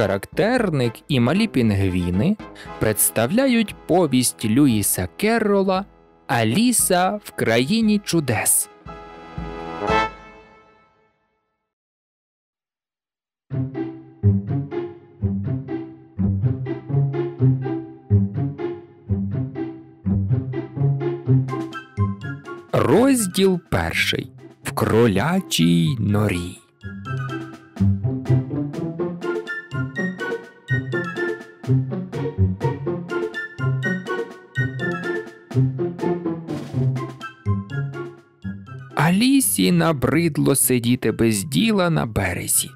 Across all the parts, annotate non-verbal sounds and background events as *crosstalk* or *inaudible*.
Характерник і малі пінгвіни представляють повість Люїса Керрола Аліса в країні чудес. Розділ перший в кролячій норі. Лесі набридло сидіти без діла на березі.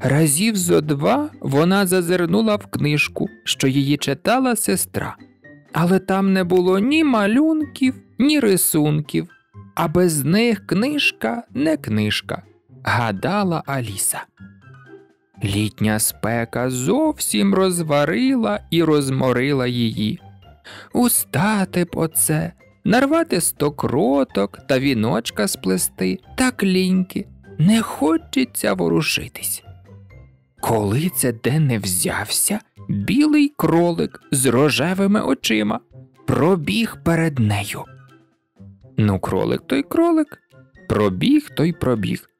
Разів зо два вона зазирнула в книжку, що її читала сестра, але там не було ні малюнків, ні рисунків, а без них книжка не книжка, гадала Аліса. Літня спека зовсім розварила і розморила її. Устати б оце, нарвати сто кроток та віночка сплести так ліньки, не хочеться ворушитись. Коли це де не взявся, білий кролик з рожевими очима пробіг перед нею. Ну, кролик той кролик, пробіг той пробіг.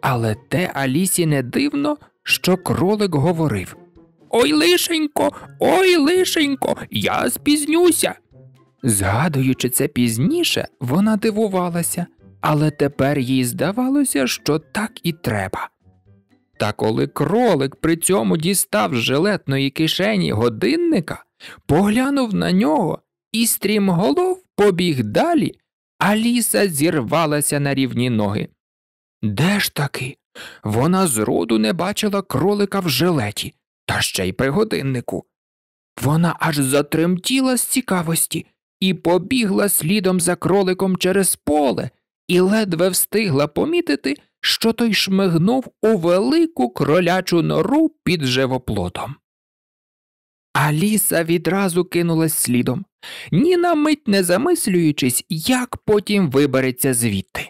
Але те Алісі не дивно, що кролик говорив Ой лишенько, ой лишенько, я спізнюся. Згадуючи це пізніше, вона дивувалася, але тепер їй здавалося, що так і треба. Та коли кролик при цьому дістав з жилетної кишені годинника, поглянув на нього і стрімголов побіг далі, а ліса зірвалася на рівні ноги. Де ж таки? Вона зроду не бачила кролика в жилеті, та ще й при годиннику. Вона аж затремтіла з цікавості, і побігла слідом за кроликом через поле, і ледве встигла помітити, що той шмигнув у велику кролячу нору під живоплотом. Аліса відразу кинулась слідом, ні на мить не замислюючись, як потім вибереться звідти.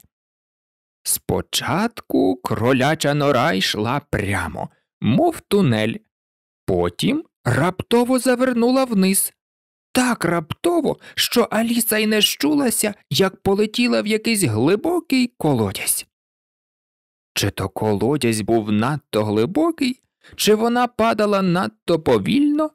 Спочатку кроляча нора йшла прямо, мов тунель, потім раптово завернула вниз, так раптово, що Аліса й не щулася, як полетіла в якийсь глибокий колодязь. Чи то колодязь був надто глибокий, чи вона падала надто повільно,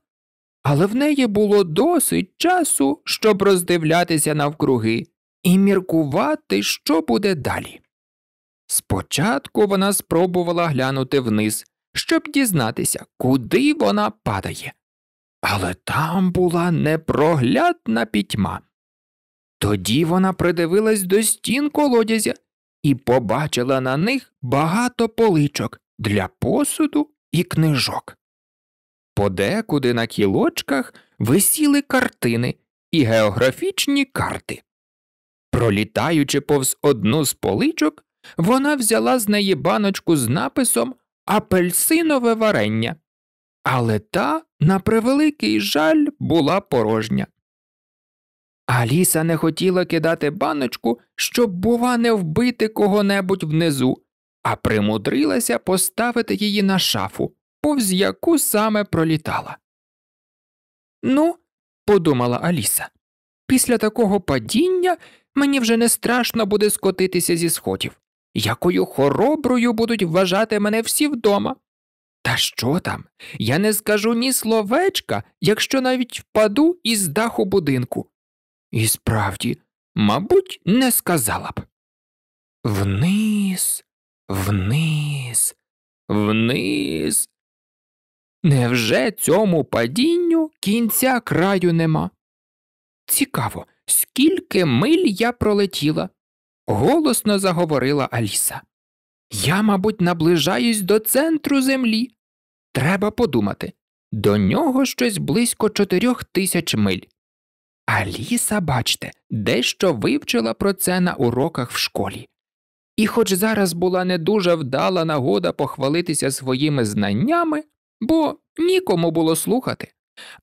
але в неї було досить часу, щоб роздивлятися навкруги і міркувати, що буде далі. Спочатку вона спробувала глянути вниз, щоб дізнатися, куди вона падає але там була непроглядна пітьма. Тоді вона придивилась до стін колодязя і побачила на них багато поличок для посуду і книжок. Подекуди на кілочках висіли картини і географічні карти. Пролітаючи повз одну з поличок, вона взяла з неї баночку з написом Апельсинове варення але та, на превеликий жаль, була порожня. Аліса не хотіла кидати баночку, щоб, бува, не вбити кого небудь внизу, а примудрилася поставити її на шафу, повз яку саме пролітала. Ну, подумала Аліса, після такого падіння мені вже не страшно буде скотитися зі сходів, якою хороброю будуть вважати мене всі вдома. Та що там? Я не скажу ні словечка, якщо навіть впаду із даху будинку. І справді, мабуть, не сказала б. Вниз, вниз, вниз. Невже цьому падінню кінця краю нема? Цікаво, скільки миль я пролетіла, голосно заговорила Аліса. Я, мабуть, наближаюсь до центру землі. Треба подумати до нього щось близько чотирьох тисяч миль. Аліса, бачте, дещо вивчила про це на уроках в школі. І хоч зараз була не дуже вдала нагода похвалитися своїми знаннями, бо нікому було слухати,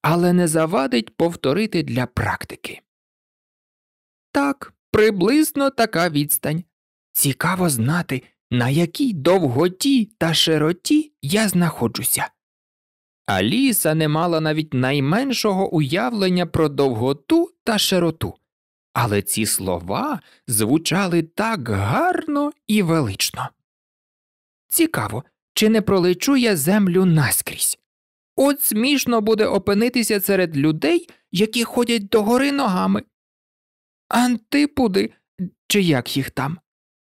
але не завадить повторити для практики. Так, приблизно така відстань. Цікаво знати, на якій довготі та широті я знаходжуся. Аліса не мала навіть найменшого уявлення про довготу та широту, але ці слова звучали так гарно і велично. Цікаво, чи не пролечу я землю наскрізь. От смішно буде опинитися серед людей, які ходять догори ногами. Антипуди, чи як їх там.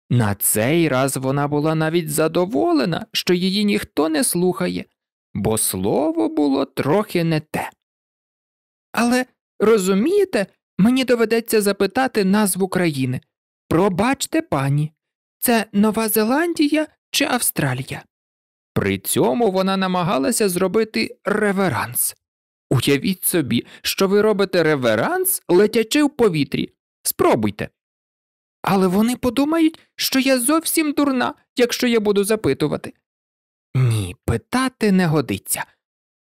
На цей раз вона була навіть задоволена, що її ніхто не слухає, бо слово було трохи не те. Але розумієте, мені доведеться запитати назву країни. Пробачте, пані, це Нова Зеландія чи Австралія? При цьому вона намагалася зробити реверанс. Уявіть собі, що ви робите реверанс, летячи в повітрі. Спробуйте. Але вони подумають, що я зовсім дурна, якщо я буду запитувати. Ні, питати не годиться.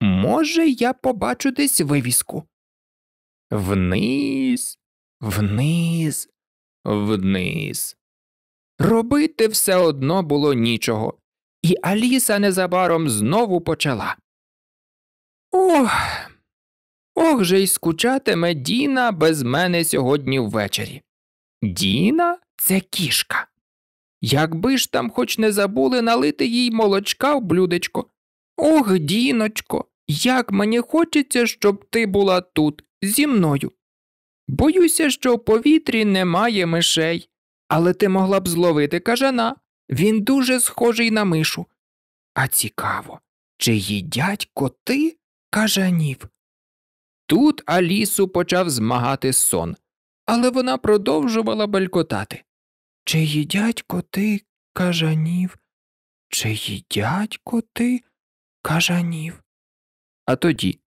Може, я побачу десь вивіску. Вниз, вниз, вниз. Робити все одно було нічого, і Аліса незабаром знову почала. Ох, ох же й скучатиме Діна без мене сьогодні ввечері. Діна це кішка. Якби ж там хоч не забули налити їй молочка в блюдечко. Ох, діночко, як мені хочеться, щоб ти була тут, зі мною. Боюся, що в повітрі немає мишей, але ти могла б зловити кажана. Він дуже схожий на мишу. А цікаво, чи їдять коти кажанів? Тут Алісу почав змагати сон але вона продовжувала белькотати. Чи їдять коти кажанів? Чи їдять коти кажанів? А тоді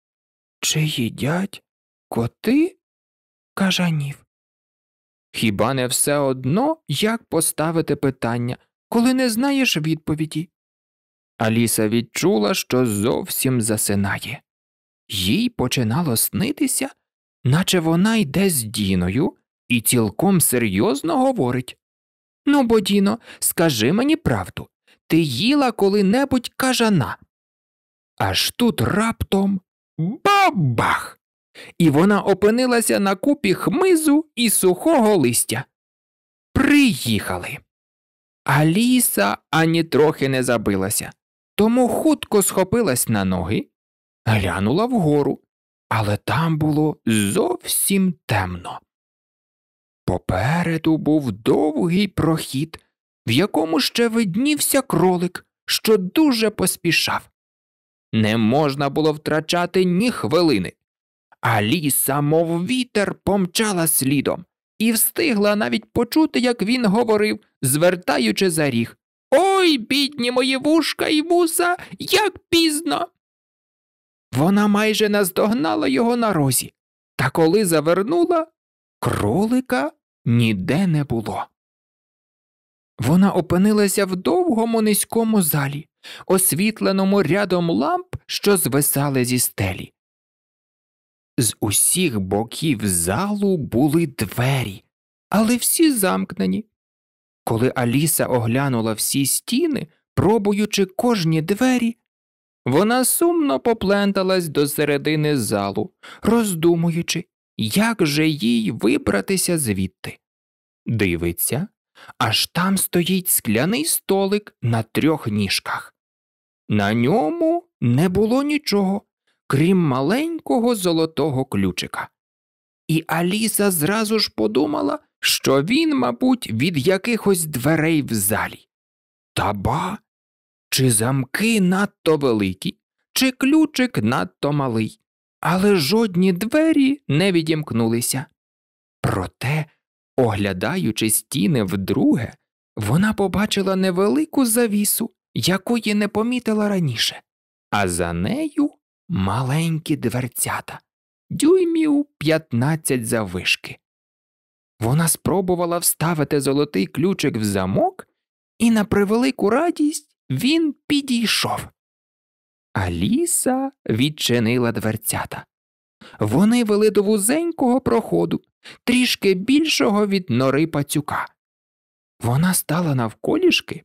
чи їдять коти кажанів? Хіба не все одно, як поставити питання, коли не знаєш відповіді? Аліса відчула, що зовсім засинає. Їй починало снитися, наче вона йде з Діною і цілком серйозно говорить Ну, бо, Діно, скажи мені правду ти їла коли-небудь кажана. Аж тут раптом бабах! І вона опинилася на купі хмизу і сухого листя. Приїхали. Аліса ані трохи не забилася, тому хутко схопилась на ноги, глянула вгору але там було зовсім темно. Попереду був довгий прохід, в якому ще виднівся кролик, що дуже поспішав. Не можна було втрачати ні хвилини. Аліса, мов вітер, помчала слідом і встигла навіть почути, як він говорив, звертаючи за ріг Ой, бідні мої вушка і вуса, як пізно! Вона майже наздогнала його на розі, та коли завернула, кролика ніде не було. Вона опинилася в довгому низькому залі, освітленому рядом ламп, що звисали зі стелі. З усіх боків залу були двері, але всі замкнені. Коли Аліса оглянула всі стіни, пробуючи кожні двері, вона сумно попленталась до середини залу, роздумуючи, як же їй вибратися звідти. Дивиться, аж там стоїть скляний столик на трьох ніжках. На ньому не було нічого, крім маленького золотого ключика. І Аліса зразу ж подумала, що він, мабуть, від якихось дверей в залі. Та ба, чи замки надто великі, чи ключик надто малий, але жодні двері не відімкнулися. Проте, оглядаючи стіни вдруге, вона побачила невелику завісу, якої не помітила раніше, а за нею маленькі дверцята, дюймів 15 завишки. Вона спробувала вставити золотий ключик в замок і на превелику радість. Він підійшов. Аліса відчинила дверцята. Вони вели до вузенького проходу, трішки більшого від нори пацюка. Вона стала навколішки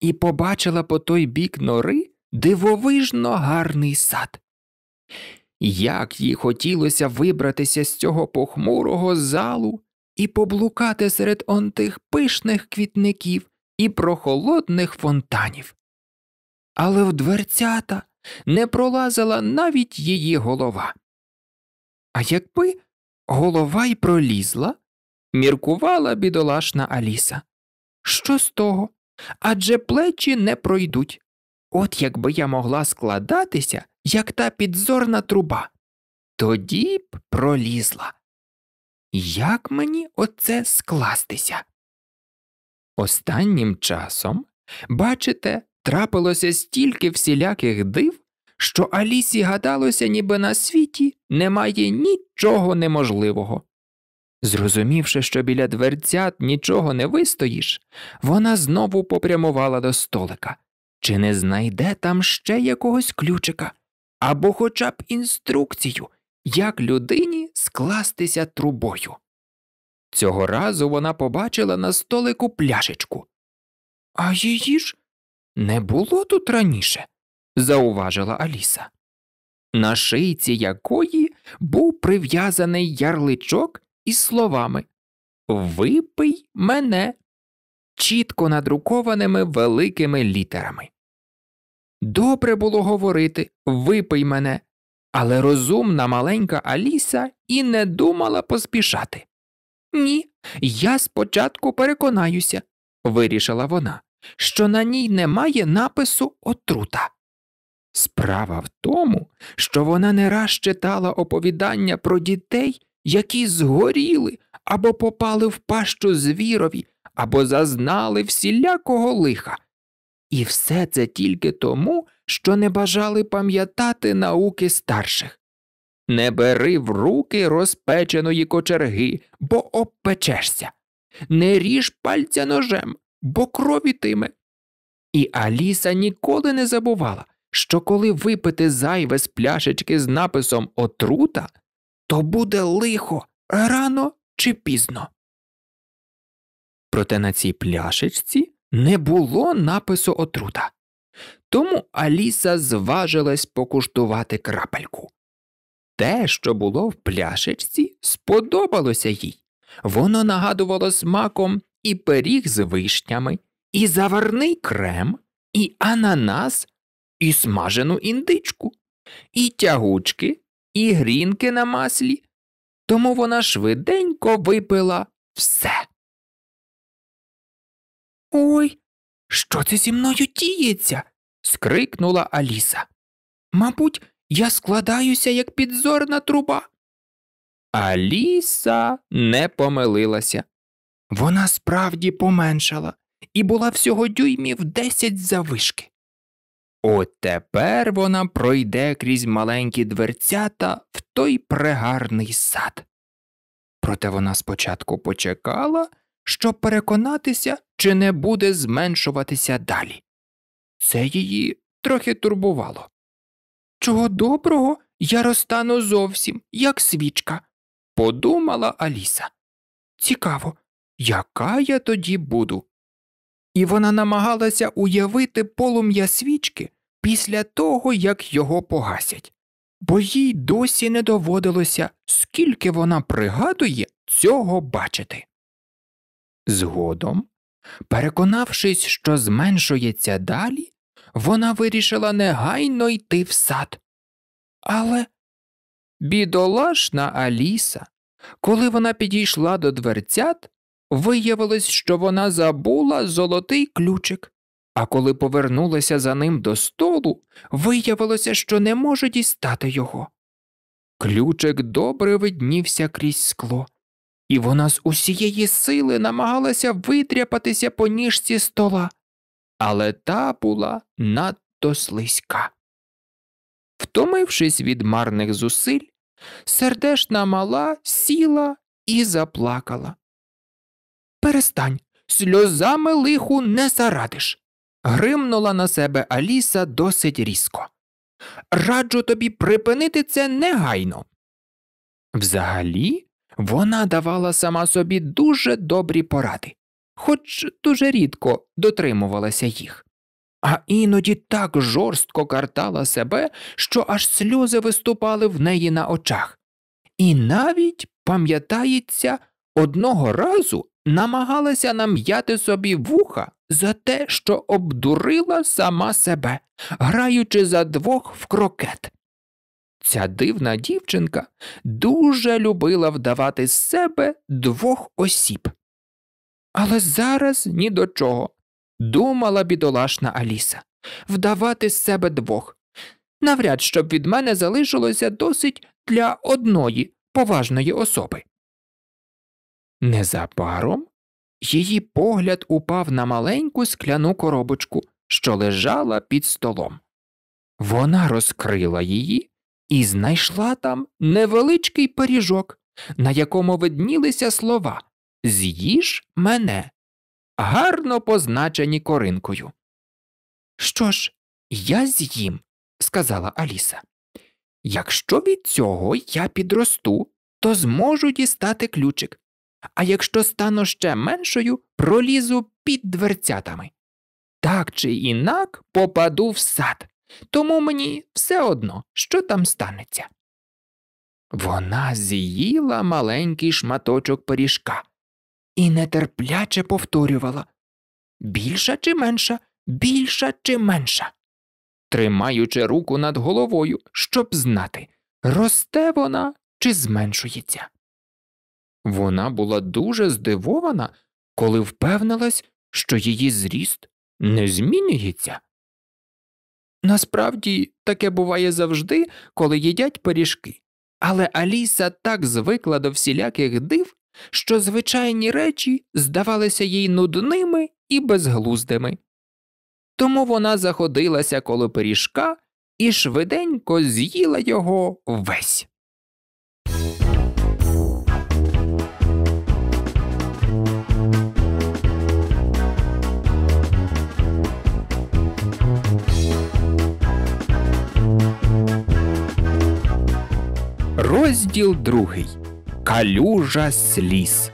і побачила по той бік нори дивовижно гарний сад. Як їй хотілося вибратися з цього похмурого залу і поблукати серед онтих пишних квітників і прохолодних фонтанів. Але в дверцята не пролазила навіть її голова. А якби голова й пролізла, міркувала бідолашна Аліса. Що з того? Адже плечі не пройдуть. От якби я могла складатися, як та підзорна труба, тоді б пролізла. Як мені оце скластися? Останнім часом, бачите, трапилося стільки всіляких див, що Алісі гадалося, ніби на світі немає нічого неможливого. Зрозумівши, що біля дверцят нічого не вистоїш, вона знову попрямувала до столика чи не знайде там ще якогось ключика або хоча б інструкцію, як людині скластися трубою. Цього разу вона побачила на столику пляшечку. А її ж не було тут раніше, зауважила Аліса. На шийці якої був прив'язаний ярличок із словами Випий мене, чітко надрукованими великими літерами. Добре було говорити Випий мене, але розумна маленька Аліса і не думала поспішати. Ні, я спочатку переконаюся, вирішила вона, що на ній немає напису отрута. Справа в тому, що вона не раз читала оповідання про дітей, які згоріли або попали в пащу звірові, або зазнали всілякого лиха. І все це тільки тому, що не бажали пам'ятати науки старших. Не бери в руки розпеченої кочерги, бо обпечешся, не ріж пальця ножем, бо крові тиме. І Аліса ніколи не забувала, що коли випити зайве з пляшечки з написом отрута, то буде лихо рано чи пізно. Проте на цій пляшечці не було напису отрута. Тому Аліса зважилась покуштувати крапельку. Те, що було в пляшечці, сподобалося їй. Воно нагадувало смаком і пиріг з вишнями, і заварний крем, і ананас, і смажену індичку, і тягучки, і грінки на маслі. Тому вона швиденько випила все. Ой, що це зі мною діється? скрикнула Аліса. Мабуть, я складаюся, як підзорна труба. Аліса не помилилася. Вона справді поменшала і була всього дюймів десять завишки. От тепер вона пройде крізь маленькі дверцята в той прегарний сад. Проте вона спочатку почекала, щоб переконатися, чи не буде зменшуватися далі. Це її трохи турбувало. Чого доброго я розтану зовсім, як свічка, подумала Аліса. Цікаво, яка я тоді буду? І вона намагалася уявити полум'я свічки після того, як його погасять, бо їй досі не доводилося, скільки вона пригадує цього бачити. Згодом, переконавшись, що зменшується далі, вона вирішила негайно йти в сад. Але бідолашна Аліса, коли вона підійшла до дверцят, виявилось, що вона забула золотий ключик, а коли повернулася за ним до столу, виявилося, що не може дістати його. Ключик добре виднівся крізь скло, і вона з усієї сили намагалася витряпатися по ніжці стола, але та була надто слизька. Втомившись від марних зусиль, сердешна мала сіла і заплакала. Перестань, сльозами лиху не зарадиш. гримнула на себе Аліса досить різко. Раджу тобі припинити це негайно. Взагалі, вона давала сама собі дуже добрі поради хоч дуже рідко дотримувалася їх, а іноді так жорстко картала себе, що аж сльози виступали в неї на очах, і навіть, пам'ятається, одного разу намагалася нам'яти собі вуха за те, що обдурила сама себе, граючи за двох в крокет. Ця дивна дівчинка дуже любила вдавати з себе двох осіб але зараз ні до чого, думала бідолашна Аліса, вдавати з себе двох. Навряд щоб від мене залишилося досить для одної поважної особи. Незабаром її погляд упав на маленьку скляну коробочку, що лежала під столом. Вона розкрила її і знайшла там невеличкий пиріжок, на якому виднілися слова. З'їж мене, гарно позначені коринкою. Що ж, я з'їм, сказала Аліса. Якщо від цього я підросту, то зможу дістати ключик, а якщо стану ще меншою, пролізу під дверцятами. Так чи інак попаду в сад, тому мені все одно, що там станеться. Вона з'їла маленький шматочок пиріжка і нетерпляче повторювала більша чи менша, більша чи менша, тримаючи руку над головою, щоб знати, росте вона чи зменшується. Вона була дуже здивована, коли впевнилась, що її зріст не змінюється. Насправді таке буває завжди, коли їдять пиріжки, але Аліса так звикла до всіляких див, що звичайні речі здавалися їй нудними і безглуздими. Тому вона заходилася коло пиріжка і швиденько з'їла його весь. Розділ другий калюжа сліз.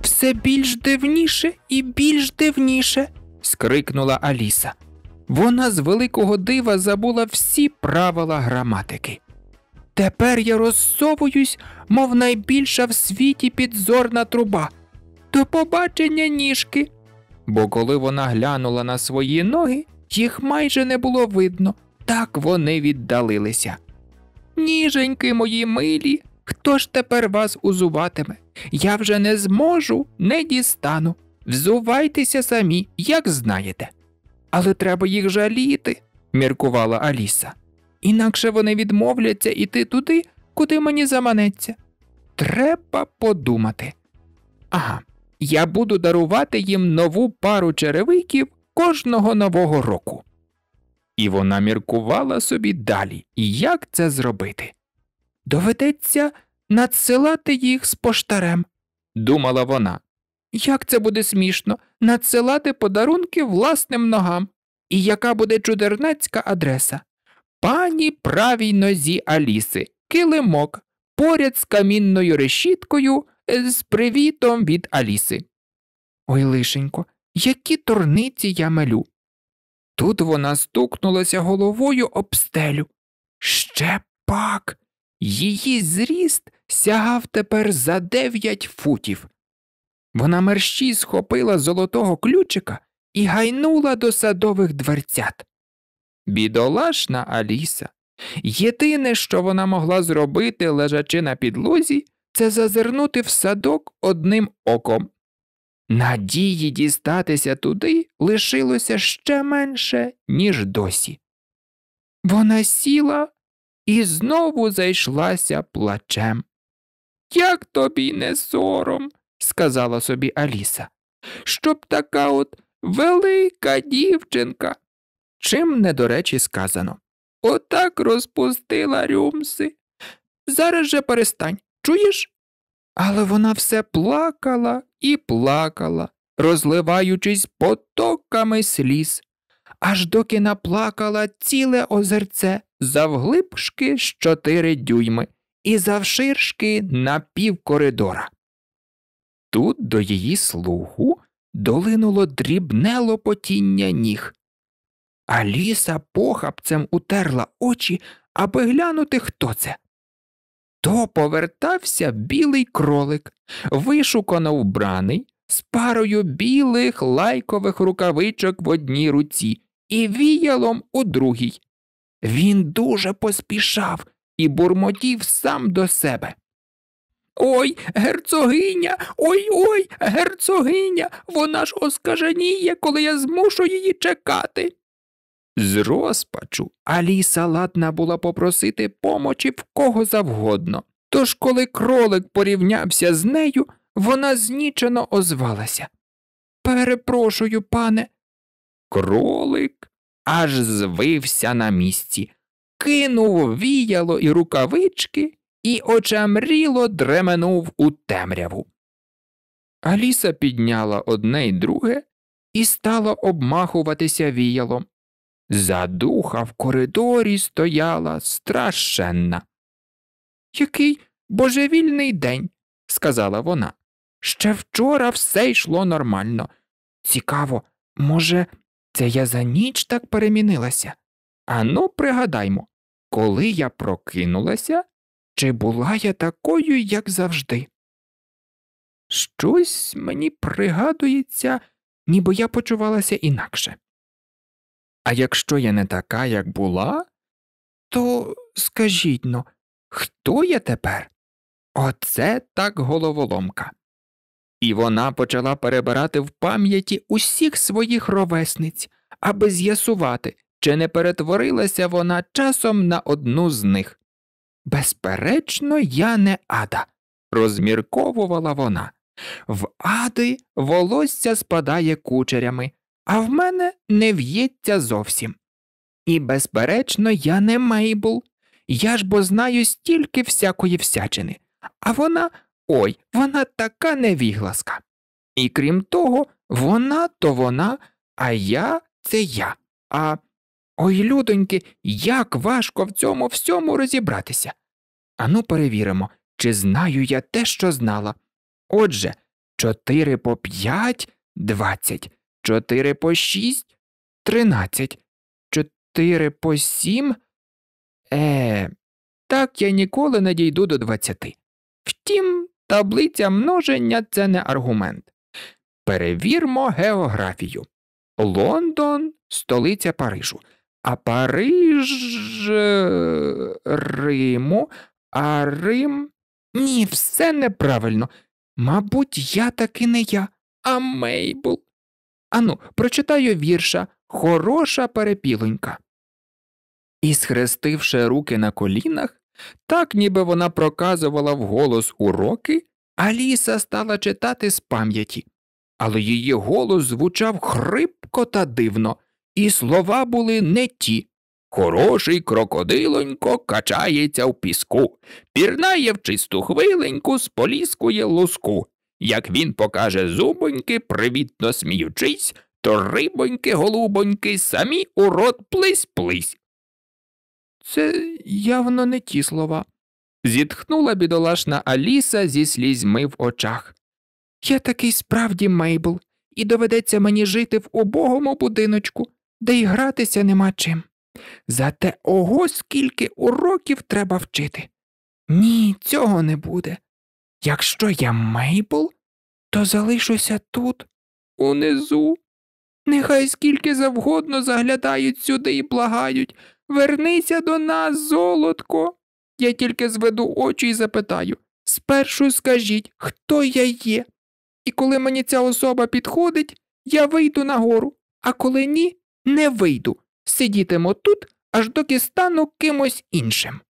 Все більш дивніше і більш дивніше. скрикнула Аліса. Вона з великого дива забула всі правила граматики. Тепер я розсовуюсь, мов найбільша в світі підзорна труба. До побачення ніжки бо коли вона глянула на свої ноги, їх майже не було видно, так вони віддалилися. Ніженьки мої милі, хто ж тепер вас узуватиме? Я вже не зможу, не дістану. Взувайтеся самі, як знаєте. Але треба їх жаліти, міркувала Аліса. Інакше вони відмовляться іти туди, куди мені заманеться. Треба подумати. Ага, я буду дарувати їм нову пару черевиків кожного нового року. І вона міркувала собі далі, як це зробити. Доведеться надсилати їх з поштарем, думала вона. Як це буде смішно надсилати подарунки власним ногам, і яка буде чудернацька адреса? Пані правій нозі Аліси, килимок поряд з камінною решіткою Е, з привітом від Аліси. Ой, лишенько, які торниці я мелю. Тут вона стукнулася головою об стелю. Ще пак. Її зріст сягав тепер за дев'ять футів. Вона мерщі схопила золотого ключика і гайнула до садових дверцят. Бідолашна Аліса. Єдине, що вона могла зробити, лежачи на підлозі, це зазирнути в садок одним оком. Надії дістатися туди лишилося ще менше, ніж досі. Вона сіла і знову зайшлася плачем. Як тобі не сором, сказала собі Аліса, щоб така от велика дівчинка. Чим не до речі сказано. Отак розпустила рюмси. Зараз же перестань, Чуєш? Але вона все плакала і плакала, розливаючись потоками сліз, аж доки наплакала ціле озерце завглибшки з чотири дюйми і завширшки на пів коридора. Тут до її слуху долинуло дрібне лопотіння ніг. Аліса похапцем утерла очі, аби глянути, хто це то повертався білий кролик, вишукано вбраний, з парою білих лайкових рукавичок в одній руці і віялом у другій. Він дуже поспішав і бурмотів сам до себе. Ой, герцогиня, ой ой, герцогиня, вона ж оскаженіє, коли я змушу її чекати. З розпачу Аліса ладна була попросити помочі в кого завгодно. Тож, коли кролик порівнявся з нею, вона знічено озвалася. Перепрошую, пане. Кролик аж звився на місці, кинув віяло і рукавички і очамріло дременув у темряву. Аліса підняла одне й друге і стала обмахуватися віялом. За духа в коридорі стояла страшенна. Який божевільний день, сказала вона. Ще вчора все йшло нормально. Цікаво, може, це я за ніч так перемінилася? Ану, пригадаймо, коли я прокинулася, чи була я такою, як завжди? Щось мені пригадується, ніби я почувалася інакше. А якщо я не така, як була, то скажіть но, ну, хто я тепер? Оце так головоломка. І вона почала перебирати в пам'яті усіх своїх ровесниць, аби з'ясувати, чи не перетворилася вона часом на одну з них. Безперечно, я не ада, розмірковувала вона. В ади волосся спадає кучерями, а в мене не в'ється зовсім. І, безперечно, я не Мейбл. Я ж бо знаю стільки всякої всячини, а вона ой, вона така невігласка. І крім того, вона то вона, а я це я. А ой, людоньки, як важко в цьому всьому розібратися. Ану перевіримо, чи знаю я те, що знала. Отже, чотири по п'ять двадцять. Чотири по шість тринадцять. Чотири по сім. Е, так я ніколи не дійду до двадцяти. Втім, таблиця множення це не аргумент. Перевірмо географію. Лондон столиця Парижу, а Париж е, Риму, а Рим. Ні, все неправильно. Мабуть, я таки не я, а Мейбл. Ану, прочитаю вірша Хороша перепілонька. І, схрестивши руки на колінах, так ніби вона проказувала вголос уроки, Аліса стала читати з пам'яті. Але її голос звучав хрипко та дивно, і слова були не ті. Хороший крокодилонько качається в піску, пірнає в чисту хвиленьку, споліскує луску. Як він покаже зубоньки, привітно сміючись, то рибоньки, голубоньки, самі у рот плись плись. Це явно не ті слова. Зітхнула бідолашна Аліса зі слізьми в очах. Я такий справді мейбл, і доведеться мені жити в убогому будиночку, де й гратися нема чим. Зате ого, скільки уроків треба вчити. Ні, цього не буде. Якщо я Мейбл, то залишуся тут, унизу. Нехай скільки завгодно заглядають сюди і благають. Вернися до нас, золотко. Я тільки зведу очі і запитаю спершу скажіть, хто я є. І коли мені ця особа підходить, я вийду нагору, а коли ні, не вийду. Сидітимо тут, аж доки стану кимось іншим.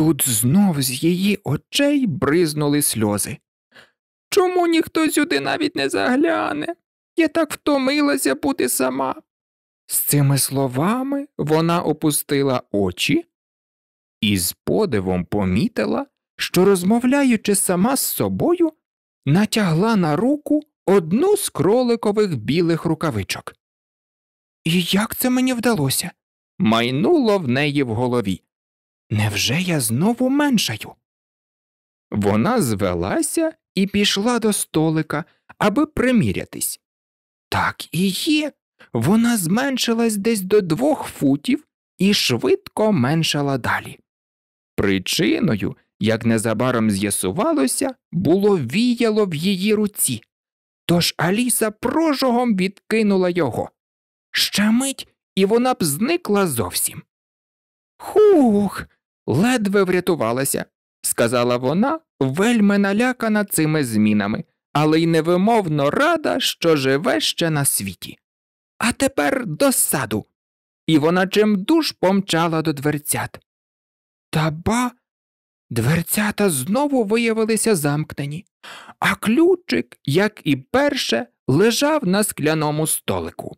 Тут знов з її очей бризнули сльози. Чому ніхто сюди навіть не загляне? Я так втомилася бути сама. З цими словами вона опустила очі і з подивом помітила, що, розмовляючи сама з собою, натягла на руку одну з кроликових білих рукавичок. І як це мені вдалося? майнуло в неї в голові. Невже я знову меншаю? Вона звелася і пішла до столика, аби примірятись. Так і є. Вона зменшилась десь до двох футів і швидко меншала далі. Причиною, як незабаром з'ясувалося, було віяло в її руці. Тож Аліса прожогом відкинула його. Ще мить, і вона б зникла зовсім. Хух. Ледве врятувалася, сказала вона, вельми налякана цими змінами, але й невимовно рада, що живе ще на світі. А тепер до саду. І вона чимдуж помчала до дверцят. Та ба. Дверцята знову виявилися замкнені, а ключик, як і перше, лежав на скляному столику.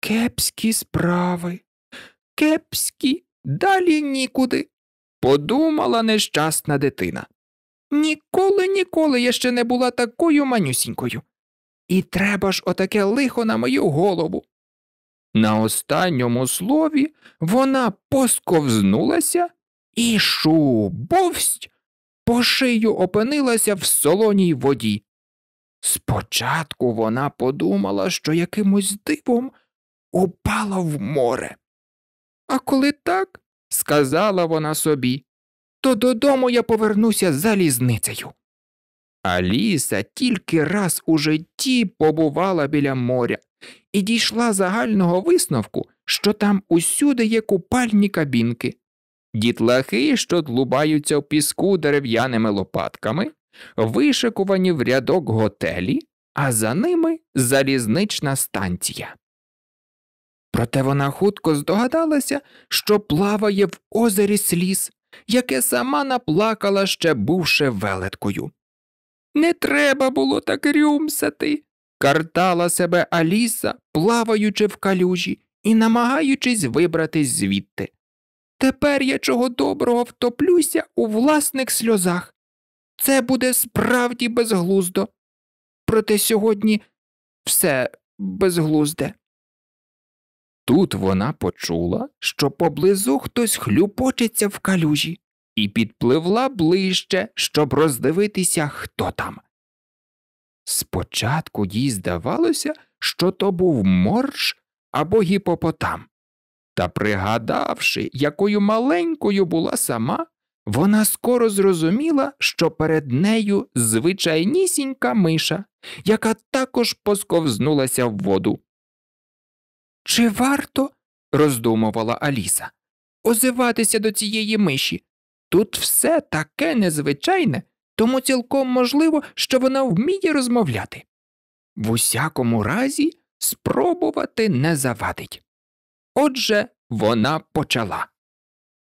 Кепські справи, кепські, Далі нікуди. Подумала нещасна дитина. Ніколи, ніколи я ще не була такою манюсінькою. І треба ж отаке лихо на мою голову. На останньому слові вона посковзнулася і шубовсть по шию опинилася в солоній воді. Спочатку вона подумала, що якимось дивом упала в море. А коли так, сказала вона собі, то додому я повернуся залізницею. Аліса тільки раз у житті побувала біля моря і дійшла загального висновку, що там усюди є купальні кабінки, дітлахи, що тлубаються в піску дерев'яними лопатками, вишикувані в рядок готелі, а за ними залізнична станція. Проте вона хутко здогадалася, що плаває в озері сліз, яке сама наплакала ще бувши велеткою. Не треба було так рюмсати, картала себе Аліса, плаваючи в калюжі і намагаючись вибратись звідти. Тепер я чого доброго втоплюся у власних сльозах. Це буде справді безглуздо. Проте сьогодні все безглузде. Тут вона почула, що поблизу хтось хлюпочеться в калюжі, і підпливла ближче, щоб роздивитися, хто там. Спочатку їй здавалося, що то був морж або гіпопотам. Та, пригадавши, якою маленькою була сама, вона скоро зрозуміла, що перед нею звичайнісінька миша, яка також посковзнулася в воду. Чи варто, роздумувала Аліса, озиватися до цієї миші? Тут все таке незвичайне, тому цілком можливо, що вона вміє розмовляти. В усякому разі, спробувати не завадить. Отже, вона почала.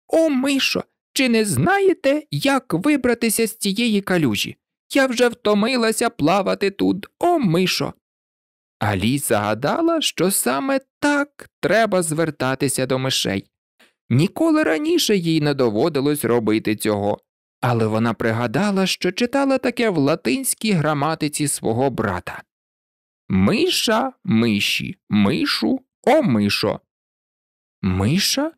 О, мишо, чи не знаєте, як вибратися з цієї калюжі? Я вже втомилася плавати тут, о мишо. Аліс загадала, що саме так треба звертатися до мишей. Ніколи раніше їй не доводилось робити цього, але вона пригадала, що читала таке в латинській граматиці свого брата Миша, миші, мишу, о мишо. Миша?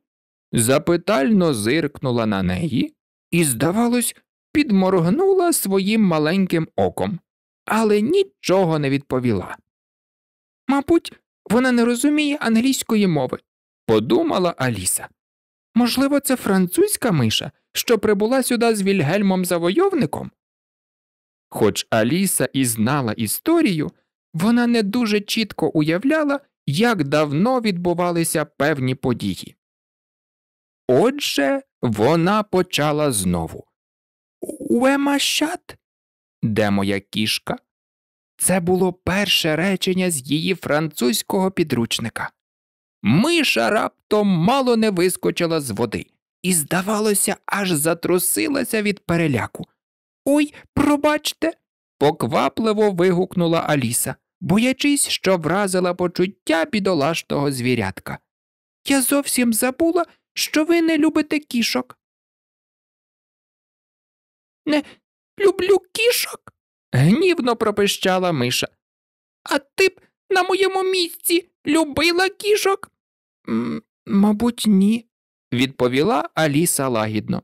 запитально зиркнула на неї і, здавалось, підморгнула своїм маленьким оком, але нічого не відповіла. Мабуть, вона не розуміє англійської мови, подумала Аліса. Можливо, це французька миша, що прибула сюди з Вільгельмом завойовником? Хоч Аліса і знала історію, вона не дуже чітко уявляла, як давно відбувалися певні події. Отже, вона почала знову Уемашат? Де моя кішка? Це було перше речення з її французького підручника. Миша раптом мало не вискочила з води і, здавалося, аж затрусилася від переляку. Ой, пробачте. поквапливо вигукнула Аліса, боячись, що вразила почуття бідолашного звірятка. Я зовсім забула, що ви не любите кішок. Не люблю кішок? гнівно пропищала миша. А ти б на моєму місці любила кішок? мабуть, ні, відповіла Аліса лагідно.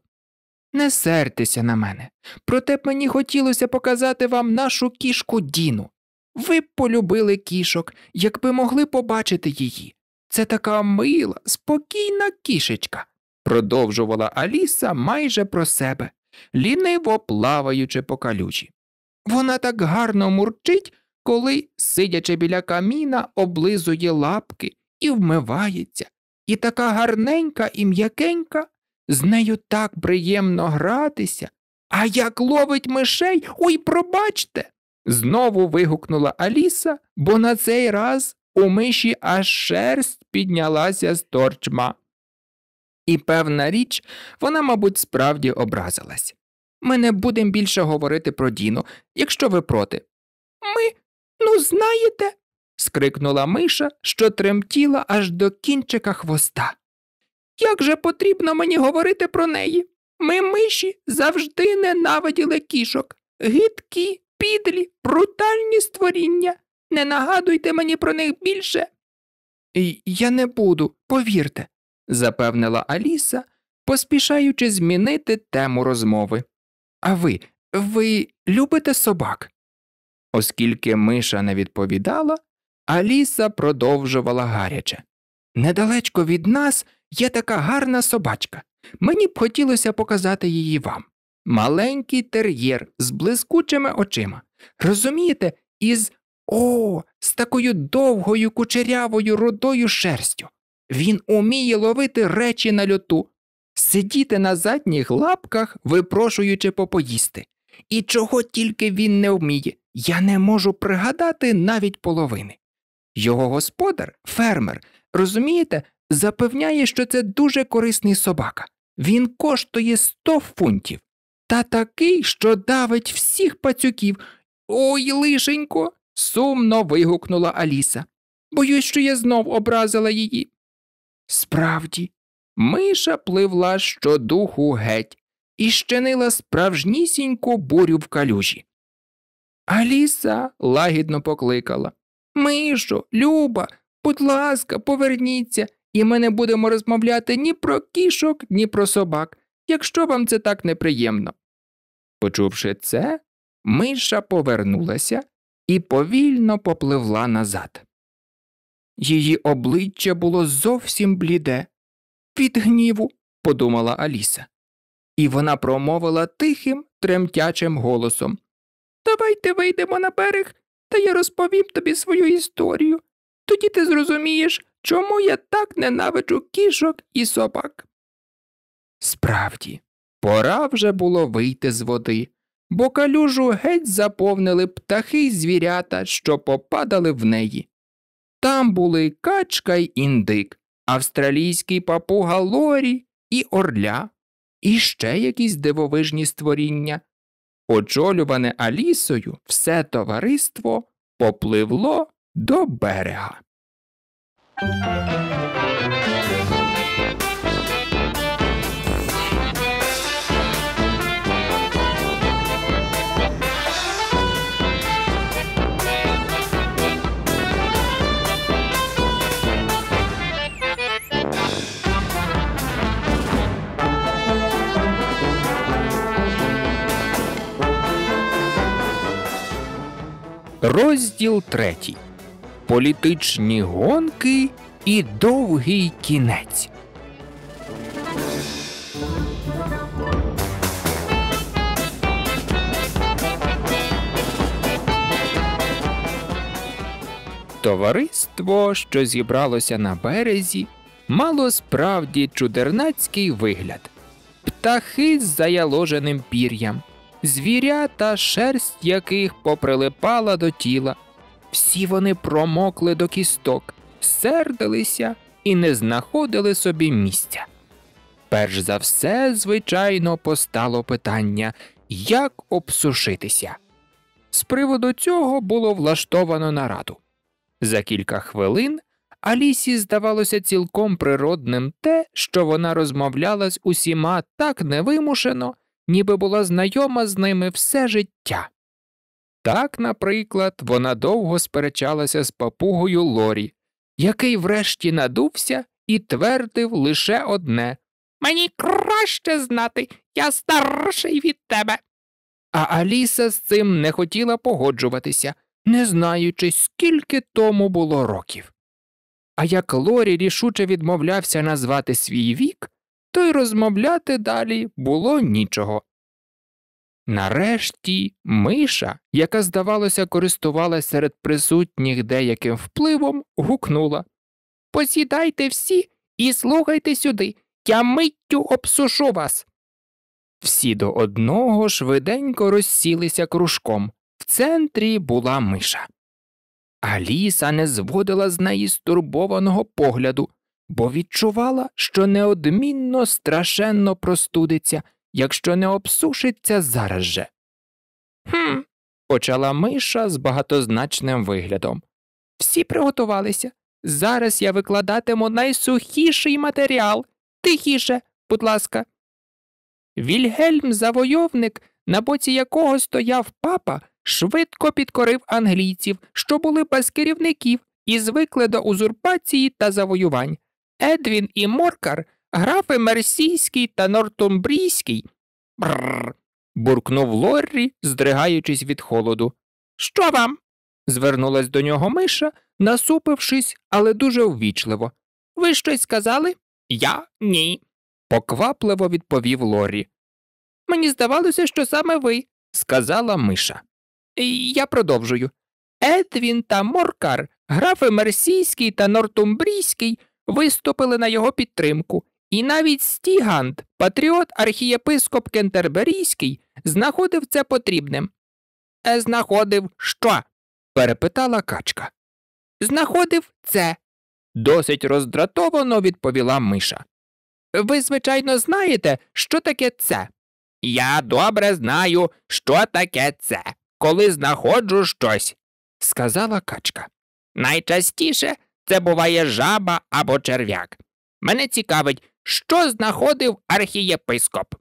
Не сертеся на мене, проте б мені хотілося показати вам нашу кішку Діну. Ви б полюбили кішок, якби могли побачити її. Це така мила, спокійна кішечка, продовжувала Аліса майже про себе, ліниво плаваючи по калюжі. Вона так гарно мурчить, коли, сидячи біля каміна, облизує лапки і вмивається. І така гарненька і м'якенька, з нею так приємно гратися. А як ловить мишей, ой, пробачте. знову вигукнула Аліса, бо на цей раз у миші аж шерсть піднялася з торчма. І, певна річ, вона, мабуть, справді образилась. Ми не будемо більше говорити про Діну, якщо ви проти. Ми, ну, знаєте. скрикнула миша, що тремтіла аж до кінчика хвоста. Як же потрібно мені говорити про неї? Ми миші завжди ненавиділи кішок, гидкі, підлі, брутальні створіння. Не нагадуйте мені про них більше. Я не буду, повірте, запевнила Аліса, поспішаючи змінити тему розмови. А ви, ви любите собак? Оскільки миша не відповідала, Аліса продовжувала гаряче. Недалечко від нас є така гарна собачка. Мені б хотілося показати її вам. Маленький тер'єр з блискучими очима. Розумієте, із о, з такою довгою кучерявою рудою шерстю. Він уміє ловити речі на льоту, сидіти на задніх лапках, випрошуючи попоїсти. І чого тільки він не вміє, я не можу пригадати навіть половини. Його господар, фермер, розумієте, запевняє, що це дуже корисний собака. Він коштує 100 фунтів. Та такий, що давить всіх пацюків. Ой, лишенько. сумно вигукнула Аліса. Боюсь, що я знов образила її. Справді, Миша пливла щодуху геть і щинила справжнісіньку бурю в калюжі. Аліса лагідно покликала Мишо, Люба, будь ласка, поверніться, і ми не будемо розмовляти ні про кішок, ні про собак, якщо вам це так неприємно. Почувши це, Миша повернулася і повільно попливла назад. Її обличчя було зовсім бліде від гніву, подумала Аліса. І вона промовила тихим, тремтячим голосом Давайте вийдемо на берег, та я розповім тобі свою історію. Тоді ти зрозумієш, чому я так ненавиджу кішок і собак. Справді, пора вже було вийти з води, бо калюжу геть заповнили птахи й звірята, що попадали в неї. Там були качка й індик, австралійський папуга Лорі і Орля, і ще якісь дивовижні створіння. Очолюване Алісою, все товариство попливло до берега. Розділ третій. Політичні гонки і довгий кінець. Товариство, що зібралося на березі, мало справді чудернацький вигляд, птахи з заяложеним пір'ям, звіря та шерсть яких поприлипала до тіла. Всі вони промокли до кісток, сердилися і не знаходили собі місця. Перш за все, звичайно, постало питання, як обсушитися. З приводу цього було влаштовано нараду. За кілька хвилин Алісі здавалося цілком природним те, що вона розмовляла з усіма так невимушено, ніби була знайома з ними все життя. Так, наприклад, вона довго сперечалася з папугою Лорі, який врешті надувся і твердив лише одне Мені краще знати, я старший від тебе. А Аліса з цим не хотіла погоджуватися, не знаючи, скільки тому було років. А як Лорі рішуче відмовлявся назвати свій вік, то й розмовляти далі було нічого. Нарешті миша, яка, здавалося, користувалася серед присутніх деяким впливом, гукнула Посідайте всі і слухайте сюди, я миттю обсушу вас. Всі до одного швиденько розсілися кружком. В центрі була миша. Аліса не зводила з неї стурбованого погляду бо відчувала, що неодмінно страшенно простудиться, якщо не обсушиться зараз же. «Хм», – почала миша з багатозначним виглядом. Всі приготувалися. Зараз я викладатиму найсухіший матеріал. Тихіше, будь ласка. Вільгельм завойовник, на боці якого стояв папа, швидко підкорив англійців, що були без керівників і звикли до узурпації та завоювань. Едвін і Моркар графи Мерсійський та Нортумбрійський. Бррр. буркнув Лоррі, здригаючись від холоду. Що вам? звернулась до нього Миша, насупившись, але дуже ввічливо. Ви щось сказали? Я ні. поквапливо відповів Лоррі. Мені здавалося, що саме ви, сказала Миша. Я продовжую. Едвін та Моркар, графи Мерсійський та Нортумбрійський виступили на його підтримку, і навіть Стігант, патріот архієпископ Кентерберійський, знаходив це потрібним. Е, знаходив що? перепитала качка. Знаходив це, досить роздратовано відповіла Миша. Ви, звичайно, знаєте, що таке це. Я добре знаю, що таке це, коли знаходжу щось, сказала качка. Найчастіше це буває жаба або черв'як. Мене цікавить, що знаходив архієпископ.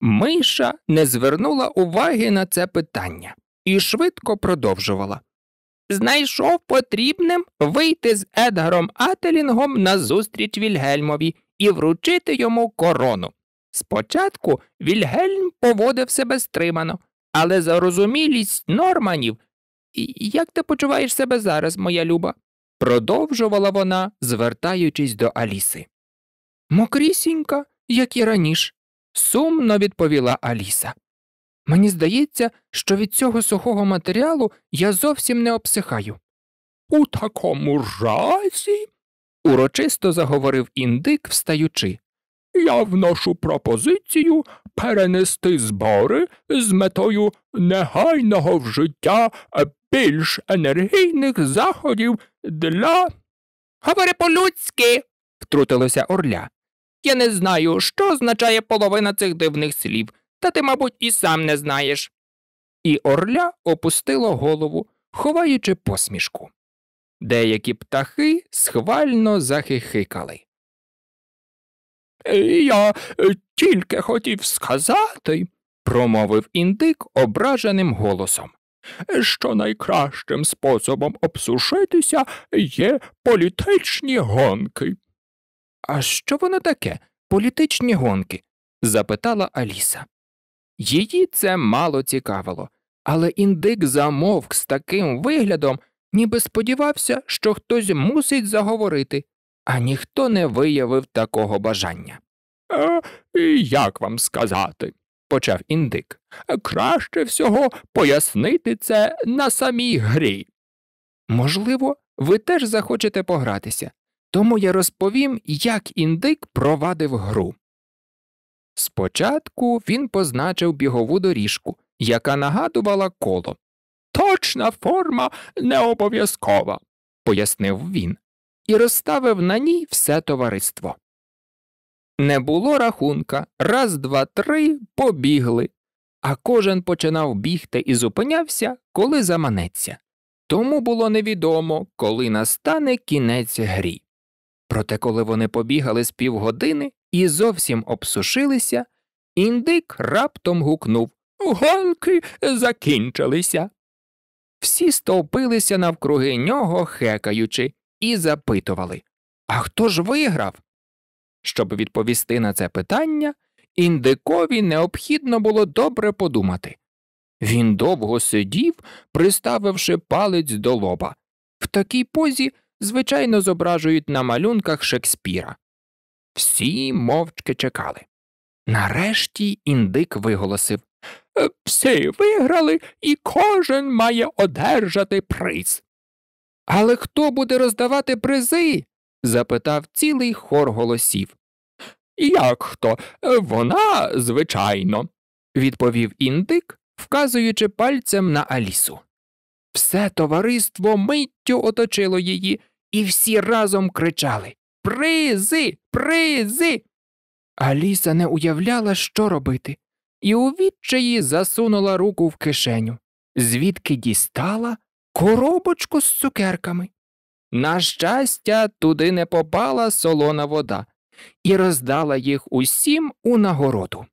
Миша не звернула уваги на це питання і швидко продовжувала. Знайшов потрібним вийти з Едгаром Ателінгом на зустріч Вільгельмові і вручити йому корону. Спочатку Вільгельм поводив себе стримано, але за розумілість норманів як ти почуваєш себе зараз, моя люба? продовжувала вона, звертаючись до Аліси. Мокрісінька, як і раніше, сумно відповіла Аліса. Мені здається, що від цього сухого матеріалу я зовсім не обсихаю. У такому разі, урочисто заговорив індик, встаючи я вношу пропозицію перенести збори з метою негайного вжиття е, більш енергійних заходів для. Говори по-людськи, втрутилася Орля. Я не знаю, що означає половина цих дивних слів, та ти, мабуть, і сам не знаєш. І Орля опустила голову, ховаючи посмішку. Деякі птахи схвально захихикали. Я е, тільки хотів сказати, промовив індик ображеним голосом, що найкращим способом обсушитися є політичні гонки. А що воно таке, політичні гонки? запитала Аліса. Її це мало цікавило, але індик замовк з таким виглядом, ніби сподівався, що хтось мусить заговорити а ніхто не виявив такого бажання. «А Як вам сказати? почав індик. Краще всього пояснити це на самій грі. Можливо, ви теж захочете погратися, тому я розповім, як індик провадив гру. Спочатку він позначив бігову доріжку, яка нагадувала коло. Точна форма не обов'язкова, пояснив він і розставив на ній все товариство. Не було рахунка раз, два, три побігли, а кожен починав бігти і зупинявся, коли заманеться. Тому було невідомо, коли настане кінець грі. Проте, коли вони побігали з півгодини і зовсім обсушилися, індик раптом гукнув Гонки закінчилися. Всі стовпилися навкруги нього, хекаючи, і запитували А хто ж виграв? Щоб відповісти на це питання, індикові необхідно було добре подумати. Він довго сидів, приставивши палець до лоба. В такій позі, звичайно, зображують на малюнках Шекспіра. Всі мовчки чекали. Нарешті індик виголосив «Е, Всі виграли, і кожен має одержати приз. Але хто буде роздавати призи? запитав цілий хор голосів. Як хто? Вона, звичайно, відповів індик, вказуючи пальцем на Алісу. Все товариство миттю оточило її, і всі разом кричали Призи, призи. Аліса не уявляла, що робити, і у відчаї засунула руку в кишеню, звідки дістала коробочку з цукерками. На щастя, туди не попала солона вода і роздала їх усім у нагороду.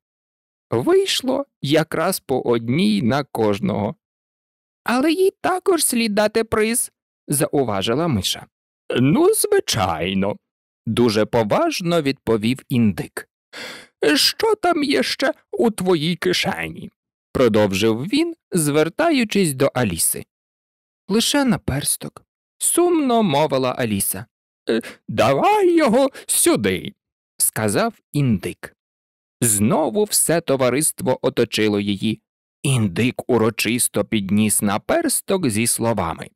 Вийшло якраз по одній на кожного. Але їй також слід дати приз, зауважила Миша. Ну, звичайно, дуже поважно відповів індик. Що там є ще у твоїй кишені? продовжив він, звертаючись до Аліси лише на персток. Сумно мовила Аліса. Е, давай його сюди, сказав індик. Знову все товариство оточило її. Індик урочисто підніс на персток зі словами.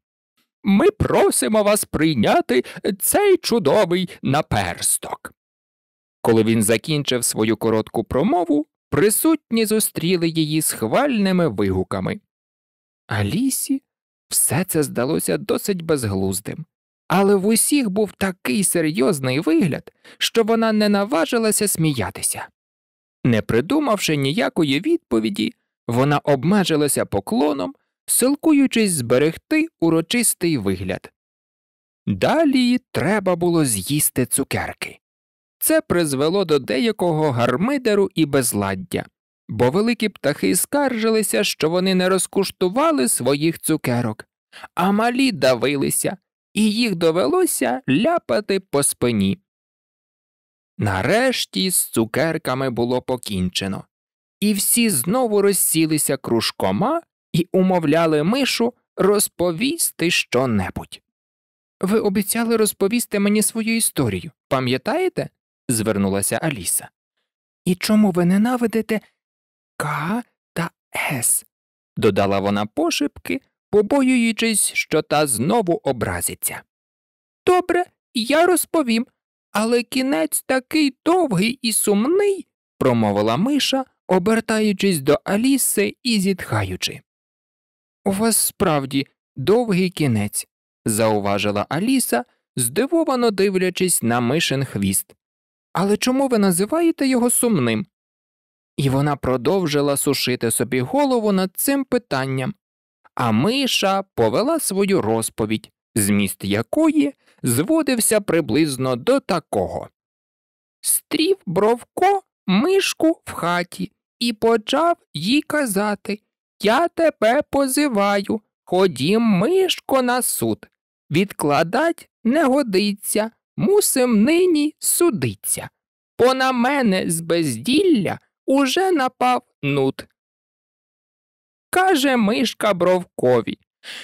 Ми просимо вас прийняти цей чудовий наперсток. Коли він закінчив свою коротку промову, присутні зустріли її схвальними вигуками. Алісі все це здалося досить безглуздим, але в усіх був такий серйозний вигляд, що вона не наважилася сміятися. Не придумавши ніякої відповіді, вона обмежилася поклоном, силкуючись зберегти урочистий вигляд. Далі треба було з'їсти цукерки. Це призвело до деякого гармидеру і безладдя бо великі птахи скаржилися, що вони не розкуштували своїх цукерок, а малі давилися, і їх довелося ляпати по спині. Нарешті з цукерками було покінчено, і всі знову розсілися кружкома і умовляли мишу розповісти щонебудь. Ви обіцяли розповісти мені свою історію, пам'ятаєте? звернулася Аліса. І чому ви ненавидите К та С, додала вона пошепки, побоюючись, що та знову образиться. Добре, я розповім, але кінець такий довгий і сумний, промовила Миша, обертаючись до Аліси і зітхаючи. У вас справді довгий кінець, зауважила Аліса, здивовано дивлячись на мишин хвіст. Але чому ви називаєте його сумним? І вона продовжила сушити собі голову над цим питанням. А Миша повела свою розповідь, зміст якої зводився приблизно до такого. Стрів Бровко мишку в хаті і почав їй казати Я тебе позиваю, ходім, мишко, на суд. Відкладать не годиться, мусим нині судиться. Пона мене з безділля уже напав нут. Каже мишка Бровкові,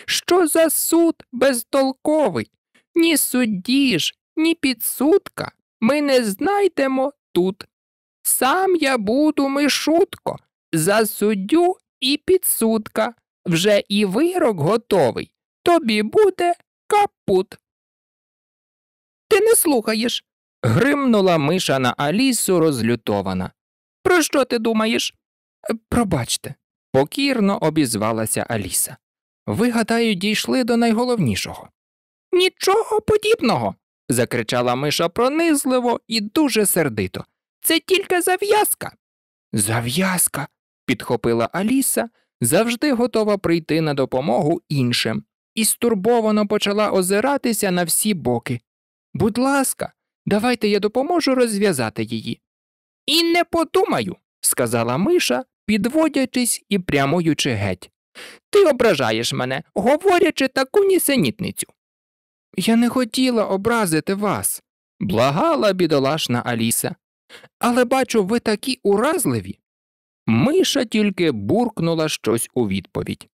що за суд безтолковий, ні судді ж, ні підсудка ми не знайдемо тут. Сам я буду мишутко, за суддю і підсудка. Вже і вирок готовий. Тобі буде капут. Ти не слухаєш. гримнула миша на Алісу розлютована. Про що ти думаєш? Е, пробачте, покірно обізвалася Аліса. Ви, гадаю, дійшли до найголовнішого. Нічого подібного. закричала миша пронизливо і дуже сердито. Це тільки зав'язка. Зав'язка. підхопила Аліса, завжди готова прийти на допомогу іншим, і стурбовано почала озиратися на всі боки. Будь ласка, давайте я допоможу розв'язати її. І не подумаю, сказала миша, підводячись і прямуючи геть. Ти ображаєш мене, говорячи таку нісенітницю. Я не хотіла образити вас, благала бідолашна Аліса. Але бачу, ви такі уразливі. Миша тільки буркнула щось у відповідь.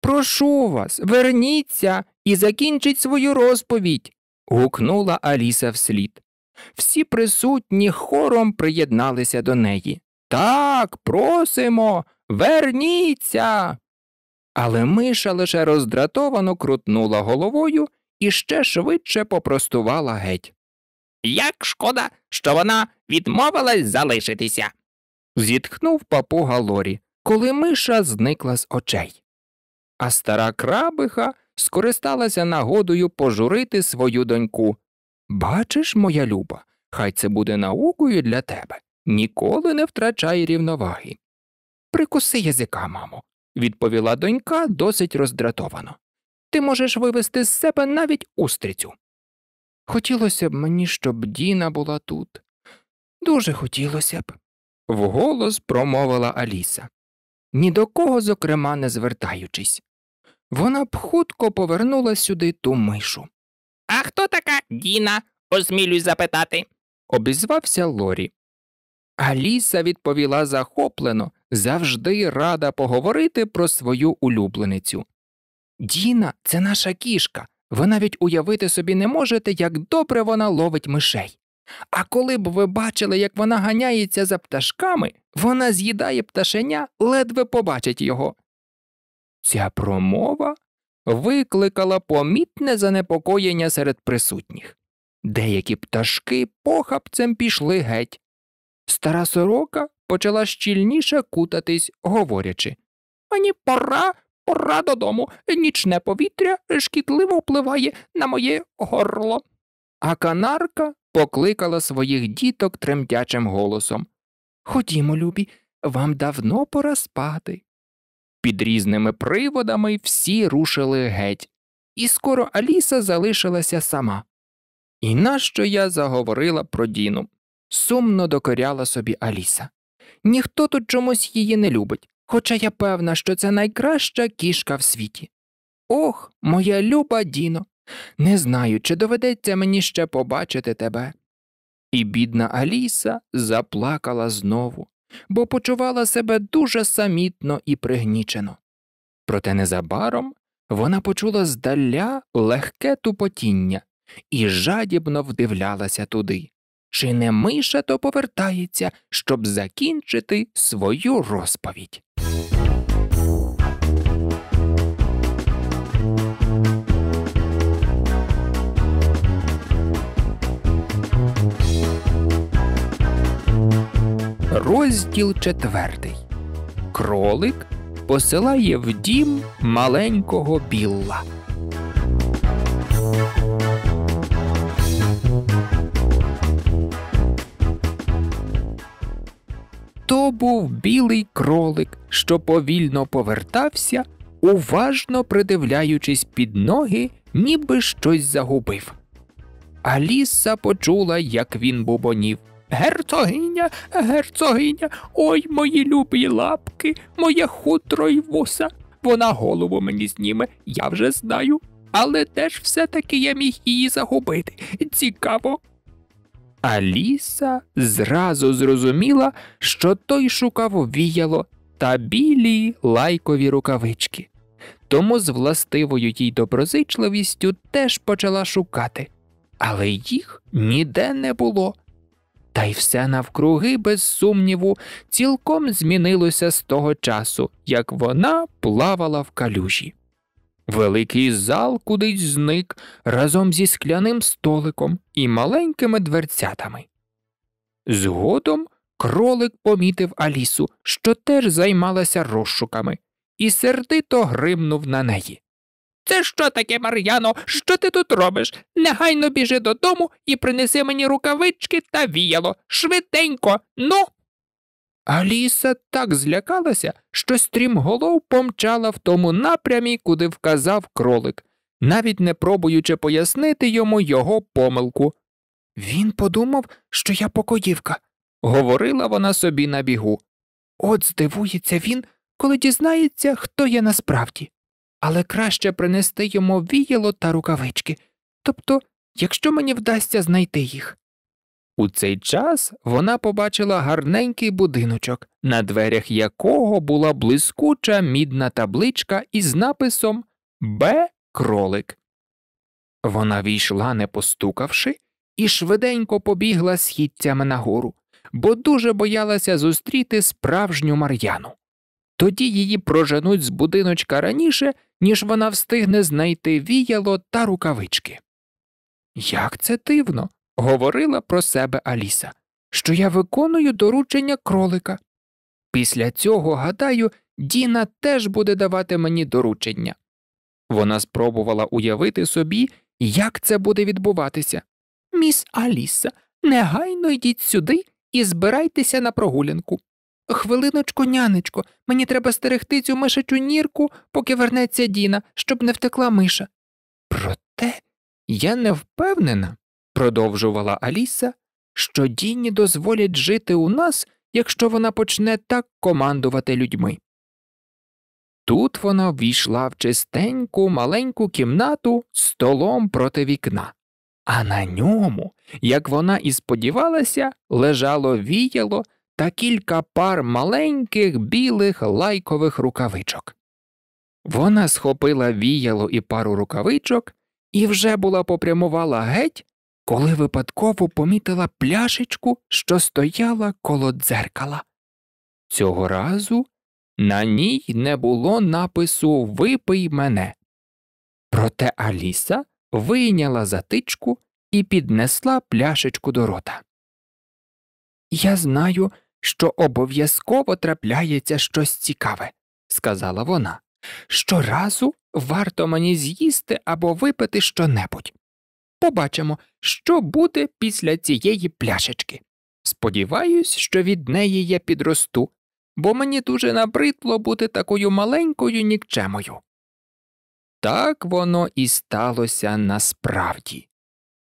Прошу вас, верніться і закінчіть свою розповідь. гукнула Аліса вслід. Всі присутні хором приєдналися до неї. Так, просимо, верніться. Але миша лише роздратовано крутнула головою і ще швидше попростувала геть. Як шкода, що вона відмовилась залишитися. зітхнув папуга Лорі, коли миша зникла з очей. А стара крабиха скористалася нагодою пожурити свою доньку. Бачиш, моя люба, хай це буде наукою для тебе. Ніколи не втрачай рівноваги. Прикуси язика, мамо, відповіла донька досить роздратовано. Ти можеш вивести з себе навіть устрицю. Хотілося б мені, щоб Діна була тут. Дуже хотілося б, вголос промовила Аліса, ні до кого, зокрема, не звертаючись. Вона б хутко повернула сюди ту мишу. А хто така Діна? осмілюсь запитати, обізвався Лорі. Аліса відповіла захоплено, завжди рада поговорити про свою улюбленицю. Діна це наша кішка. Ви навіть уявити собі не можете, як добре вона ловить мишей. А коли б ви бачили, як вона ганяється за пташками, вона з'їдає пташеня, ледве побачить його. Ця промова викликала помітне занепокоєння серед присутніх. Деякі пташки похапцем пішли геть. Стара сорока почала щільніше кутатись, говорячи Мені пора, пора додому, нічне повітря шкідливо впливає на моє горло. А канарка покликала своїх діток тремтячим голосом Ходімо, любі, вам давно пора спати. Під різними приводами всі рушили геть, і скоро Аліса залишилася сама. І нащо я заговорила про Діну? Сумно докоряла собі Аліса. Ніхто тут чомусь її не любить, хоча я певна, що це найкраща кішка в світі. Ох, моя люба Діно, не знаю, чи доведеться мені ще побачити тебе. І бідна Аліса заплакала знову бо почувала себе дуже самітно і пригнічено. Проте незабаром вона почула здаля легке тупотіння і жадібно вдивлялася туди. Чи не миша то повертається, щоб закінчити свою розповідь? Розділ четвертий. Кролик посилає в дім маленького білла. То був білий кролик, що повільно повертався, уважно придивляючись під ноги, ніби щось загубив. Аліса почула, як він бубонів. Герцогиня, герцогиня, ой мої любі лапки, моє хутро й вуса. Вона голову мені зніме, я вже знаю. Але де ж все-таки я міг її загубити. Цікаво. Аліса зразу зрозуміла, що той шукав віяло та білі лайкові рукавички. Тому з властивою їй доброзичливістю теж почала шукати, але їх ніде не було. Та й все навкруги, без сумніву, цілком змінилося з того часу, як вона плавала в калюжі. Великий зал кудись зник разом зі скляним столиком і маленькими дверцятами. Згодом кролик помітив Алісу, що теж займалася розшуками, і сердито гримнув на неї. Це що таке, Мар'яно? Що ти тут робиш? Негайно біжи додому і принеси мені рукавички та віяло. Швиденько, ну. Аліса так злякалася, що стрімголов помчала в тому напрямі, куди вказав кролик, навіть не пробуючи пояснити йому його помилку. Він подумав, що я покоївка, говорила вона собі на бігу. От здивується він, коли дізнається, хто я насправді але краще принести йому віяло та рукавички, тобто, якщо мені вдасться знайти їх. У цей час вона побачила гарненький будиночок, на дверях якого була блискуча мідна табличка із написом Б. Кролик. Вона війшла, не постукавши, і швиденько побігла східцями нагору, бо дуже боялася зустріти справжню Мар'яну. Тоді її проженуть з будиночка раніше, ніж вона встигне знайти віяло та рукавички. Як це дивно, говорила про себе Аліса, що я виконую доручення кролика. Після цього, гадаю, Діна теж буде давати мені доручення. Вона спробувала уявити собі, як це буде відбуватися. Міс Аліса, негайно йдіть сюди і збирайтеся на прогулянку. Хвилиночку, нянечко, мені треба стерегти цю мишачу нірку, поки вернеться Діна, щоб не втекла миша. Проте я не впевнена, продовжувала Аліса, що Діні дозволять жити у нас, якщо вона почне так командувати людьми. Тут вона ввійшла в чистеньку маленьку кімнату столом проти вікна, а на ньому, як вона і сподівалася, лежало віяло та кілька пар маленьких білих лайкових рукавичок. Вона схопила віяло і пару рукавичок і вже була попрямувала геть, коли випадково помітила пляшечку, що стояла коло дзеркала. Цього разу на ній не було напису Випий мене. Проте Аліса вийняла затичку і піднесла пляшечку до рота. Я знаю, що обов'язково трапляється щось цікаве, сказала вона. Щоразу варто мені з'їсти або випити щонебудь. Побачимо, що буде після цієї пляшечки. Сподіваюсь, що від неї я підросту, бо мені дуже набридло бути такою маленькою нікчемою. Так воно і сталося насправді,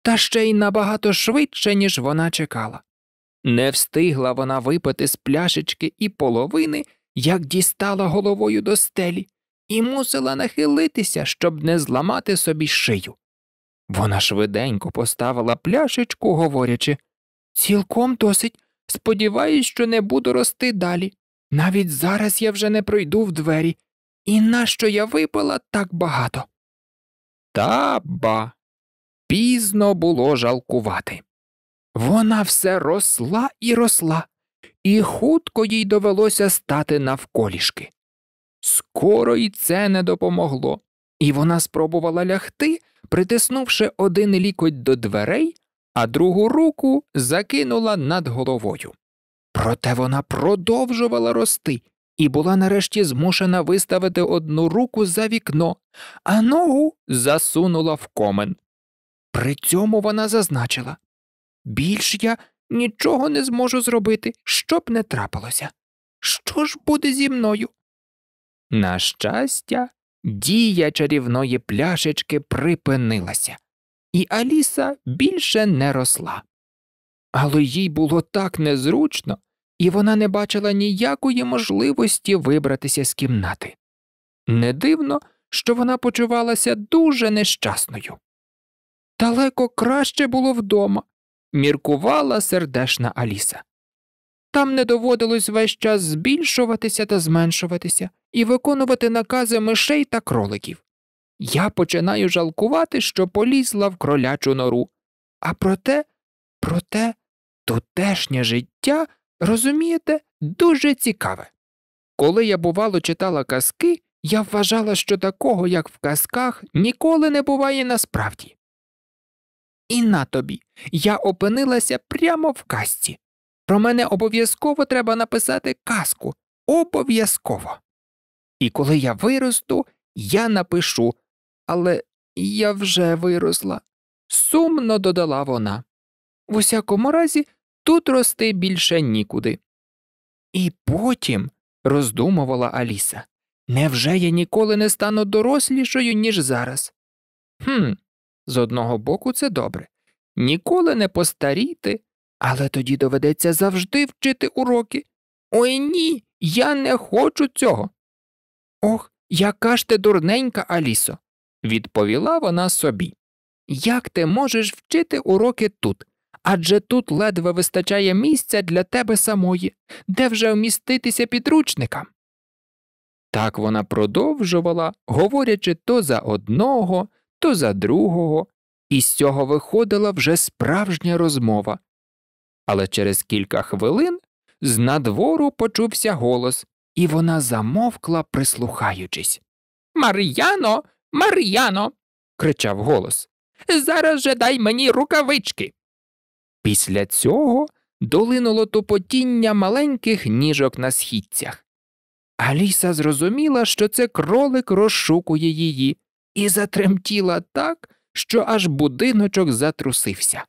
та ще й набагато швидше, ніж вона чекала. Не встигла вона випити з пляшечки і половини, як дістала головою до стелі, і мусила нахилитися, щоб не зламати собі шию. Вона швиденько поставила пляшечку, говорячи Цілком досить, сподіваюсь, що не буду рости далі. Навіть зараз я вже не пройду в двері. І нащо я випила так багато? Та ба. Пізно було жалкувати. Вона все росла і росла, і хутко їй довелося стати навколішки. Скоро й це не допомогло, і вона спробувала лягти, притиснувши один лікоть до дверей, а другу руку закинула над головою. Проте вона продовжувала рости і була нарешті змушена виставити одну руку за вікно, а ногу засунула в комен. При цьому вона зазначила більш я нічого не зможу зробити, щоб не трапилося. Що ж буде зі мною? На щастя, дія чарівної пляшечки припинилася, і Аліса більше не росла. Але їй було так незручно, і вона не бачила ніякої можливості вибратися з кімнати. Не дивно, що вона почувалася дуже нещасною. Далеко краще було вдома, міркувала сердешна Аліса. Там не доводилось весь час збільшуватися та зменшуватися і виконувати накази мишей та кроликів. Я починаю жалкувати, що полізла в кролячу нору. А проте, проте, тутешнє життя, розумієте, дуже цікаве. Коли я, бувало, читала казки, я вважала, що такого, як в казках, ніколи не буває насправді. І на тобі, я опинилася прямо в казці. Про мене обов'язково треба написати казку. Обов'язково. І коли я виросту, я напишу, але я вже виросла, сумно додала вона. В усякому разі, тут рости більше нікуди. І потім, роздумувала Аліса, невже я ніколи не стану дорослішою, ніж зараз? Хм, з одного боку, це добре. Ніколи не постаріти, але тоді доведеться завжди вчити уроки. Ой ні, я не хочу цього. Ох, яка ж ти дурненька, Алісо, відповіла вона собі. Як ти можеш вчити уроки тут? Адже тут ледве вистачає місця для тебе самої, де вже вміститися підручникам. Так вона продовжувала, говорячи то за одного, то за другого, і з цього виходила вже справжня розмова. Але через кілька хвилин з надвору почувся голос, і вона замовкла, прислухаючись. Мар'яно, Мар'яно. кричав голос. Зараз же дай мені рукавички. Після цього долинуло тупотіння маленьких ніжок на східцях. Аліса зрозуміла, що це кролик розшукує її, і затремтіла так, що аж будиночок затрусився.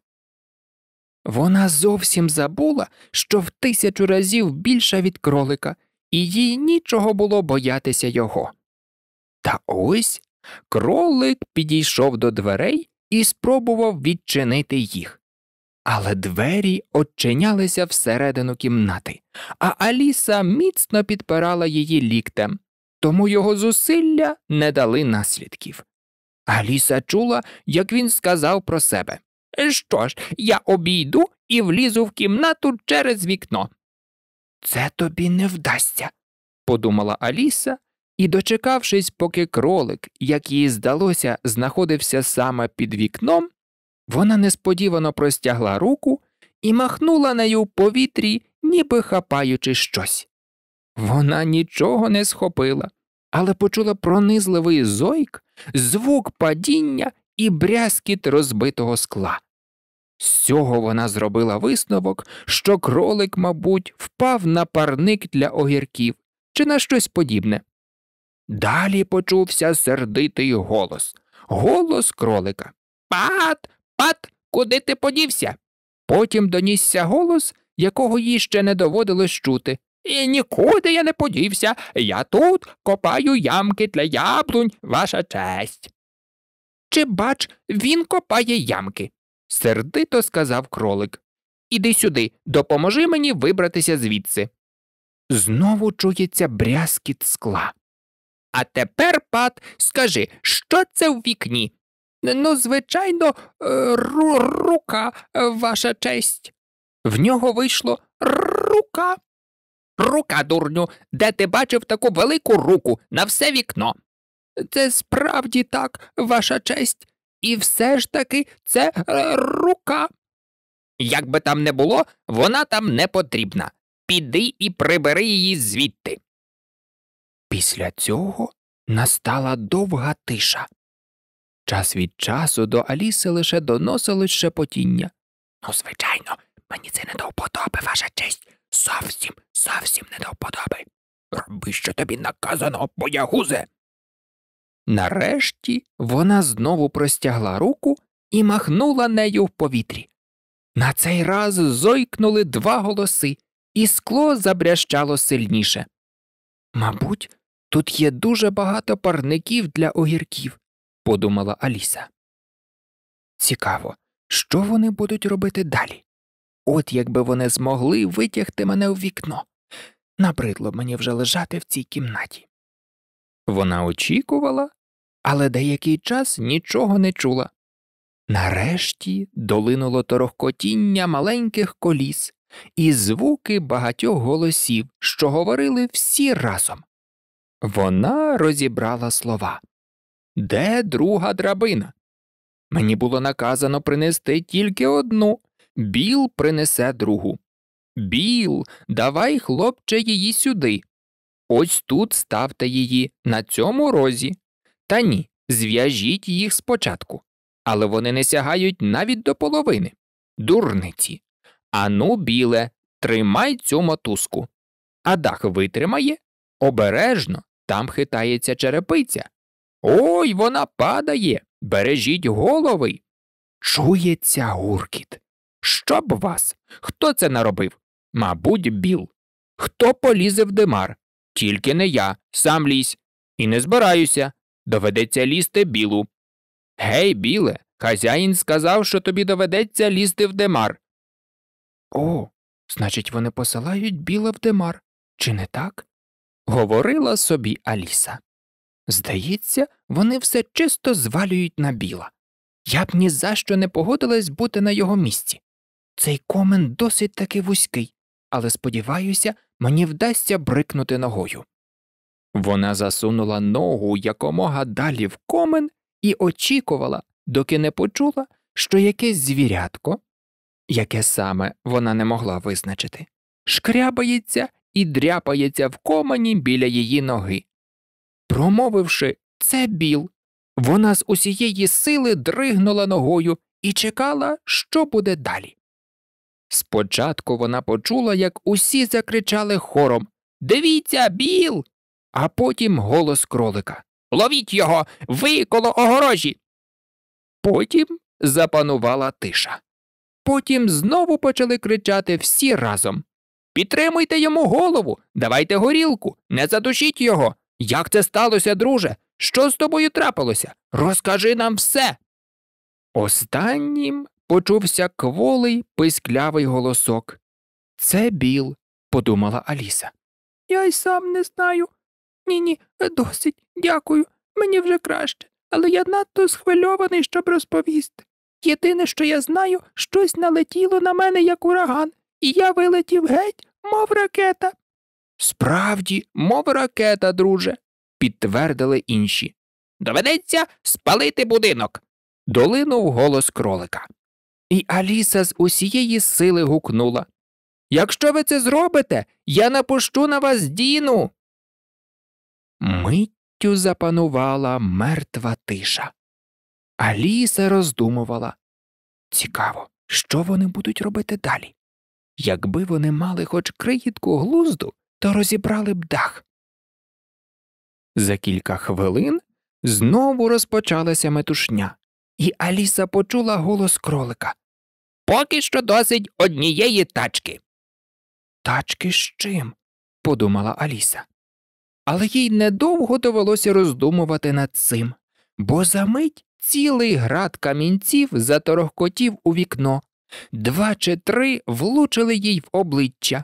Вона зовсім забула, що в тисячу разів більша від кролика, і їй нічого було боятися його. Та ось кролик підійшов до дверей і спробував відчинити їх. Але двері очинялися всередину кімнати, а Аліса міцно підпирала її ліктем, тому його зусилля не дали наслідків. Аліса чула, як він сказав про себе Що ж, я обійду і влізу в кімнату через вікно. Це тобі не вдасться, подумала Аліса, і, дочекавшись, поки кролик, як їй здалося, знаходився саме під вікном, вона несподівано простягла руку і махнула нею в повітрі, ніби хапаючи щось. Вона нічого не схопила, але почула пронизливий зойк, звук падіння і брязкіт розбитого скла. З цього вона зробила висновок, що кролик, мабуть, впав на парник для огірків чи на щось подібне. Далі почувся сердитий голос голос кролика Пат, пат, куди ти подівся? Потім донісся голос, якого їй ще не доводилось чути. І нікуди я не подівся. Я тут копаю ямки для яблунь, ваша честь. Чи бач, він копає ямки, сердито сказав кролик. Іди сюди, допоможи мені вибратися звідси. Знову чується брязкіт скла. А тепер, пат, скажи, що це в вікні? Ну, звичайно, е, рука, е, ваша честь. В нього вийшло рука. Рука, дурню, де ти бачив таку велику руку на все вікно. Це справді так, ваша честь, і все ж таки це е, рука. Як би там не було, вона там не потрібна. Піди і прибери її звідти. Після цього настала довга тиша. Час від часу до Аліси лише доносилось шепотіння. Ну, звичайно, мені це не до вподоби, ваша честь зовсім, зовсім не до вподоби. Роби, що тобі наказано, боягузе. Нарешті вона знову простягла руку і махнула нею в повітрі. На цей раз зойкнули два голоси, і скло забрящало сильніше. Мабуть, тут є дуже багато парників для огірків, подумала Аліса. Цікаво, що вони будуть робити далі? От якби вони змогли витягти мене у вікно. Набридло мені вже лежати в цій кімнаті. Вона очікувала, але деякий час нічого не чула. Нарешті долинуло торохкотіння маленьких коліс і звуки багатьох голосів, що говорили всі разом. Вона розібрала слова Де друга драбина? Мені було наказано принести тільки одну. Біл принесе другу. Біл, давай, хлопче, її сюди. Ось тут ставте її на цьому розі. Та ні, зв'яжіть їх спочатку. Але вони не сягають навіть до половини. Дурниці. Ану, біле, тримай цю мотузку. А дах витримає? Обережно там хитається черепиця. Ой, вона падає. Бережіть голови. Чується гуркіт. Що б вас? Хто це наробив? Мабуть, біл. Хто полізе в димар? Тільки не я, сам лізь. І не збираюся. Доведеться лізти білу. Гей, біле, хазяїн сказав, що тобі доведеться лізти в димар. О, значить, вони посилають біла в димар. Чи не так? говорила собі Аліса. Здається, вони все чисто звалюють на біла. Я б ні за що не погодилась бути на його місці. Цей комен досить таки вузький, але сподіваюся, мені вдасться брикнути ногою. Вона засунула ногу якомога далі в комен і очікувала, доки не почула, що якесь звірятко, яке саме вона не могла визначити, шкрябається і дряпається в комені біля її ноги. Промовивши це біл, вона з усієї сили дригнула ногою і чекала, що буде далі. Спочатку вона почула, як усі закричали хором Дивіться, біл. А потім голос кролика Ловіть його, ви коло огорожі. Потім запанувала тиша. Потім знову почали кричати всі разом Підтримуйте йому голову, давайте горілку, не задушіть його. Як це сталося, друже? Що з тобою трапилося? Розкажи нам все. Останнім почувся кволий писклявий голосок. Це біл, подумала Аліса. Я й сам не знаю. Ні, ні, досить, дякую, мені вже краще, але я надто схвильований, щоб розповісти. Єдине, що я знаю, щось налетіло на мене, як ураган, і я вилетів геть, мов ракета. Справді, мов ракета, друже, підтвердили інші. Доведеться спалити будинок. долинув голос кролика. І Аліса з усієї сили гукнула Якщо ви це зробите, я напущу на вас Діну. Миттю запанувала мертва тиша. Аліса роздумувала цікаво, що вони будуть робити далі. Якби вони мали хоч криїтку глузду, то розібрали б дах. За кілька хвилин знову розпочалася метушня і Аліса почула голос кролика. Поки що досить однієї тачки. Тачки з чим? подумала Аліса. Але їй недовго довелося роздумувати над цим, бо за мить цілий град камінців заторохкотів у вікно, два чи три влучили їй в обличчя.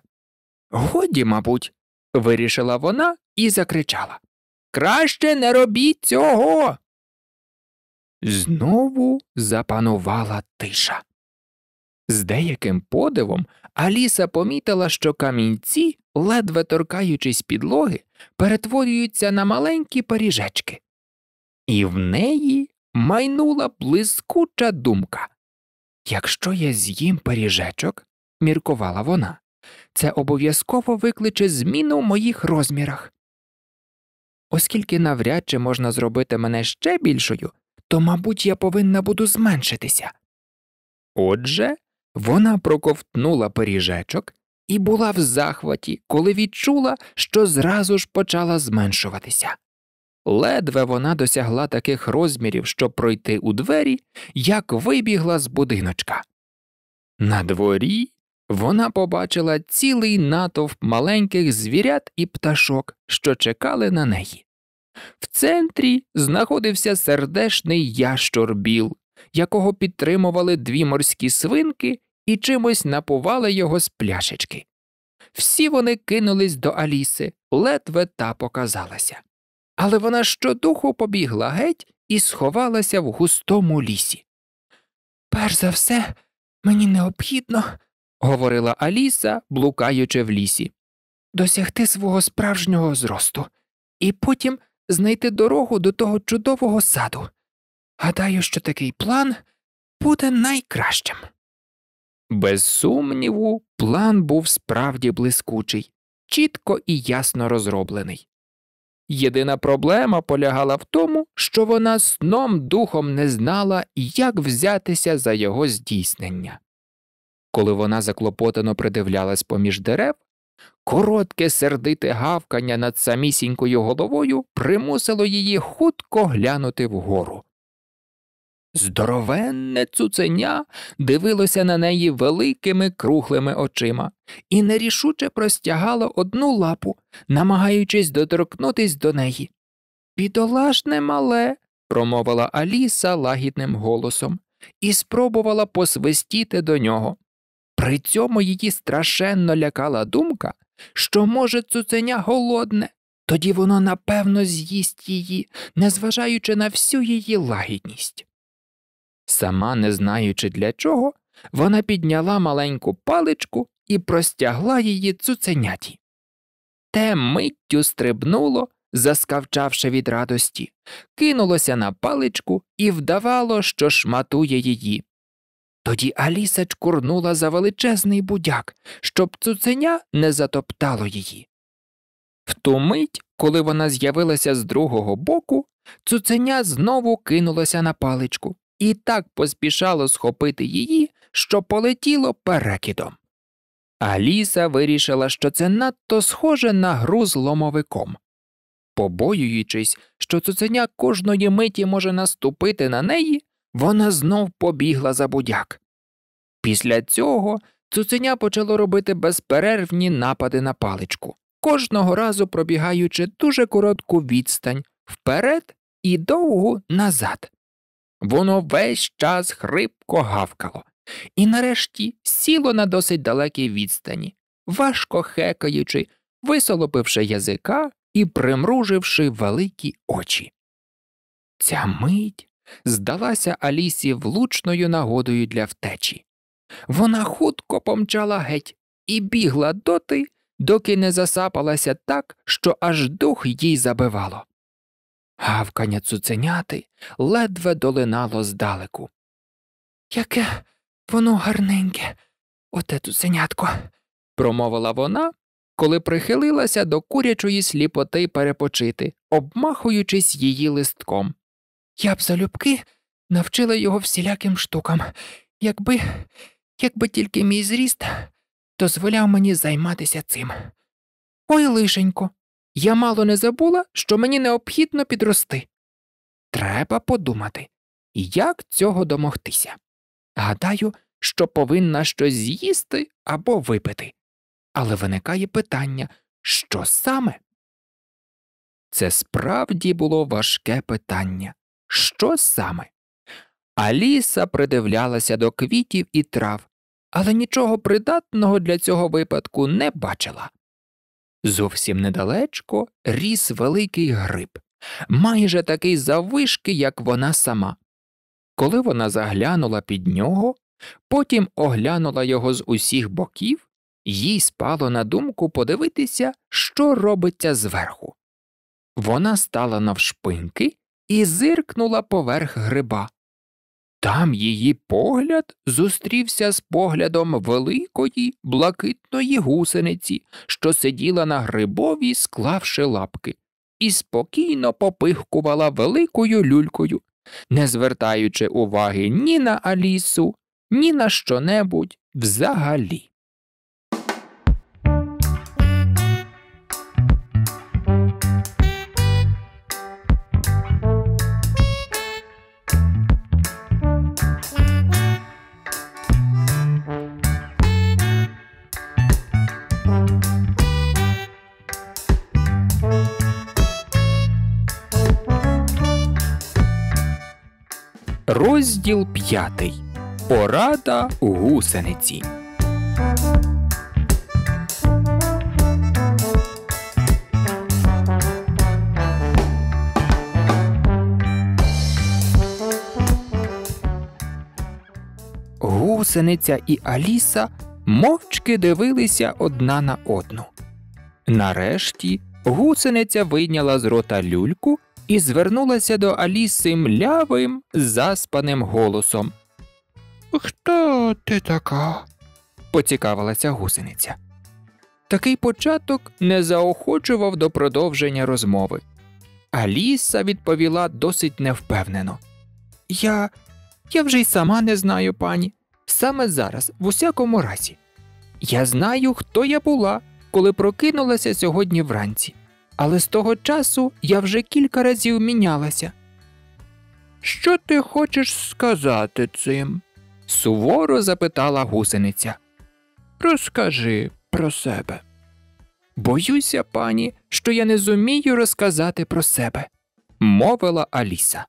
Годі, мабуть, вирішила вона і закричала. Краще не робіть цього. Знову запанувала тиша. З деяким подивом Аліса помітила, що камінці, ледве торкаючись підлоги, перетворюються на маленькі паріжечки, І в неї майнула блискуча думка. Якщо я з'їм паріжечок, міркувала вона, це обов'язково викличе зміну в моїх розмірах. Оскільки навряд чи можна зробити мене ще більшою, то, мабуть, я повинна буду зменшитися. Отже, вона проковтнула пиріжечок і була в захваті, коли відчула, що зразу ж почала зменшуватися. Ледве вона досягла таких розмірів, щоб пройти у двері, як вибігла з будиночка. На дворі вона побачила цілий натовп маленьких звірят і пташок, що чекали на неї. В центрі знаходився сердешний ящор біл, якого підтримували дві морські свинки і чимось напували його з пляшечки. Всі вони кинулись до Аліси, ледве та показалася. Але вона щодуху побігла геть і сховалася в густому лісі. Перш за все, мені необхідно, говорила Аліса, блукаючи в лісі, досягти свого справжнього зросту, і потім знайти дорогу до того чудового саду. Гадаю, що такий план буде найкращим. Без сумніву, план був справді блискучий, чітко і ясно розроблений. Єдина проблема полягала в тому, що вона сном духом не знала, як взятися за його здійснення. Коли вона заклопотано придивлялась поміж дерев, Коротке сердите гавкання над самісінькою головою примусило її хутко глянути вгору. Здоровенне цуценя дивилося на неї великими круглими очима і нерішуче простягало одну лапу, намагаючись доторкнутись до неї. Бідолашне мале, промовила Аліса лагідним голосом, і спробувала посвистіти до нього. При цьому її страшенно лякала думка, що, може, цуценя голодне, тоді воно напевно з'їсть її, незважаючи на всю її лагідність. Сама, не знаючи для чого, вона підняла маленьку паличку і простягла її цуценяті. Те миттю стрибнуло, заскавчавши від радості, кинулося на паличку і вдавало, що шматує її. Тоді Аліса чкурнула за величезний будяк, щоб цуценя не затоптало її. В ту мить, коли вона з'явилася з другого боку, цуценя знову кинулася на паличку і так поспішало схопити її, що полетіло перекидом. Аліса вирішила, що це надто схоже на гру з ломовиком. Побоюючись, що цуценя кожної миті може наступити на неї, вона знов побігла за будяк. Після цього цуценя почало робити безперервні напади на паличку, кожного разу пробігаючи дуже коротку відстань вперед і довгу назад. Воно весь час хрипко гавкало і нарешті сіло на досить далекій відстані, важко хекаючи, висолопивши язика і примруживши великі очі. Ця мить здалася Алісі влучною нагодою для втечі. Вона хутко помчала геть і бігла доти, доки не засапалася так, що аж дух їй забивало. Гавкання цуценяти ледве долинало здалеку. Яке воно гарненьке, оте цуценятко, промовила вона, коли прихилилася до курячої сліпоти перепочити, обмахуючись її листком. Я б залюбки навчила його всіляким штукам, якби якби тільки мій зріст дозволяв мені займатися цим. Ой, лишенько, я мало не забула, що мені необхідно підрости. Треба подумати, як цього домогтися. Гадаю, що повинна щось з'їсти або випити. Але виникає питання, що саме? Це справді було важке питання. Що саме? Аліса придивлялася до квітів і трав, але нічого придатного для цього випадку не бачила. Зовсім недалечко ріс великий гриб, майже такий заввишки, як вона сама. Коли вона заглянула під нього, потім оглянула його з усіх боків, їй спало на думку подивитися, що робиться зверху. Вона стала навшпиньки і зиркнула поверх гриба. Там її погляд зустрівся з поглядом великої блакитної гусениці, що сиділа на грибові, склавши лапки, і спокійно попихкувала великою люлькою, не звертаючи уваги ні на Алісу, ні на що небудь взагалі. Розділ п'ятий. Порада гусениці. Гусениця і Аліса мовчки дивилися одна на одну. Нарешті гусениця вийняла з рота люльку і звернулася до Аліси млявим, заспаним голосом. Хто ти така? поцікавилася гусениця. Такий початок не заохочував до продовження розмови. Аліса відповіла досить невпевнено. Я я вже й сама не знаю, пані. Саме зараз, в усякому разі. Я знаю, хто я була, коли прокинулася сьогодні вранці але з того часу я вже кілька разів мінялася. Що ти хочеш сказати цим? суворо запитала гусениця. Розкажи про себе. Боюся, пані, що я не зумію розказати про себе, мовила Аліса.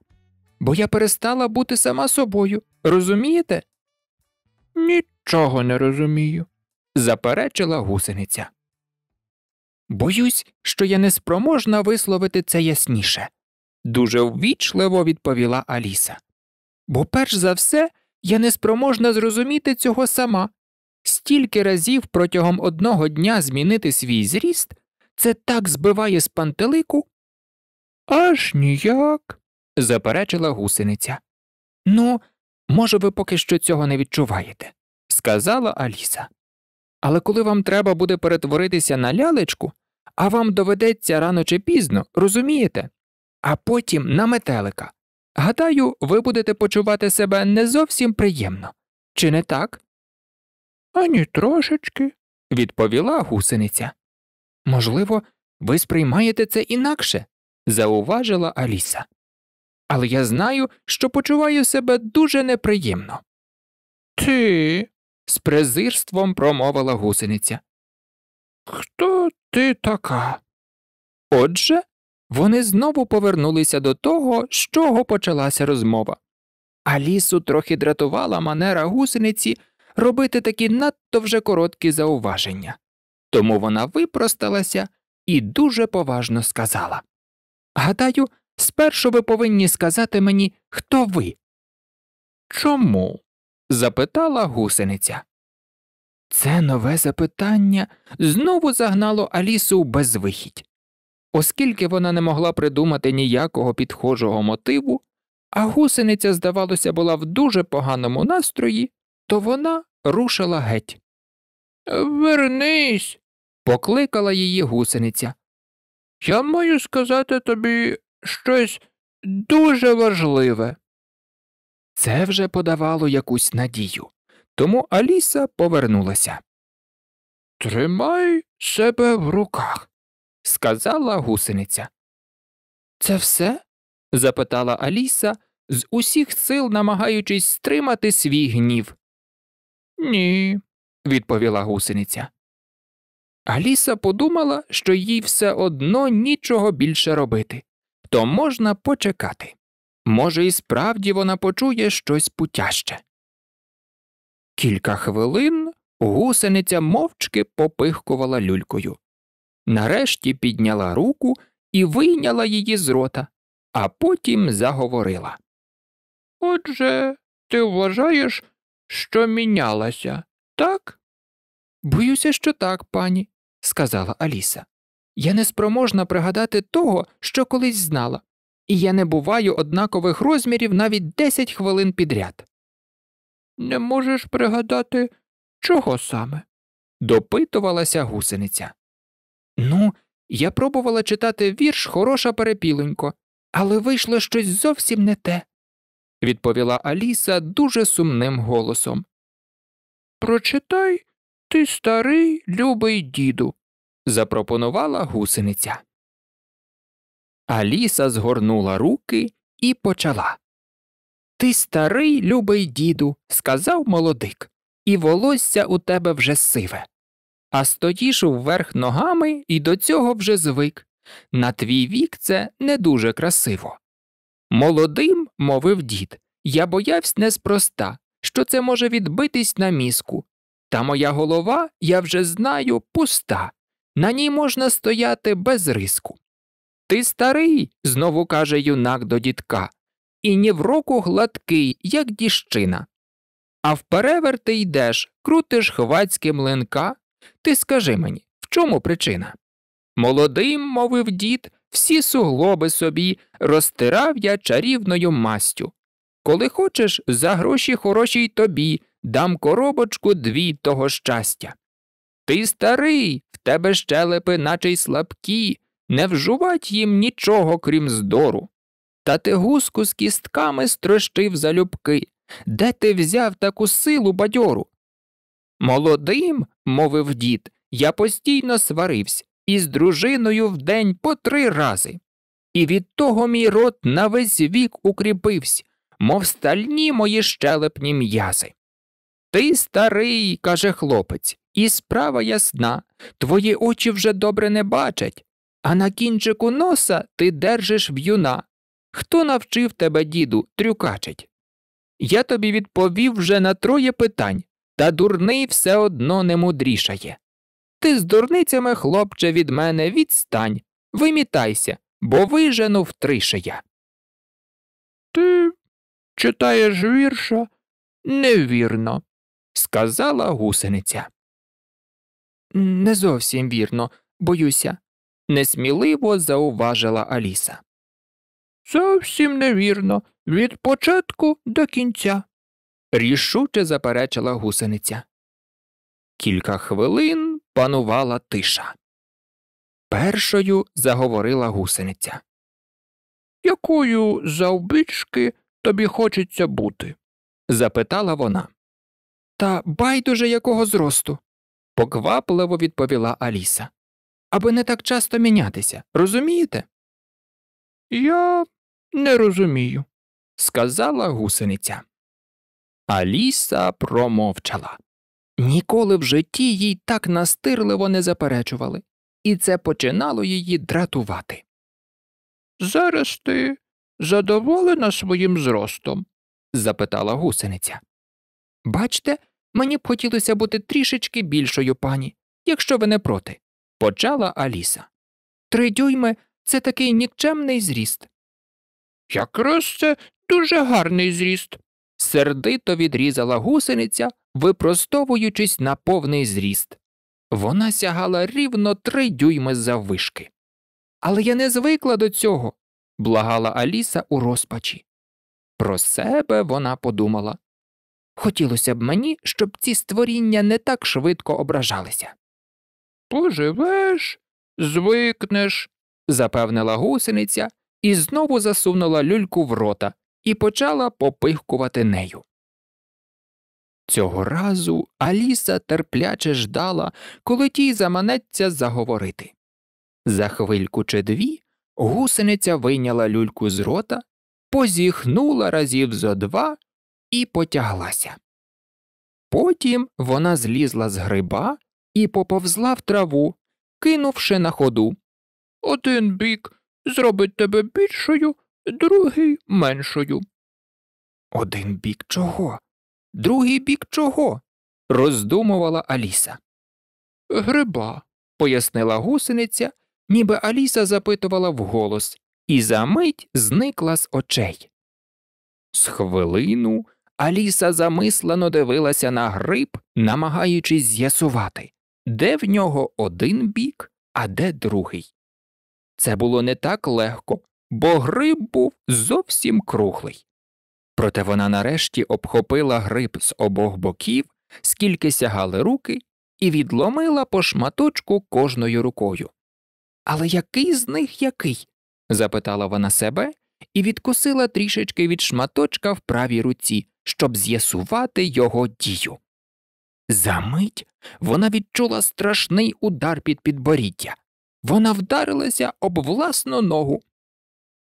Бо я перестала бути сама собою, розумієте? Нічого не розумію, заперечила гусениця. Боюсь, що я неспроможна висловити це ясніше, дуже ввічливо відповіла Аліса. Бо перш за все я неспроможна зрозуміти цього сама. Стільки разів протягом одного дня змінити свій зріст це так збиває з пантелику. Аж ніяк, заперечила гусениця. Ну, може, ви поки що цього не відчуваєте, сказала Аліса. Але коли вам треба буде перетворитися на лялечку, а вам доведеться рано чи пізно, розумієте? А потім на метелика. Гадаю, ви будете почувати себе не зовсім приємно, чи не так? Ані трошечки, відповіла гусениця. Можливо, ви сприймаєте це інакше, зауважила Аліса. Але я знаю, що почуваю себе дуже неприємно. Ти з презирством промовила гусениця. Хто ти така? Отже, вони знову повернулися до того, з чого почалася розмова. Алісу трохи дратувала манера гусениці робити такі надто вже короткі зауваження, тому вона випросталася і дуже поважно сказала Гадаю, спершу ви повинні сказати мені, хто ви. Чому? запитала гусениця. Це нове запитання знову загнало Алісу у безвихідь. Оскільки вона не могла придумати ніякого підхожого мотиву, а гусениця, здавалося, була в дуже поганому настрої, то вона рушила геть. Вернись, покликала її гусениця. Я маю сказати тобі щось дуже важливе. Це вже подавало якусь надію, тому Аліса повернулася. Тримай себе в руках, сказала гусениця. Це все? запитала Аліса, з усіх сил намагаючись стримати свій гнів. Ні, відповіла гусениця. Аліса подумала, що їй все одно нічого більше робити, то можна почекати. Може, і справді вона почує щось путяще. Кілька хвилин гусениця мовчки попихкувала люлькою. Нарешті підняла руку і вийняла її з рота, а потім заговорила. Отже, ти вважаєш, що мінялася, так? Боюся, що так, пані, сказала Аліса. Я неспроможна пригадати того, що колись знала і я не буваю однакових розмірів навіть 10 хвилин підряд. Не можеш пригадати, чого саме? допитувалася гусениця. Ну, я пробувала читати вірш хороша перепіленько, але вийшло щось зовсім не те, відповіла Аліса дуже сумним голосом. Прочитай ти старий любий діду, запропонувала гусениця. Аліса згорнула руки і почала. Ти старий, любий діду, сказав молодик, і волосся у тебе вже сиве. А стоїш вверх ногами і до цього вже звик. На твій вік це не дуже красиво. Молодим, мовив дід, я боявсь неспроста, що це може відбитись на мізку. Та моя голова, я вже знаю, пуста, на ній можна стояти без риску. Ти старий, знову каже юнак до дітка, і ні в року гладкий, як діщина. А вперевер ти йдеш, крутиш хвацьким млинка. Ти скажи мені, в чому причина? Молодим, мовив дід, всі суглоби собі розтирав я чарівною мастю. Коли хочеш, за гроші хороші й тобі дам коробочку дві того щастя. Ти старий, в тебе щелепи, наче й слабкі, не вжувать їм нічого, крім здору. Та ти гуску з кістками строщив залюбки. Де ти взяв таку силу бадьору? Молодим, мовив дід, я постійно сварився із з дружиною вдень по три рази. І від того мій рот на весь вік укріпився, мов стальні мої щелепні м'язи. Ти старий, каже хлопець, і справа ясна, твої очі вже добре не бачать, а на кінчику носа ти держиш в'юна. Хто навчив тебе, діду, трюкачить? Я тобі відповів вже на троє питань, та дурний все одно не мудрішає. Ти з дурницями, хлопче, від мене відстань, вимітайся, бо вижену втришия. Ти читаєш вірша? Невірно, сказала гусениця. Не зовсім вірно, боюся, несміливо зауважила Аліса. Зовсім невірно, від початку до кінця, рішуче заперечила гусениця. Кілька хвилин панувала тиша. Першою заговорила гусениця. Якою завбички тобі хочеться бути? запитала вона. Та байдуже якого зросту, поквапливо відповіла Аліса аби не так часто мінятися, розумієте? Я не розумію, сказала гусениця. Аліса промовчала. Ніколи в житті їй так настирливо не заперечували, і це починало її дратувати. Зараз ти задоволена своїм зростом? запитала гусениця. Бачте, мені б хотілося бути трішечки більшою пані, якщо ви не проти почала Аліса. Три дюйми це такий нікчемний зріст. Якраз це дуже гарний зріст. Сердито відрізала гусениця, випростовуючись на повний зріст. Вона сягала рівно три дюйми заввишки. Але я не звикла до цього, благала Аліса у розпачі. Про себе вона подумала. Хотілося б мені, щоб ці створіння не так швидко ображалися. Поживеш, звикнеш, запевнила гусениця і знову засунула люльку в рота і почала попихкувати нею. Цього разу Аліса терпляче ждала, коли тій заманеться заговорити. За хвильку чи дві гусениця вийняла люльку з рота, позіхнула разів зо два і потяглася. Потім вона злізла з гриба і поповзла в траву, кинувши на ходу. Один бік зробить тебе більшою, другий меншою. Один бік чого? Другий бік чого? роздумувала Аліса. Гриба, пояснила гусениця, ніби Аліса запитувала вголос, і за мить зникла з очей. З хвилину Аліса замислено дивилася на гриб, намагаючись з'ясувати, де в нього один бік, а де другий. Це було не так легко, бо гриб був зовсім круглий. Проте вона нарешті обхопила гриб з обох боків, скільки сягали руки, і відломила по шматочку кожною рукою. Але який з них який? запитала вона себе і відкусила трішечки від шматочка в правій руці, щоб з'ясувати його дію. Замить вона відчула страшний удар під підборіддя. Вона вдарилася об власну ногу.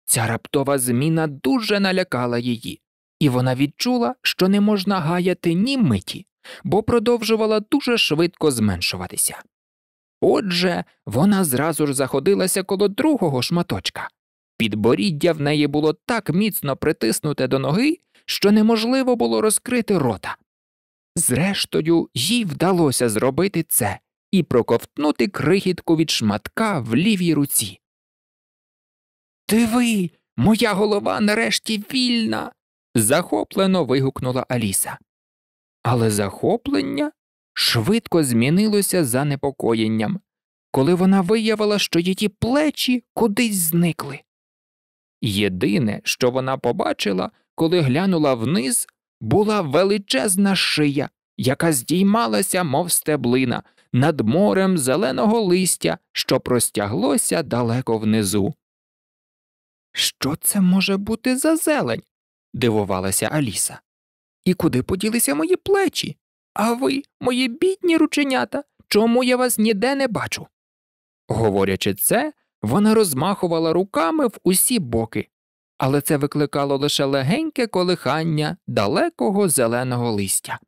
Ця раптова зміна дуже налякала її, і вона відчула, що не можна гаяти ні миті, бо продовжувала дуже швидко зменшуватися. Отже, вона зразу ж заходилася коло другого шматочка. Підборіддя в неї було так міцно притиснуте до ноги, що неможливо було розкрити рота. Зрештою, їй вдалося зробити це і проковтнути крихітку від шматка в лівій руці. Диви, моя голова нарешті вільна. захоплено вигукнула Аліса. Але захоплення швидко змінилося занепокоєнням, коли вона виявила, що її плечі кудись зникли. Єдине, що вона побачила, коли глянула вниз, була величезна шия, яка здіймалася, мов стеблина, над морем зеленого листя, що простяглося далеко внизу. Що це може бути за зелень? дивувалася Аліса. І куди поділися мої плечі? А ви, мої бідні рученята, чому я вас ніде не бачу? Говорячи це, вона розмахувала руками в усі боки, але це викликало лише легеньке колихання далекого зеленого листя.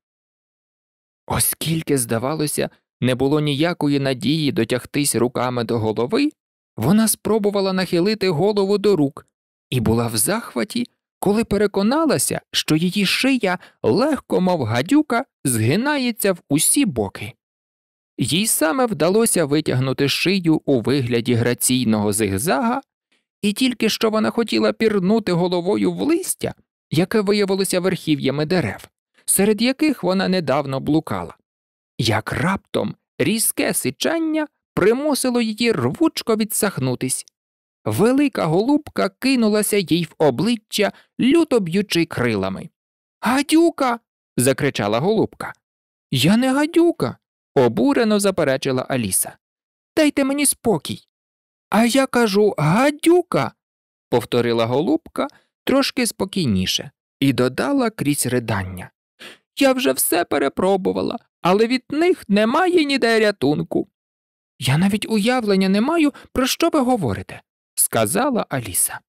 Оскільки, здавалося, не було ніякої надії дотягтись руками до голови, вона спробувала нахилити голову до рук і була в захваті, коли переконалася, що її шия легко, мов гадюка, згинається в усі боки. Їй саме вдалося витягнути шию у вигляді граційного зигзага і тільки що вона хотіла пірнути головою в листя, яке виявилося верхів'ями дерев, серед яких вона недавно блукала. Як раптом різке сичання примусило її рвучко відсахнутись. Велика голубка кинулася їй в обличчя, люто б'ючи крилами. Гадюка. закричала голубка. Я не гадюка, обурено заперечила Аліса. Дайте мені спокій. А я кажу гадюка, повторила голубка трошки спокійніше і додала крізь ридання. Я вже все перепробувала, але від них немає ніде рятунку. Я навіть уявлення не маю, про що ви говорите, сказала Аліса.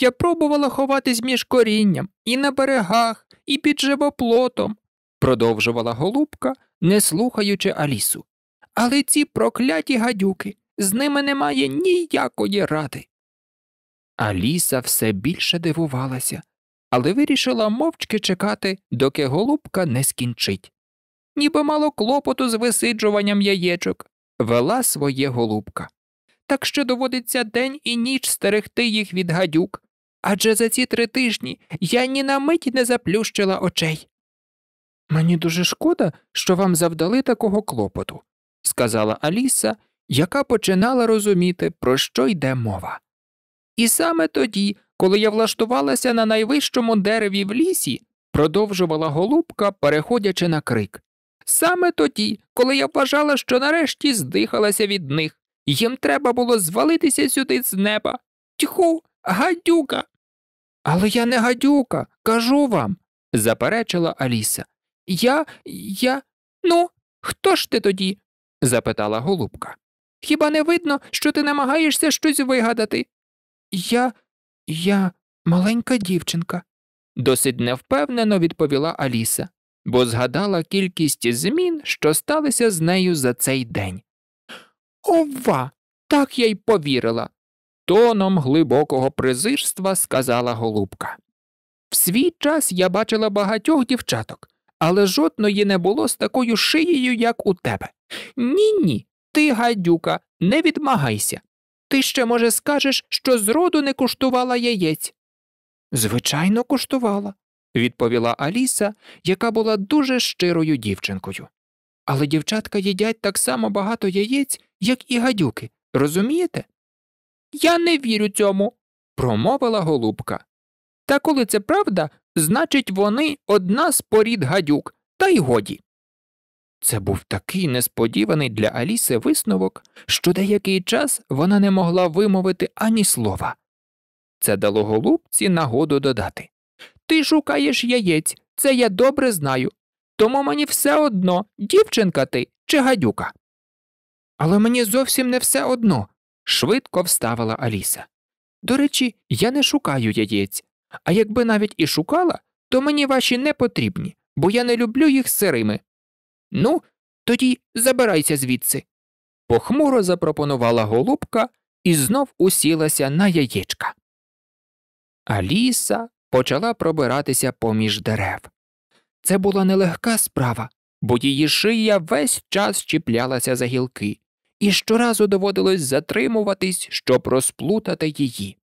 Я пробувала ховатись між корінням і на берегах, і під живоплотом, продовжувала голубка, не слухаючи Алісу. Але ці прокляті гадюки з ними немає ніякої ради. Аліса все більше дивувалася, але вирішила мовчки чекати, доки голубка не скінчить. Ніби мало клопоту з висиджуванням яєчок, вела своє голубка. Так що доводиться день і ніч стерегти їх від гадюк. Адже за ці три тижні я ні на мить не заплющила очей. Мені дуже шкода, що вам завдали такого клопоту, сказала Аліса яка починала розуміти, про що йде мова. І саме тоді, коли я влаштувалася на найвищому дереві в лісі, продовжувала голубка, переходячи на крик. Саме тоді, коли я вважала, що нарешті здихалася від них, їм треба було звалитися сюди з неба. Тьху, гадюка. Але я не гадюка, кажу вам, заперечила Аліса. Я, я. Ну, хто ж ти тоді? запитала голубка. Хіба не видно, що ти намагаєшся щось вигадати? Я. я маленька дівчинка, досить невпевнено відповіла Аліса, бо згадала кількість змін, що сталися з нею за цей день. Ова, так я й повірила, тоном глибокого презирства сказала голубка. В свій час я бачила багатьох дівчаток, але жодної не було з такою шиєю, як у тебе. Ні ні. Ти, гадюка, не відмагайся. Ти ще, може, скажеш, що зроду не куштувала яєць. Звичайно, куштувала, відповіла Аліса, яка була дуже щирою дівчинкою. Але дівчатка їдять так само багато яєць, як і гадюки, розумієте? Я не вірю цьому, промовила голубка. Та коли це правда, значить, вони одна з порід гадюк, та й годі. Це був такий несподіваний для Аліси висновок, що деякий час вона не могла вимовити ані слова. Це дало голубці нагоду додати Ти шукаєш яєць, це я добре знаю, тому мені все одно, дівчинка ти чи гадюка. Але мені зовсім не все одно, швидко вставила Аліса. До речі, я не шукаю яєць, а якби навіть і шукала, то мені ваші не потрібні, бо я не люблю їх сирими. Ну, тоді забирайся звідси. Похмуро запропонувала голубка і знов усілася на яєчка. Аліса почала пробиратися поміж дерев. Це була нелегка справа, бо її шия весь час чіплялася за гілки, і щоразу доводилось затримуватись, щоб розплутати її.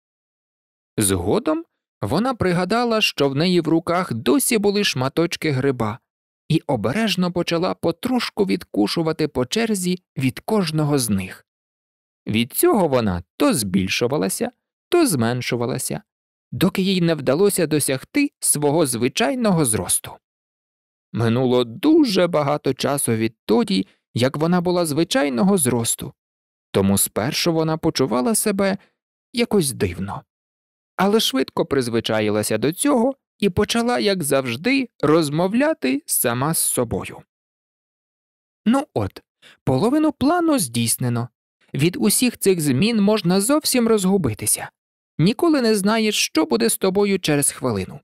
Згодом вона пригадала, що в неї в руках досі були шматочки гриба, і обережно почала потрошку відкушувати по черзі від кожного з них. Від цього вона то збільшувалася, то зменшувалася, доки їй не вдалося досягти свого звичайного зросту. Минуло дуже багато часу відтоді, як вона була звичайного зросту, тому спершу вона почувала себе якось дивно, але швидко призвичаїлася до цього і почала, як завжди, розмовляти сама з собою. Ну от, половину плану здійснено. Від усіх цих змін можна зовсім розгубитися. Ніколи не знаєш, що буде з тобою через хвилину.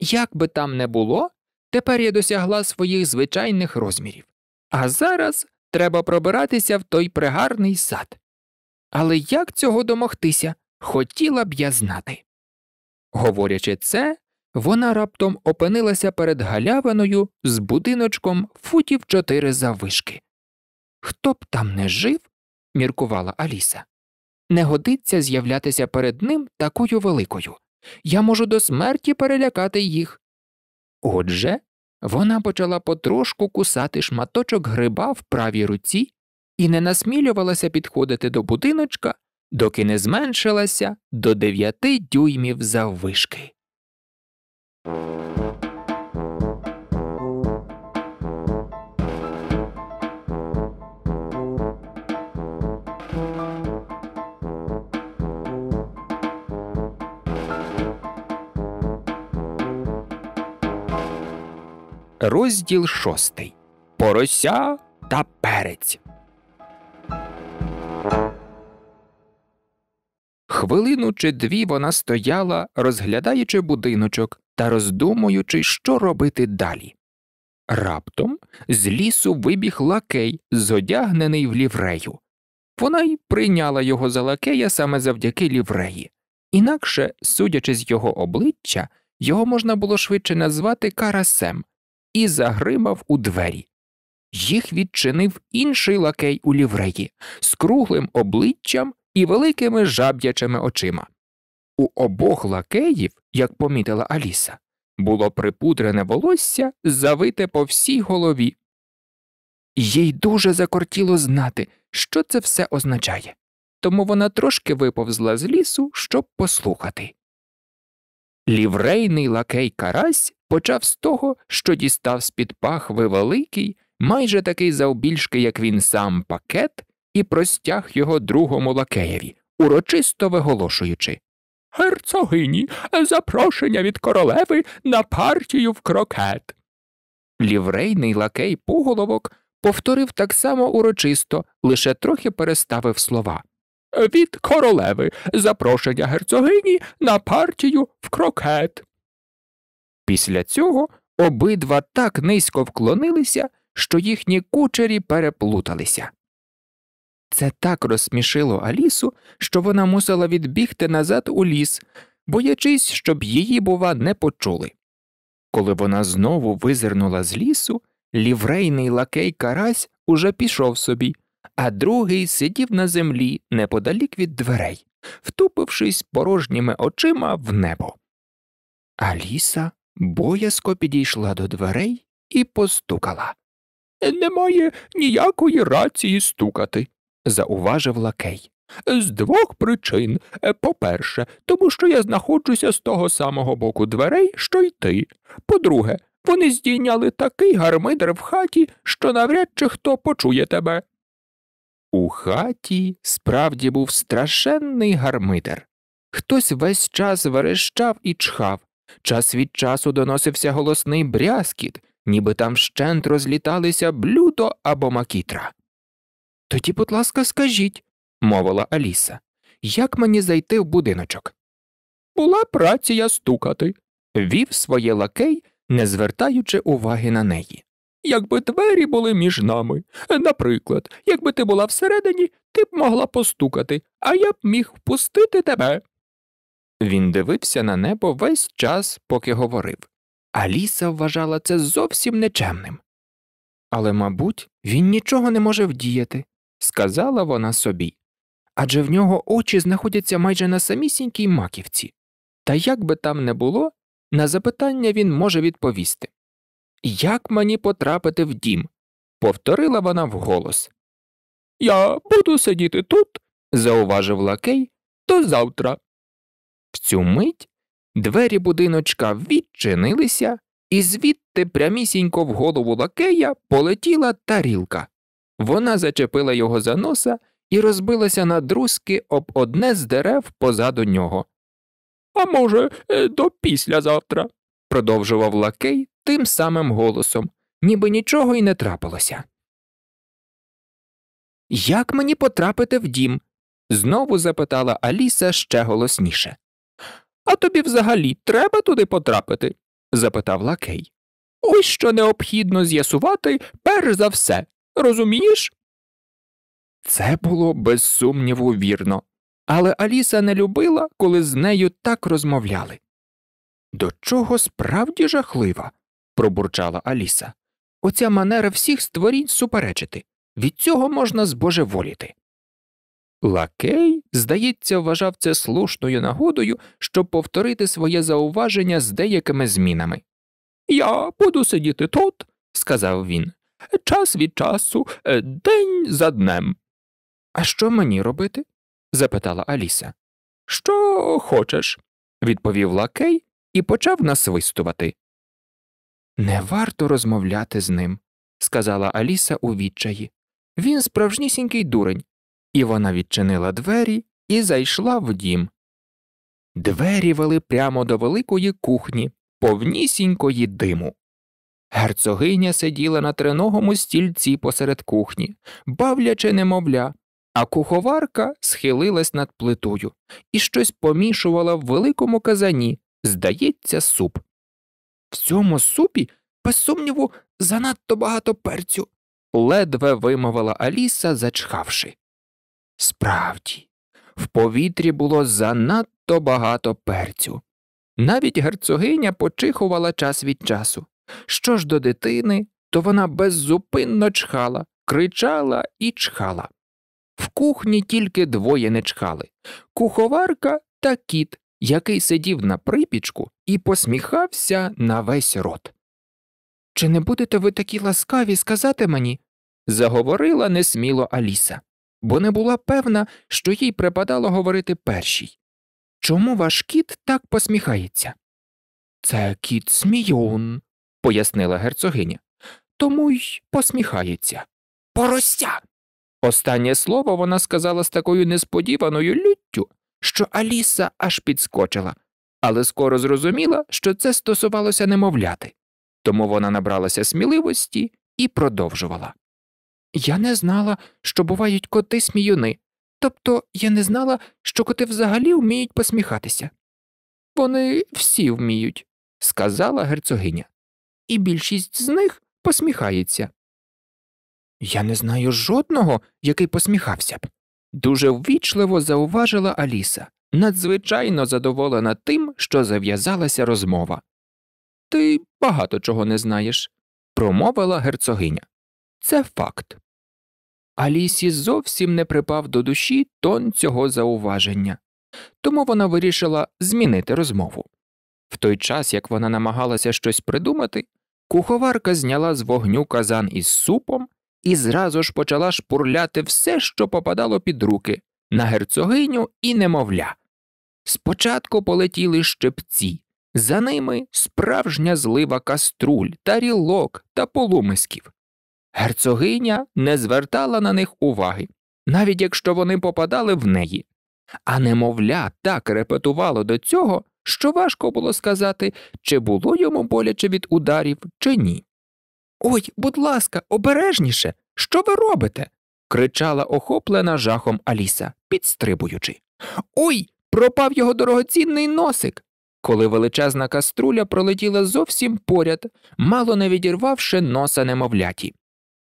Як би там не було, тепер я досягла своїх звичайних розмірів, а зараз треба пробиратися в той пригарний сад. Але як цього домогтися, хотіла б я знати. Говорячи це, вона раптом опинилася перед галявиною з будиночком футів чотири заввишки. Хто б там не жив, міркувала Аліса, не годиться з'являтися перед ним такою великою. Я можу до смерті перелякати їх. Отже, вона почала потрошку кусати шматочок гриба в правій руці і не насмілювалася підходити до будиночка, доки не зменшилася до дев'яти дюймів заввишки. Розділ шостий Порося та перець. Хвилину чи дві вона стояла, розглядаючи будиночок, та роздумуючи, що робити далі. Раптом з лісу вибіг лакей, зодягнений в ліврею. Вона й прийняла його за лакея саме завдяки лівреї. Інакше, судячи з його обличчя, його можна було швидше назвати карасем, і загримав у двері. Їх відчинив інший лакей у лівреї з круглим обличчям і великими жаб'ячими очима. У обох лакеїв, як помітила Аліса, було припудрене волосся завите по всій голові. Їй дуже закортіло знати, що це все означає, тому вона трошки виповзла з лісу, щоб послухати. Ліврейний лакей Карась почав з того, що дістав з під пахви великий, майже такий завбільшки, як він сам, пакет, і простяг його другому лакеєві, урочисто виголошуючи Герцогині, запрошення від королеви на партію в крокет. Ліврейний лакей пуголовок повторив так само урочисто, лише трохи переставив слова. Від королеви запрошення герцогині на партію в крокет. Після цього обидва так низько вклонилися, що їхні кучері переплуталися. Це так розсмішило Алісу, що вона мусила відбігти назад у ліс, боячись, щоб її, бува, не почули. Коли вона знову визирнула з лісу, ліврейний лакей Карась уже пішов собі, а другий сидів на землі неподалік від дверей, втупившись порожніми очима в небо. Аліса боязко підійшла до дверей і постукала. Немає ніякої рації стукати, зауважив лакей. З двох причин. Е, по-перше, тому що я знаходжуся з того самого боку дверей, що й ти. По-друге, вони здійняли такий гармидер в хаті, що навряд чи хто почує тебе. У хаті справді був страшенний гармидер. Хтось весь час верещав і чхав, час від часу доносився голосний брязкіт, ніби там вщент розліталися блюдо або макітра. Тоді, будь ласка, скажіть, мовила Аліса, як мені зайти в будиночок? Була праця стукати, вів своє лакей, не звертаючи уваги на неї. Якби двері були між нами. Наприклад, якби ти була всередині, ти б могла постукати, а я б міг впустити тебе. Він дивився на небо весь час, поки говорив. Аліса вважала це зовсім нечемним. Але, мабуть, він нічого не може вдіяти, сказала вона собі. Адже в нього очі знаходяться майже на самісінькій маківці, та як би там не було, на запитання він може відповісти. Як мені потрапити в дім? повторила вона вголос. Я буду сидіти тут, зауважив лакей, до завтра. В цю мить двері будиночка відчинилися, і звідти прямісінько в голову лакея полетіла тарілка. Вона зачепила його за носа і розбилася на друзки об одне з дерев позаду нього. А може, е, до післязавтра, продовжував лакей тим самим голосом, ніби нічого й не трапилося. Як мені потрапити в дім? знову запитала Аліса ще голосніше. А тобі взагалі треба туди потрапити? запитав лакей. Ось що необхідно з'ясувати перш за все, Розумієш? Це було без сумніву вірно, але Аліса не любила, коли з нею так розмовляли. До чого справді жахлива, пробурчала Аліса. Оця манера всіх створінь суперечити. Від цього можна збожеволіти. Лакей, здається, вважав це слушною нагодою, щоб повторити своє зауваження з деякими змінами. Я буду сидіти тут, сказав він, час від часу, е, день за днем. А що мені робити? запитала Аліса. Що хочеш, відповів лакей і почав насвистувати. Не варто розмовляти з ним, сказала Аліса у відчаї. Він справжнісінький дурень, і вона відчинила двері і зайшла в дім. Двері вели прямо до великої кухні, повнісінької диму. Герцогиня сиділа на триногому стільці посеред кухні, бавлячи немовля, а куховарка схилилась над плитою і щось помішувала в великому казані, здається, суп. В цьому супі, без сумніву, занадто багато перцю, ледве вимовила Аліса, зачхавши. Справді, в повітрі було занадто багато перцю. Навіть герцогиня почихувала час від часу. Що ж до дитини, то вона беззупинно чхала, кричала і чхала. В кухні тільки двоє не чхали куховарка та кіт, який сидів на припічку і посміхався на весь рот. Чи не будете ви такі ласкаві сказати мені? заговорила несміло Аліса, бо не була певна, що їй припадало говорити першій. Чому ваш кіт так посміхається? Це кіт Сміюн, пояснила герцогиня. Тому й посміхається. Поростя. Останнє слово вона сказала з такою несподіваною люттю, що Аліса аж підскочила, але скоро зрозуміла, що це стосувалося немовляти, тому вона набралася сміливості і продовжувала. Я не знала, що бувають коти сміюни, тобто я не знала, що коти взагалі вміють посміхатися. Вони всі вміють, сказала герцогиня і більшість з них посміхається. Я не знаю жодного, який посміхався б. Дуже ввічливо зауважила Аліса, надзвичайно задоволена тим, що зав'язалася розмова. Ти багато чого не знаєш, промовила герцогиня. Це факт. Алісі зовсім не припав до душі тон цього зауваження, тому вона вирішила змінити розмову. В той час, як вона намагалася щось придумати, Куховарка зняла з вогню казан із супом і зразу ж почала шпурляти все, що попадало під руки, на герцогиню і немовля. Спочатку полетіли щепці, за ними справжня злива каструль, тарілок та полумисків. Герцогиня не звертала на них уваги, навіть якщо вони попадали в неї, а немовля так репетувало до цього, що важко було сказати, чи було йому боляче від ударів, чи ні. Ой, будь ласка, обережніше, що ви робите? кричала охоплена жахом Аліса, підстрибуючи. Ой, пропав його дорогоцінний носик. Коли величезна каструля пролетіла зовсім поряд, мало не відірвавши носа немовляті.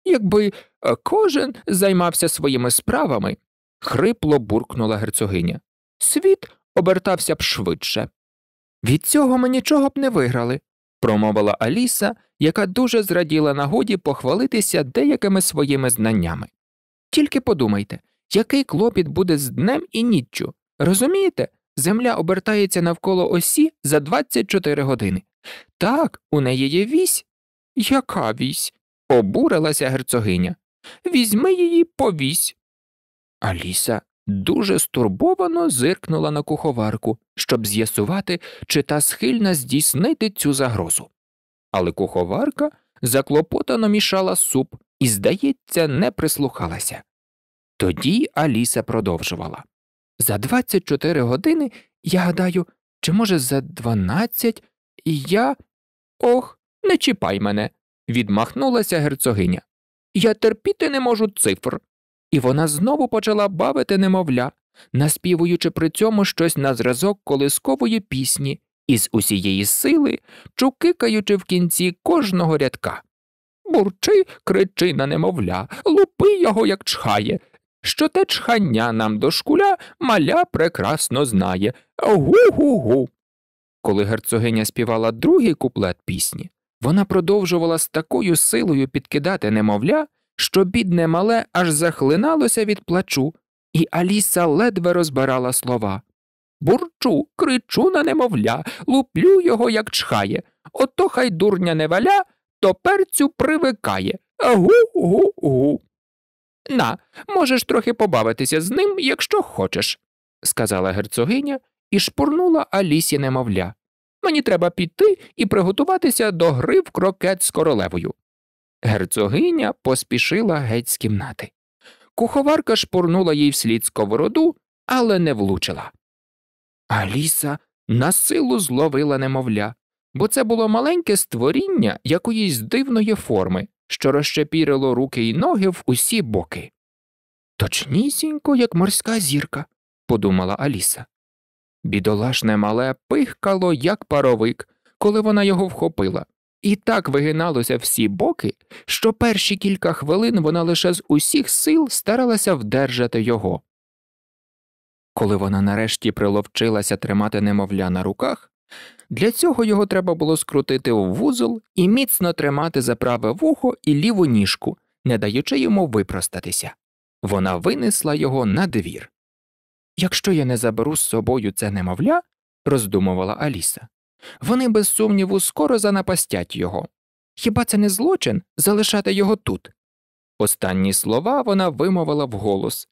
Якби е, кожен займався своїми справами, хрипло буркнула герцогиня. Світ обертався б швидше. Від цього ми нічого б не виграли, промовила Аліса, яка дуже зраділа нагоді похвалитися деякими своїми знаннями. Тільки подумайте, який клопіт буде з днем і ніччю. Розумієте, земля обертається навколо осі за 24 години. Так, у неї є вісь. Яка вісь? обурилася герцогиня. Візьми її повісь. Аліса дуже стурбовано зиркнула на куховарку, щоб з'ясувати, чи та схильна здійснити цю загрозу. Але куховарка заклопотано мішала суп і, здається, не прислухалася. Тоді Аліса продовжувала За 24 години я гадаю, чи, може, за 12, і я. Ох, не чіпай мене, відмахнулася герцогиня. Я терпіти не можу цифр і вона знову почала бавити немовля, наспівуючи при цьому щось на зразок колискової пісні і з усієї сили, чукикаючи в кінці кожного рядка. Бурчи, кричи на немовля, лупи його, як чхає. Що те чхання нам до шкуля маля прекрасно знає. Гу-гу-гу. Коли герцогиня співала другий куплет пісні, вона продовжувала з такою силою підкидати немовля, що бідне мале аж захлиналося від плачу, і Аліса ледве розбирала слова. Бурчу, кричу на немовля, луплю його, як чхає. Ото хай дурня не валя, то перцю привикає. Гу-гу-гу. На, можеш трохи побавитися з ним, якщо хочеш, сказала герцогиня і шпурнула Алісі немовля. Мені треба піти і приготуватися до гри в крокет з королевою. Герцогиня поспішила геть з кімнати. Куховарка шпурнула їй вслід сковороду, але не влучила. Аліса на силу зловила немовля, бо це було маленьке створіння якоїсь дивної форми, що розчепірило руки й ноги в усі боки. Точнісінько, як морська зірка, подумала Аліса. Бідолашне мале пихкало, як паровик, коли вона його вхопила, і так вигиналося всі боки, що перші кілька хвилин вона лише з усіх сил старалася вдержати його. Коли вона нарешті приловчилася тримати немовля на руках, для цього його треба було скрутити у вузол і міцно тримати за праве вухо і ліву ніжку, не даючи йому випростатися. Вона винесла його на двір. Якщо я не заберу з собою це немовля, роздумувала Аліса, вони, без сумніву, скоро занапастять його. Хіба це не злочин залишати його тут? Останні слова вона вимовила вголос,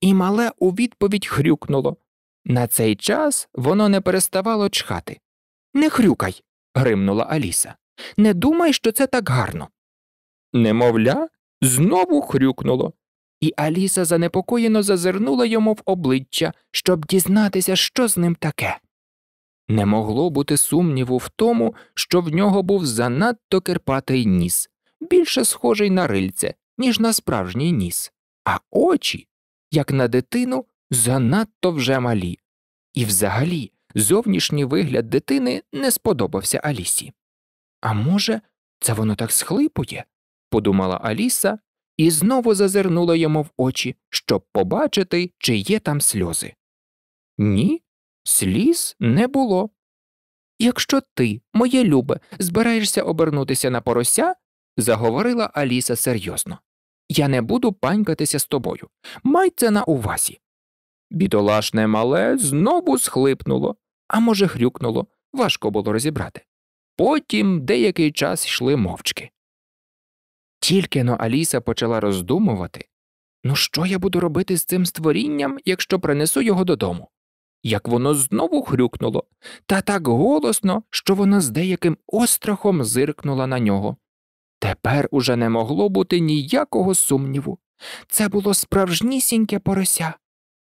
і мале у відповідь хрюкнуло. На цей час воно не переставало чхати. Не хрюкай. гримнула Аліса. Не думай, що це так гарно. Немовля, знову хрюкнуло. І Аліса занепокоєно зазирнула йому в обличчя, щоб дізнатися, що з ним таке. Не могло бути сумніву в тому, що в нього був занадто кирпатий ніс, більше схожий на рильце, ніж на справжній ніс, а очі, як на дитину, занадто вже малі. І взагалі зовнішній вигляд дитини не сподобався Алісі. А може, це воно так схлипує? подумала Аліса і знову зазирнула йому в очі, щоб побачити, чи є там сльози. Ні, Сліз не було. Якщо ти, моє любе, збираєшся обернутися на порося, заговорила Аліса серйозно, я не буду панькатися з тобою. Май це на увазі. Бідолашне мале знову схлипнуло, а може, хрюкнуло, важко було розібрати. Потім деякий час йшли мовчки. Тільки но Аліса почала роздумувати ну, що я буду робити з цим створінням, якщо принесу його додому? як воно знову хрюкнуло, та так голосно, що воно з деяким острахом зиркнула на нього. Тепер уже не могло бути ніякого сумніву. Це було справжнісіньке порося.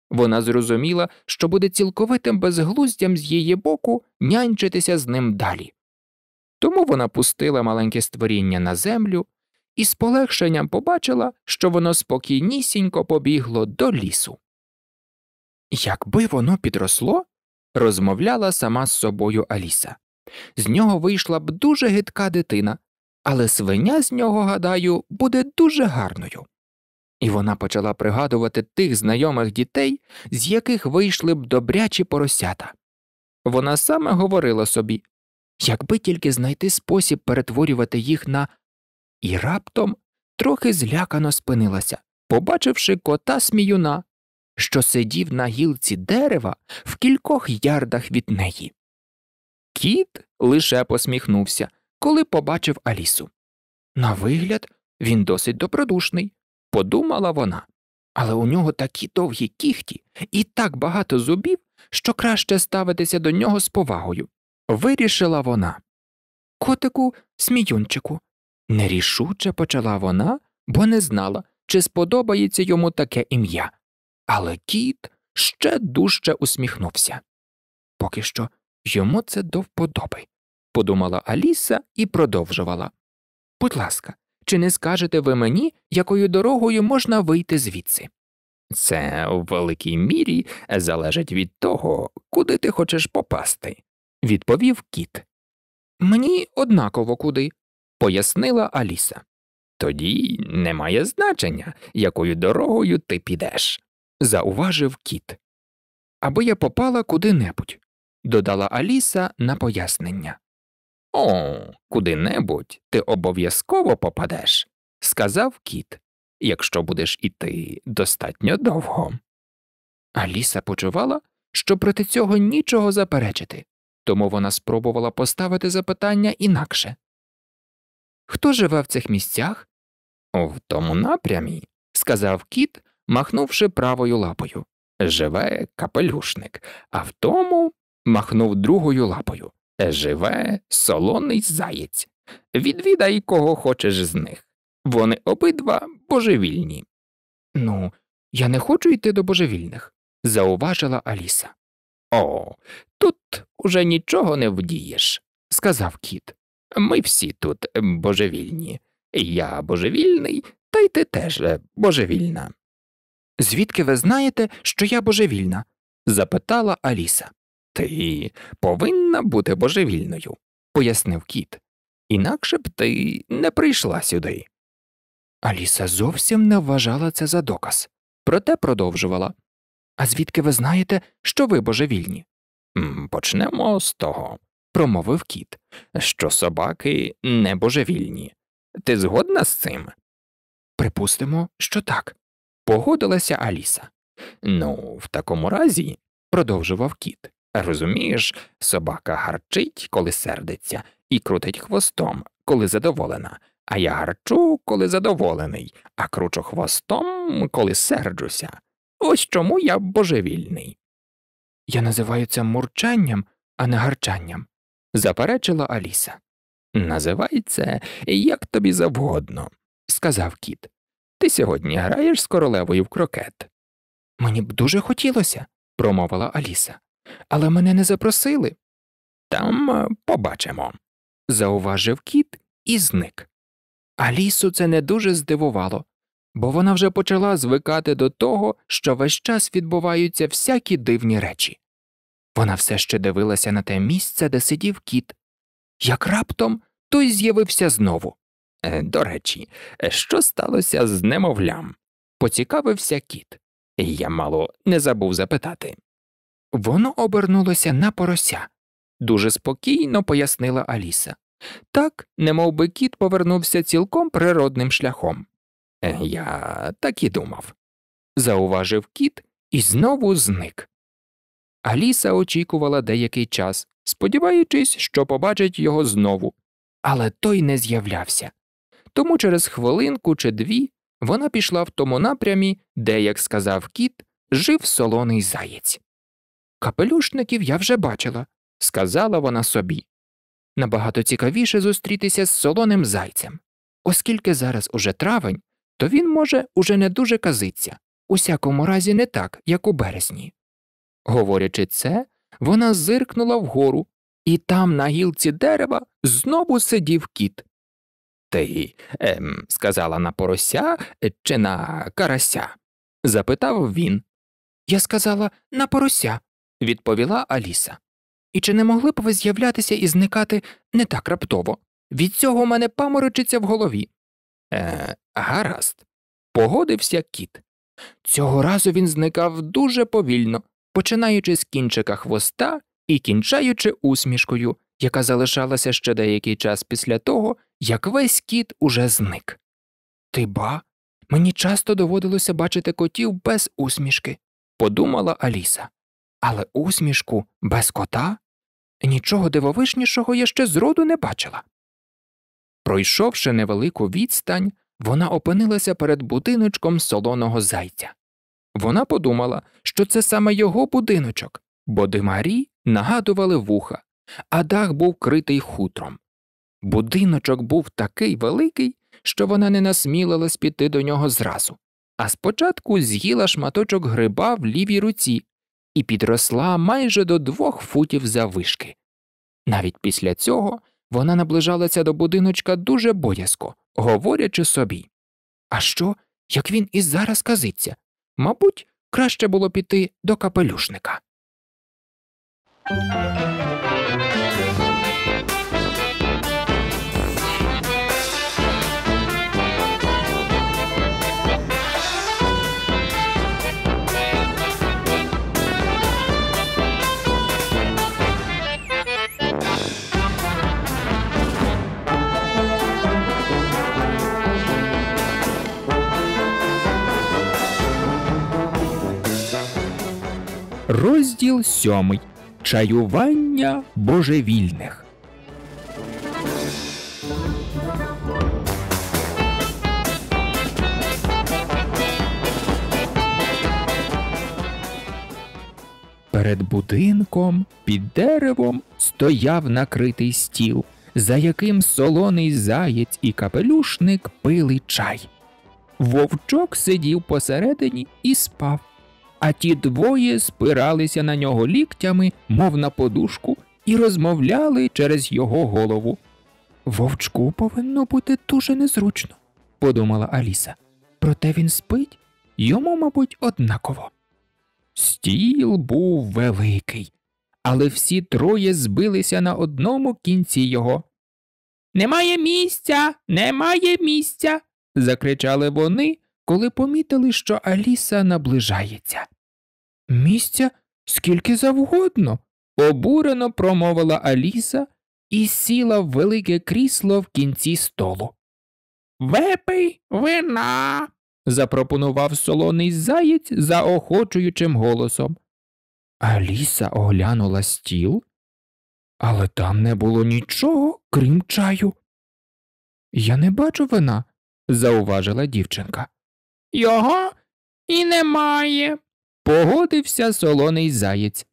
Вона зрозуміла, що буде цілковитим безглуздям з її боку нянчитися з ним далі. Тому вона пустила маленьке створіння на землю і з полегшенням побачила, що воно спокійнісінько побігло до лісу. Якби воно підросло, розмовляла сама з собою Аліса. З нього вийшла б дуже гидка дитина, але свиня з нього, гадаю, буде дуже гарною. І вона почала пригадувати тих знайомих дітей, з яких вийшли б добрячі поросята. Вона саме говорила собі якби тільки знайти спосіб перетворювати їх на. І раптом трохи злякано спинилася, побачивши кота сміюна, що сидів на гілці дерева в кількох ярдах від неї. Кіт лише посміхнувся, коли побачив Алісу. На вигляд, він досить добродушний, подумала вона, але у нього такі довгі кігті і так багато зубів, що краще ставитися до нього з повагою. Вирішила вона. Котику, сміюнчику. Нерішуче почала вона, бо не знала, чи сподобається йому таке ім'я але кіт ще дужче усміхнувся. Поки що йому це до вподоби, подумала Аліса і продовжувала. Будь ласка, чи не скажете ви мені, якою дорогою можна вийти звідси? Це в великій мірі залежить від того, куди ти хочеш попасти, відповів кіт. Мені однаково куди, пояснила Аліса. Тоді немає значення, якою дорогою ти підеш зауважив кіт. Аби я попала куди-небудь, додала Аліса на пояснення. О, куди-небудь ти обов'язково попадеш, сказав кіт, якщо будеш іти достатньо довго. Аліса почувала, що проти цього нічого заперечити, тому вона спробувала поставити запитання інакше. Хто живе в цих місцях? В тому напрямі, сказав кіт, махнувши правою лапою. Живе капелюшник, а в тому махнув другою лапою. Живе солоний заєць. Відвідай, кого хочеш з них. Вони обидва божевільні. Ну, я не хочу йти до божевільних, зауважила Аліса. О, тут уже нічого не вдієш, сказав кіт. Ми всі тут божевільні. Я божевільний, та й ти теж божевільна звідки ви знаєте, що я божевільна? запитала Аліса. Ти повинна бути божевільною, пояснив кіт. Інакше б ти не прийшла сюди. Аліса зовсім не вважала це за доказ, проте продовжувала. А звідки ви знаєте, що ви божевільні? Почнемо з того, промовив кіт, що собаки не божевільні. Ти згодна з цим? Припустимо, що так, Погодилася Аліса. Ну, в такому разі, продовжував кіт. Розумієш, собака гарчить, коли сердиться, і крутить хвостом, коли задоволена, а я гарчу, коли задоволений, а кручу хвостом, коли серджуся. Ось чому я божевільний. Я називаю це мурчанням, а не гарчанням, заперечила Аліса. Називай це як тобі завгодно, сказав кіт. Ти сьогодні граєш з королевою в крокет? Мені б дуже хотілося, промовила Аліса, але мене не запросили. Там е, побачимо, зауважив кіт і зник. Алісу це не дуже здивувало, бо вона вже почала звикати до того, що весь час відбуваються всякі дивні речі. Вона все ще дивилася на те місце, де сидів кіт, як раптом той з'явився знову. Е, до речі, що сталося з немовлям? Поцікавився кіт, я мало не забув запитати. Воно обернулося на порося, дуже спокійно пояснила Аліса. Так, немов би кіт повернувся цілком природним шляхом. Е, я так і думав, зауважив кіт і знову зник. Аліса очікувала деякий час, сподіваючись, що побачить його знову, але той не з'являвся. Тому через хвилинку чи дві вона пішла в тому напрямі, де, як сказав кіт, жив солоний заєць. Капелюшників я вже бачила, сказала вона собі. Набагато цікавіше зустрітися з солоним зайцем. Оскільки зараз уже травень, то він, може, уже не дуже казиться, усякому разі не так, як у березні. Говорячи це, вона зиркнула вгору, і там, на гілці дерева, знову сидів кіт ти ем, сказала на порося е, чи на карася? запитав він. Я сказала на порося, відповіла Аліса. І чи не могли б ви з'являтися і зникати не так раптово? Від цього мене паморочиться в голові. Е, Гаразд, погодився кіт. Цього разу він зникав дуже повільно, починаючи з кінчика хвоста і кінчаючи усмішкою, яка залишалася ще деякий час після того, як весь кіт уже зник. Ти ба, мені часто доводилося бачити котів без усмішки, подумала Аліса. Але усмішку без кота нічого дивовишнішого я ще зроду не бачила. Пройшовши невелику відстань, вона опинилася перед будиночком солоного зайця. Вона подумала, що це саме його будиночок, бо димарі нагадували вуха, а дах був критий хутром. Будиночок був такий великий, що вона не насмілилась піти до нього зразу, а спочатку з'їла шматочок гриба в лівій руці і підросла майже до двох футів завишки. Навіть після цього вона наближалася до будиночка дуже боязко, говорячи собі. А що, як він і зараз казиться? Мабуть, краще було піти до капелюшника. Розділ сьомий. Чаювання божевільних. Перед будинком під деревом стояв накритий стіл, за яким солоний заєць і капелюшник пили чай. Вовчок сидів посередині і спав а ті двоє спиралися на нього ліктями, мов на подушку, і розмовляли через його голову. Вовчку повинно бути дуже незручно, подумала Аліса. Проте він спить йому, мабуть, однаково. Стіл був великий, але всі троє збилися на одному кінці його. Немає місця, немає місця. закричали вони, коли помітили, що Аліса наближається. Місця скільки завгодно, обурено промовила Аліса і сіла в велике крісло в кінці столу. Випий вина. запропонував солоний заєць заохочуючим голосом. Аліса оглянула стіл, але там не було нічого, крім чаю. Я не бачу вина, зауважила дівчинка. Його і немає, погодився солоний заєць.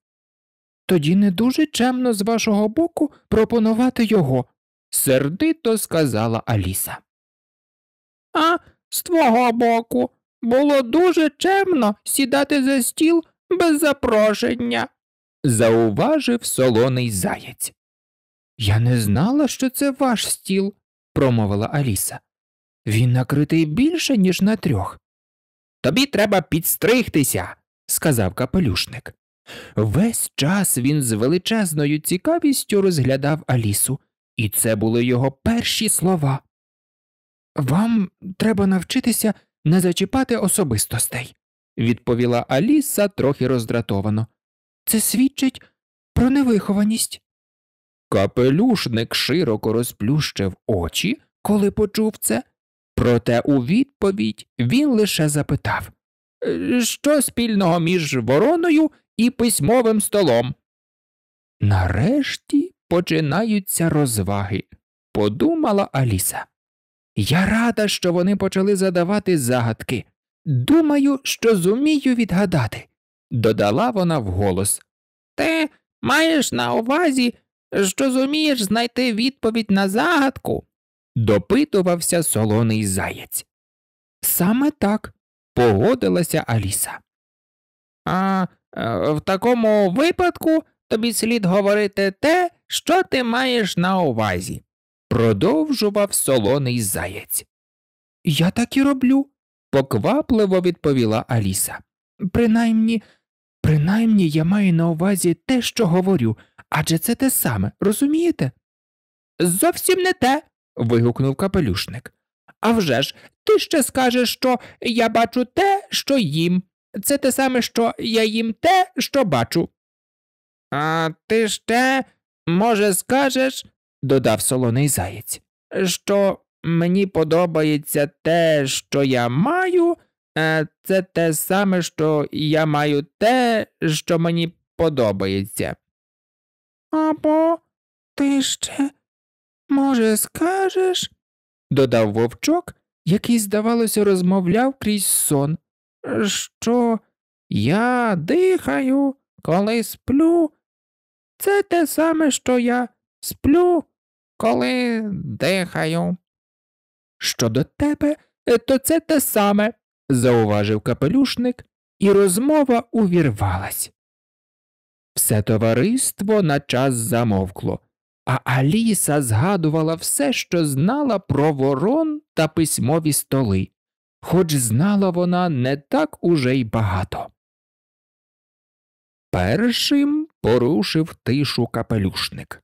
Тоді не дуже чемно з вашого боку пропонувати його, сердито сказала Аліса. А з твого боку було дуже чемно сідати за стіл без запрошення, зауважив солоний заєць. Я не знала, що це ваш стіл, промовила Аліса. Він накритий більше, ніж на трьох. Тобі треба підстригтися, сказав капелюшник. Весь час він з величезною цікавістю розглядав Алісу, і це були його перші слова. Вам треба навчитися не зачіпати особистостей, відповіла Аліса трохи роздратовано. Це свідчить про невихованість. Капелюшник широко розплющив очі, коли почув це, Проте у відповідь він лише запитав «Е, що спільного між вороною і письмовим столом. Нарешті починаються розваги, подумала Аліса. Я рада, що вони почали задавати загадки. Думаю, що зумію відгадати, додала вона вголос. Ти маєш на увазі, що зумієш знайти відповідь на загадку, допитувався солоний заєць. Саме так погодилася Аліса. А е, в такому випадку тобі слід говорити те, що ти маєш на увазі, продовжував солоний заєць. Я так і роблю, поквапливо відповіла Аліса. Принаймні, принаймні я маю на увазі те, що говорю, адже це те саме, розумієте? Зовсім не те, вигукнув капелюшник. «А вже ж, ти ще скажеш, що я бачу те, що їм. Це те саме, що я їм те, що бачу. А ти ще, може, скажеш, додав солоний заєць, що мені подобається те, що я маю, це те саме, що я маю те, що мені подобається. Або ти ще Може, скажеш? додав вовчок, який, здавалося, розмовляв крізь сон. Що я дихаю, коли сплю? Це те саме, що я сплю, коли дихаю. Щодо тебе, то це те саме, зауважив капелюшник, і розмова увірвалась. Все товариство на час замовкло а Аліса згадувала все, що знала про ворон та письмові столи, хоч знала вона не так уже й багато. Першим порушив тишу капелюшник.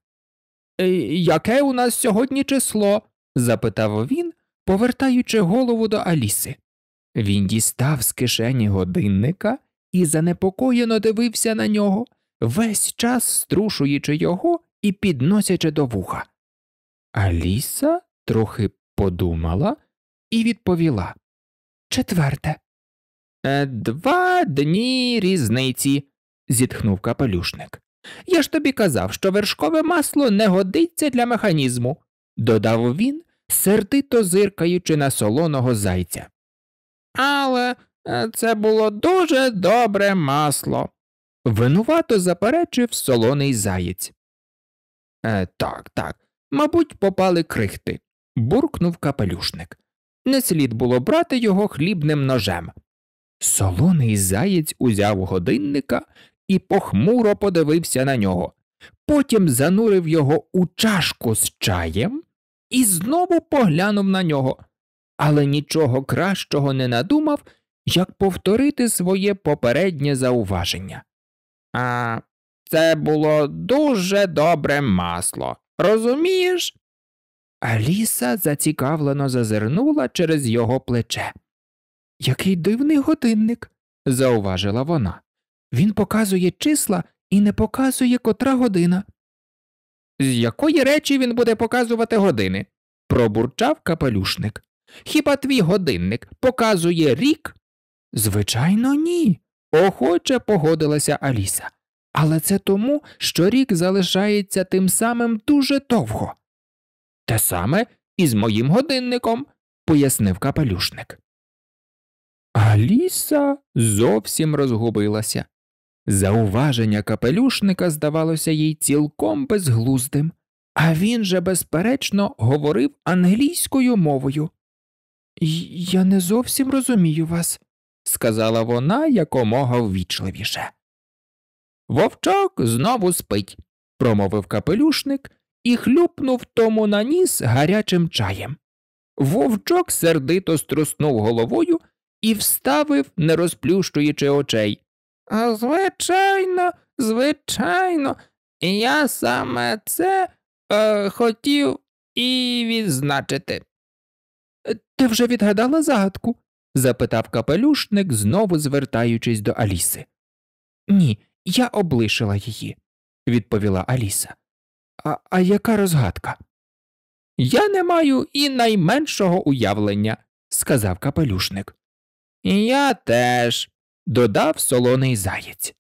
«Е, яке у нас сьогодні число? запитав він, повертаючи голову до Аліси. Він дістав з кишені годинника і занепокоєно дивився на нього, весь час струшуючи його і підносячи до вуха. Аліса трохи подумала і відповіла Четверте. Е, два дні різниці, зітхнув капелюшник. Я ж тобі казав, що вершкове масло не годиться для механізму, додав він, сердито зиркаючи на солоного зайця. Але е, це було дуже добре масло, винувато заперечив солоний заєць. Е, Так, так, мабуть, попали крихти, буркнув капелюшник. Не слід було брати його хлібним ножем. Солоний заєць узяв годинника і похмуро подивився на нього. Потім занурив його у чашку з чаєм і знову поглянув на нього, але нічого кращого не надумав, як повторити своє попереднє зауваження. А це було дуже добре масло. Розумієш? Аліса зацікавлено зазирнула через його плече. Який дивний годинник, зауважила вона. Він показує числа і не показує котра година. З якої речі він буде показувати години? пробурчав капелюшник. Хіба твій годинник показує рік? Звичайно, ні, охоче погодилася Аліса але це тому, що рік залишається тим самим дуже довго. Те саме і з моїм годинником, пояснив капелюшник. Аліса зовсім розгубилася. Зауваження капелюшника здавалося їй цілком безглуздим, а він же, безперечно, говорив англійською мовою. Я не зовсім розумію вас, сказала вона якомога ввічливіше. Вовчок знову спить, промовив капелюшник і хлюпнув тому на ніс гарячим чаєм. Вовчок сердито струснув головою і вставив, не розплющуючи очей. Звичайно, звичайно, я саме це е, хотів і відзначити. Ти вже відгадала загадку? запитав капелюшник, знову звертаючись до Аліси. Ні, я облишила її, відповіла Аліса. А, а яка розгадка? Я не маю і найменшого уявлення, сказав капелюшник. Я теж, додав солоний заєць.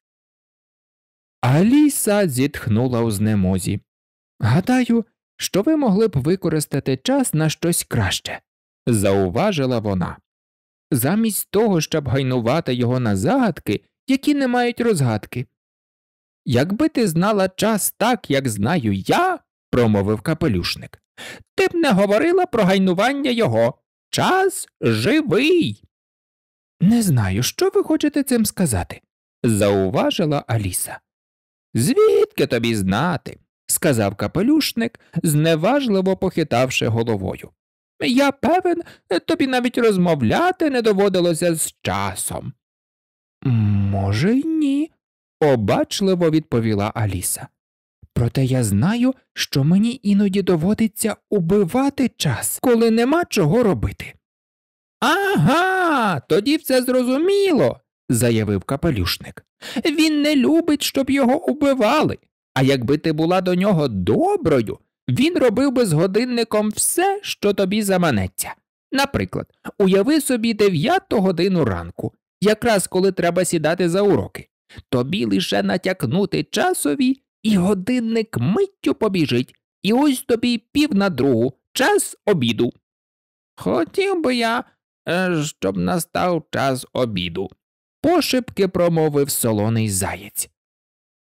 Аліса зітхнула у знемозі. Гадаю, що ви могли б використати час на щось краще, зауважила вона. Замість того, щоб гайнувати його на загадки, які не мають розгадки. Якби ти знала час так, як знаю я, промовив капелюшник, ти б не говорила про гайнування його. Час живий. Не знаю, що ви хочете цим сказати, зауважила Аліса. Звідки тобі знати? сказав капелюшник, зневажливо похитавши головою. Я певен, тобі навіть розмовляти не доводилося з часом. Може, й ні, обачливо відповіла Аліса. Проте я знаю, що мені іноді доводиться убивати час, коли нема чого робити. Ага, тоді все зрозуміло, заявив капелюшник. Він не любить, щоб його убивали, а якби ти була до нього доброю, він робив би з годинником все, що тобі заманеться. Наприклад, уяви собі дев'яту годину ранку, якраз коли треба сідати за уроки. Тобі лише натякнути часові, і годинник миттю побіжить, і ось тобі пів на другу час обіду. Хотів би я, е, щоб настав час обіду, пошепки промовив солоний заєць.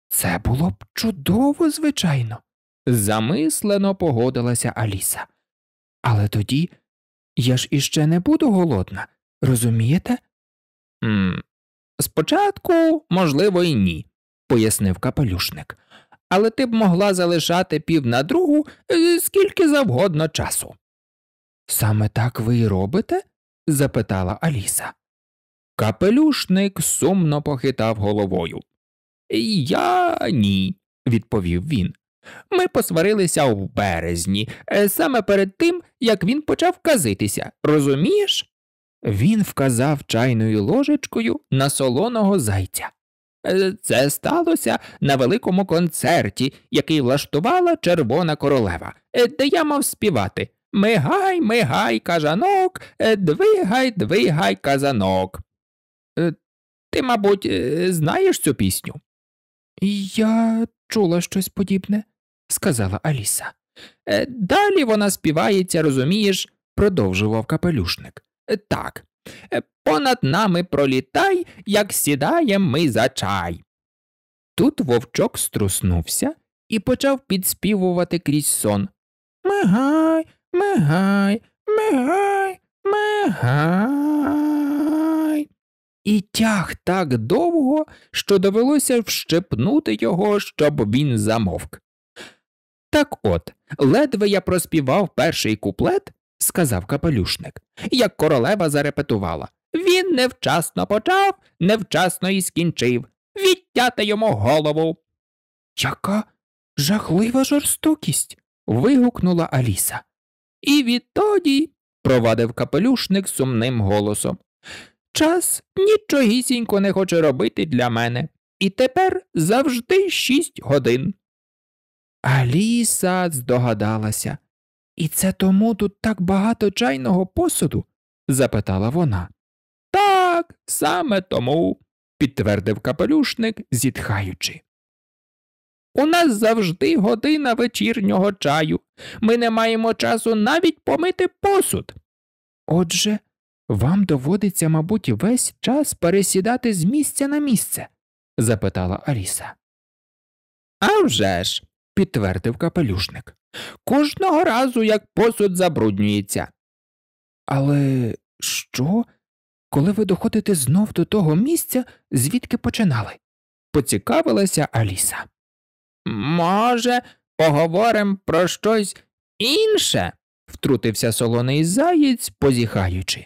Це було б чудово, звичайно, замислено погодилася Аліса. Але тоді я ж іще не буду голодна, розумієте? Спочатку, можливо, і ні, пояснив капелюшник. Але ти б могла залишати пів на другу е, скільки завгодно часу. Саме так ви й робите? запитала Аліса. Капелюшник сумно похитав головою. Я ні, відповів він. Ми посварилися в березні, е, саме перед тим, як він почав казитися, розумієш? Він вказав чайною ложечкою на солоного зайця. Е, це сталося на великому концерті, який влаштувала червона королева, е, де я мав співати Мигай, мигай, казанок, е, двигай, двигай казанок. Ти, мабуть, знаєш цю пісню? Я чула щось подібне, сказала Аліса. Далі вона співається, розумієш, продовжував капелюшник. Е, так. Е, понад нами пролітай, як сідаємо ми за чай. Тут вовчок струснувся і почав підспівувати крізь сон. Мигай, мигай, мигай, мигай. І тяг так довго, що довелося вщепнути його, щоб він замовк. Так от, ледве я проспівав перший куплет, сказав капелюшник, як королева зарепетувала. Він невчасно почав, невчасно і скінчив. Відтяти йому голову. Яка жахлива жорстокість. вигукнула Аліса. І відтоді, провадив капелюшник сумним голосом, час нічогісінько не хоче робити для мене. І тепер завжди шість годин. Аліса здогадалася, і це тому тут так багато чайного посуду? запитала вона. Так, саме тому, підтвердив капелюшник, зітхаючи. У нас завжди година вечірнього чаю. Ми не маємо часу навіть помити посуд. Отже, вам доводиться, мабуть, весь час пересідати з місця на місце? запитала Аліса. «А вже ж! підтвердив капелюшник. Кожного разу як посуд забруднюється. Але що, коли ви доходите знов до того місця, звідки починали? поцікавилася Аліса. Може, поговоримо про щось інше? втрутився солоний заєць, позіхаючи.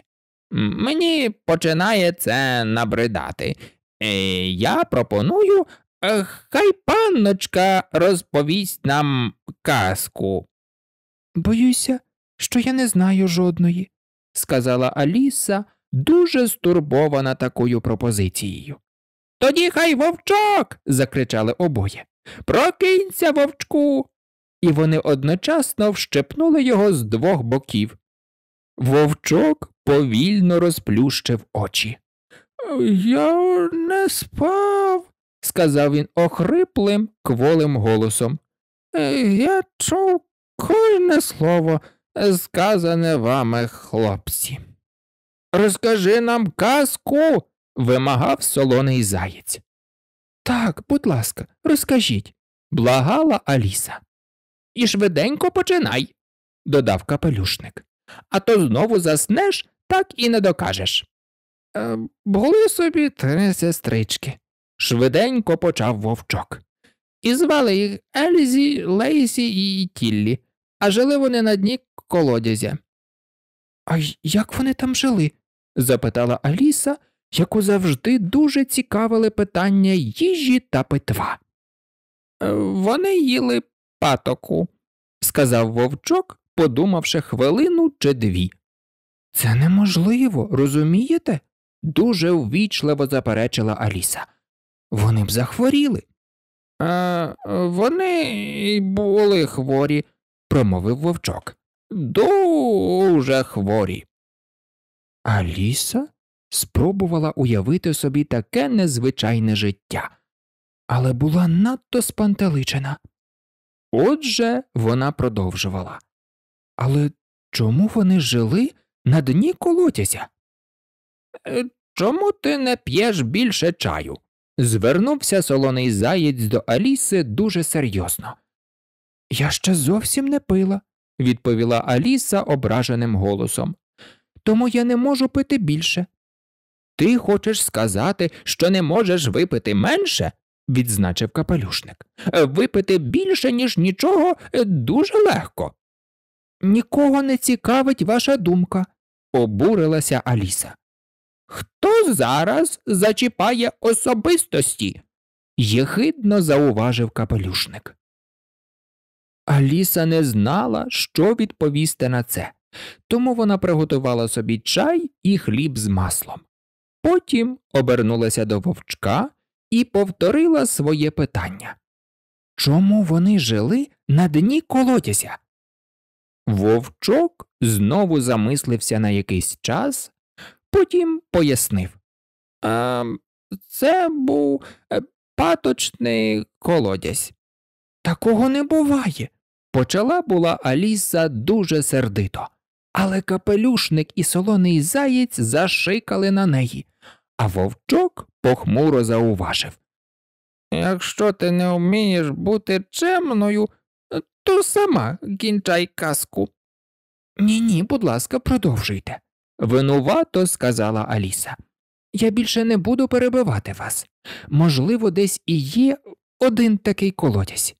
Мені починає це набридати. Е, я пропоную Хай панночка розповість нам казку. Боюся, що я не знаю жодної, сказала Аліса, дуже стурбована такою пропозицією. Тоді хай вовчок. закричали обоє. Прокинься, вовчку. І вони одночасно вщепнули його з двох боків. Вовчок повільно розплющив очі. Я не спав, сказав він охриплим, кволим голосом. «Е, я чув кожне слово, сказане вами, хлопці. Розкажи нам казку. вимагав солоний заєць. Так, будь ласка, розкажіть, благала Аліса. І швиденько починай, додав капелюшник. А то знову заснеш, так і не докажеш. Е, були собі три сестрички, швиденько почав вовчок. І звали їх Елізі, Лейсі і Тіллі, а жили вони на дні колодязя. А як вони там жили? запитала Аліса, яку завжди дуже цікавили питання їжі та питва. «Е, вони їли патоку, сказав вовчок, подумавши хвилину чи дві. Це неможливо, розумієте? дуже ввічливо заперечила Аліса. Вони б захворіли. А е, вони й були хворі, промовив вовчок. Дуже хворі. А ліса спробувала уявити собі таке незвичайне життя, але була надто спантеличена. Отже, вона продовжувала. Але чому вони жили на дні колотязя? Е, чому ти не п'єш більше чаю? Звернувся солоний заєць до Аліси дуже серйозно. Я ще зовсім не пила, відповіла Аліса ображеним голосом. Тому я не можу пити більше. Ти хочеш сказати, що не можеш випити менше, відзначив капелюшник. Випити більше, ніж нічого, е, дуже легко. Нікого не цікавить ваша думка, обурилася Аліса. Хто зараз зачіпає особистості? єхидно зауважив капелюшник. Аліса не знала, що відповісти на це, тому вона приготувала собі чай і хліб з маслом. Потім обернулася до вовчка і повторила своє питання Чому вони жили на дні колодязя? Вовчок знову замислився на якийсь час, Потім пояснив. А, Це був е, паточний колодязь. Такого не буває. Почала була Аліса дуже сердито, але капелюшник і солоний заєць зашикали на неї, а вовчок похмуро зауважив. Якщо ти не вмієш бути чемною, то сама кінчай казку. Ні, ні, будь ласка, продовжуйте. Винувато сказала Аліса. Я більше не буду перебивати вас. Можливо, десь і є один такий колодязь.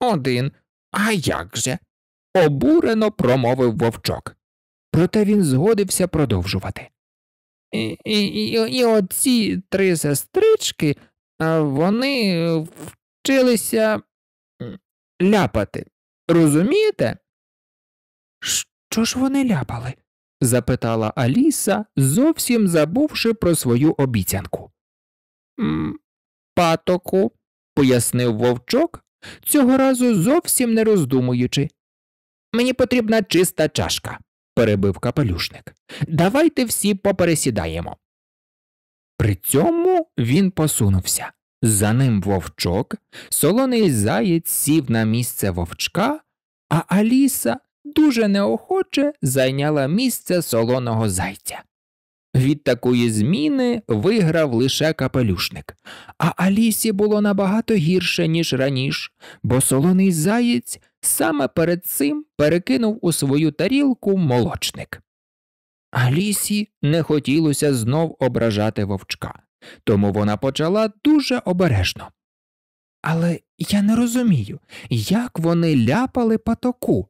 Один. А як же? обурено промовив вовчок. Проте він згодився продовжувати. І, і, і оці три сестрички, вони вчилися ляпати. Розумієте? Що ж вони ляпали? запитала Аліса, зовсім забувши про свою обіцянку. Патоку, пояснив вовчок, цього разу зовсім не роздумуючи. Мені потрібна чиста чашка, перебив капелюшник. Давайте всі попересідаємо. При цьому він посунувся. За ним вовчок, солоний заєць сів на місце вовчка, а Аліса дуже неохоче зайняла місце солоного зайця. Від такої зміни виграв лише капелюшник, а Алісі було набагато гірше, ніж раніше, бо солоний заєць саме перед цим перекинув у свою тарілку молочник. Алісі не хотілося знов ображати вовчка, тому вона почала дуже обережно. Але я не розумію, як вони ляпали патоку,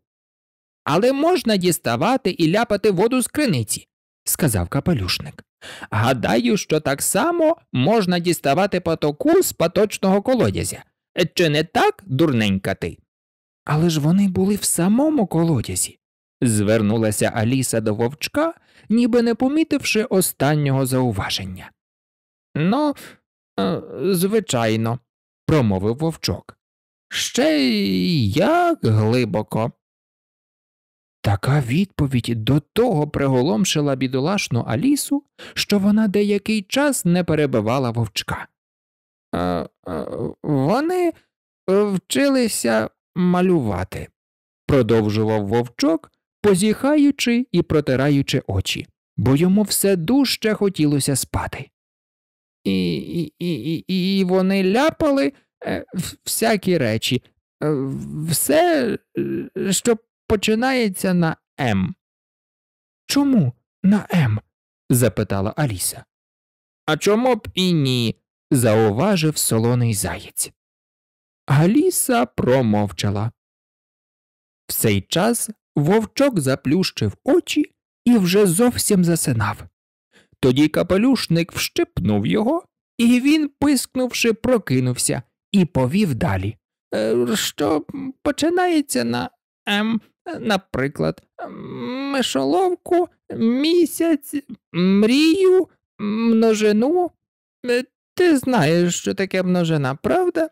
але можна діставати і ляпати воду з криниці, сказав капелюшник. Гадаю, що так само можна діставати потоку з паточного колодязя. Чи не так, дурненька ти? Але ж вони були в самому колодязі, звернулася Аліса до вовчка, ніби не помітивши останнього зауваження. Ну, е, звичайно, промовив вовчок. Ще й як глибоко. Така відповідь до того приголомшила бідолашну Алісу, що вона деякий час не перебивала вовчка. А, е, а, е, вони е, вчилися малювати, продовжував вовчок, позіхаючи і протираючи очі, бо йому все дужче хотілося спати. І, і, і, і вони ляпали всякі речі, все, щоб починається на М. Чому на М? запитала Аліса. А чому б і ні? зауважив солоний заєць. Аліса промовчала. В цей час вовчок заплющив очі і вже зовсім засинав. Тоді капелюшник вщипнув його, і він, пискнувши, прокинувся і повів далі. «Е, що починається на М, наприклад, мишоловку, місяць, мрію, множину. Е, ти знаєш, що таке множина, правда?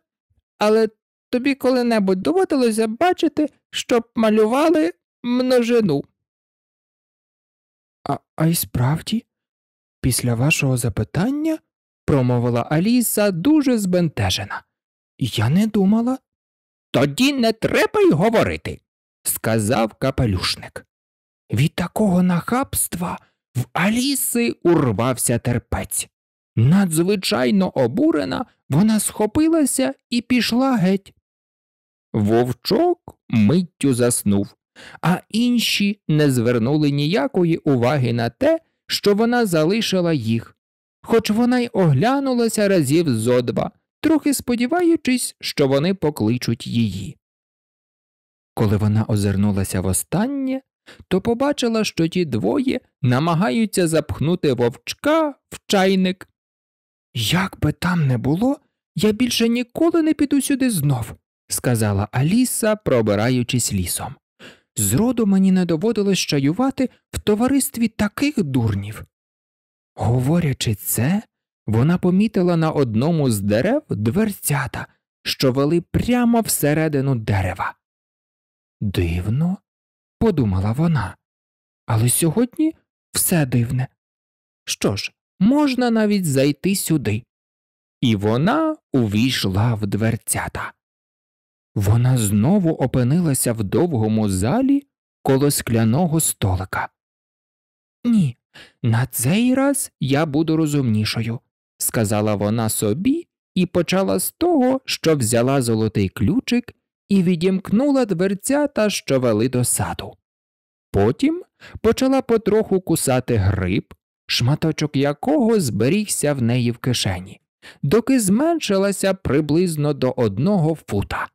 Але тобі коли-небудь доводилося бачити, щоб малювали множину. А а й справді, після вашого запитання, промовила Аліса дуже збентежена. Я не думала. Тоді не треба й говорити, сказав капелюшник. Від такого нахабства в Аліси урвався терпець. Надзвичайно обурена, вона схопилася і пішла геть. Вовчок миттю заснув, а інші не звернули ніякої уваги на те, що вона залишила їх, хоч вона й оглянулася разів зо два, трохи сподіваючись, що вони покличуть її. Коли вона озирнулася востаннє, то побачила, що ті двоє намагаються запхнути вовчка в чайник. Як би там не було, я більше ніколи не піду сюди знов, сказала Аліса, пробираючись лісом. Зроду мені не доводилось чаювати в товаристві таких дурнів. Говорячи це, вона помітила на одному з дерев дверцята, що вели прямо всередину дерева. Дивно, подумала вона, але сьогодні все дивне. Що ж, можна навіть зайти сюди. І вона увійшла в дверцята. Вона знову опинилася в довгому залі коло скляного столика. Ні, на цей раз я буду розумнішою, сказала вона собі і почала з того, що взяла золотий ключик і відімкнула дверцята, що вели до саду. Потім почала потроху кусати гриб, шматочок якого зберігся в неї в кишені, доки зменшилася приблизно до одного фута.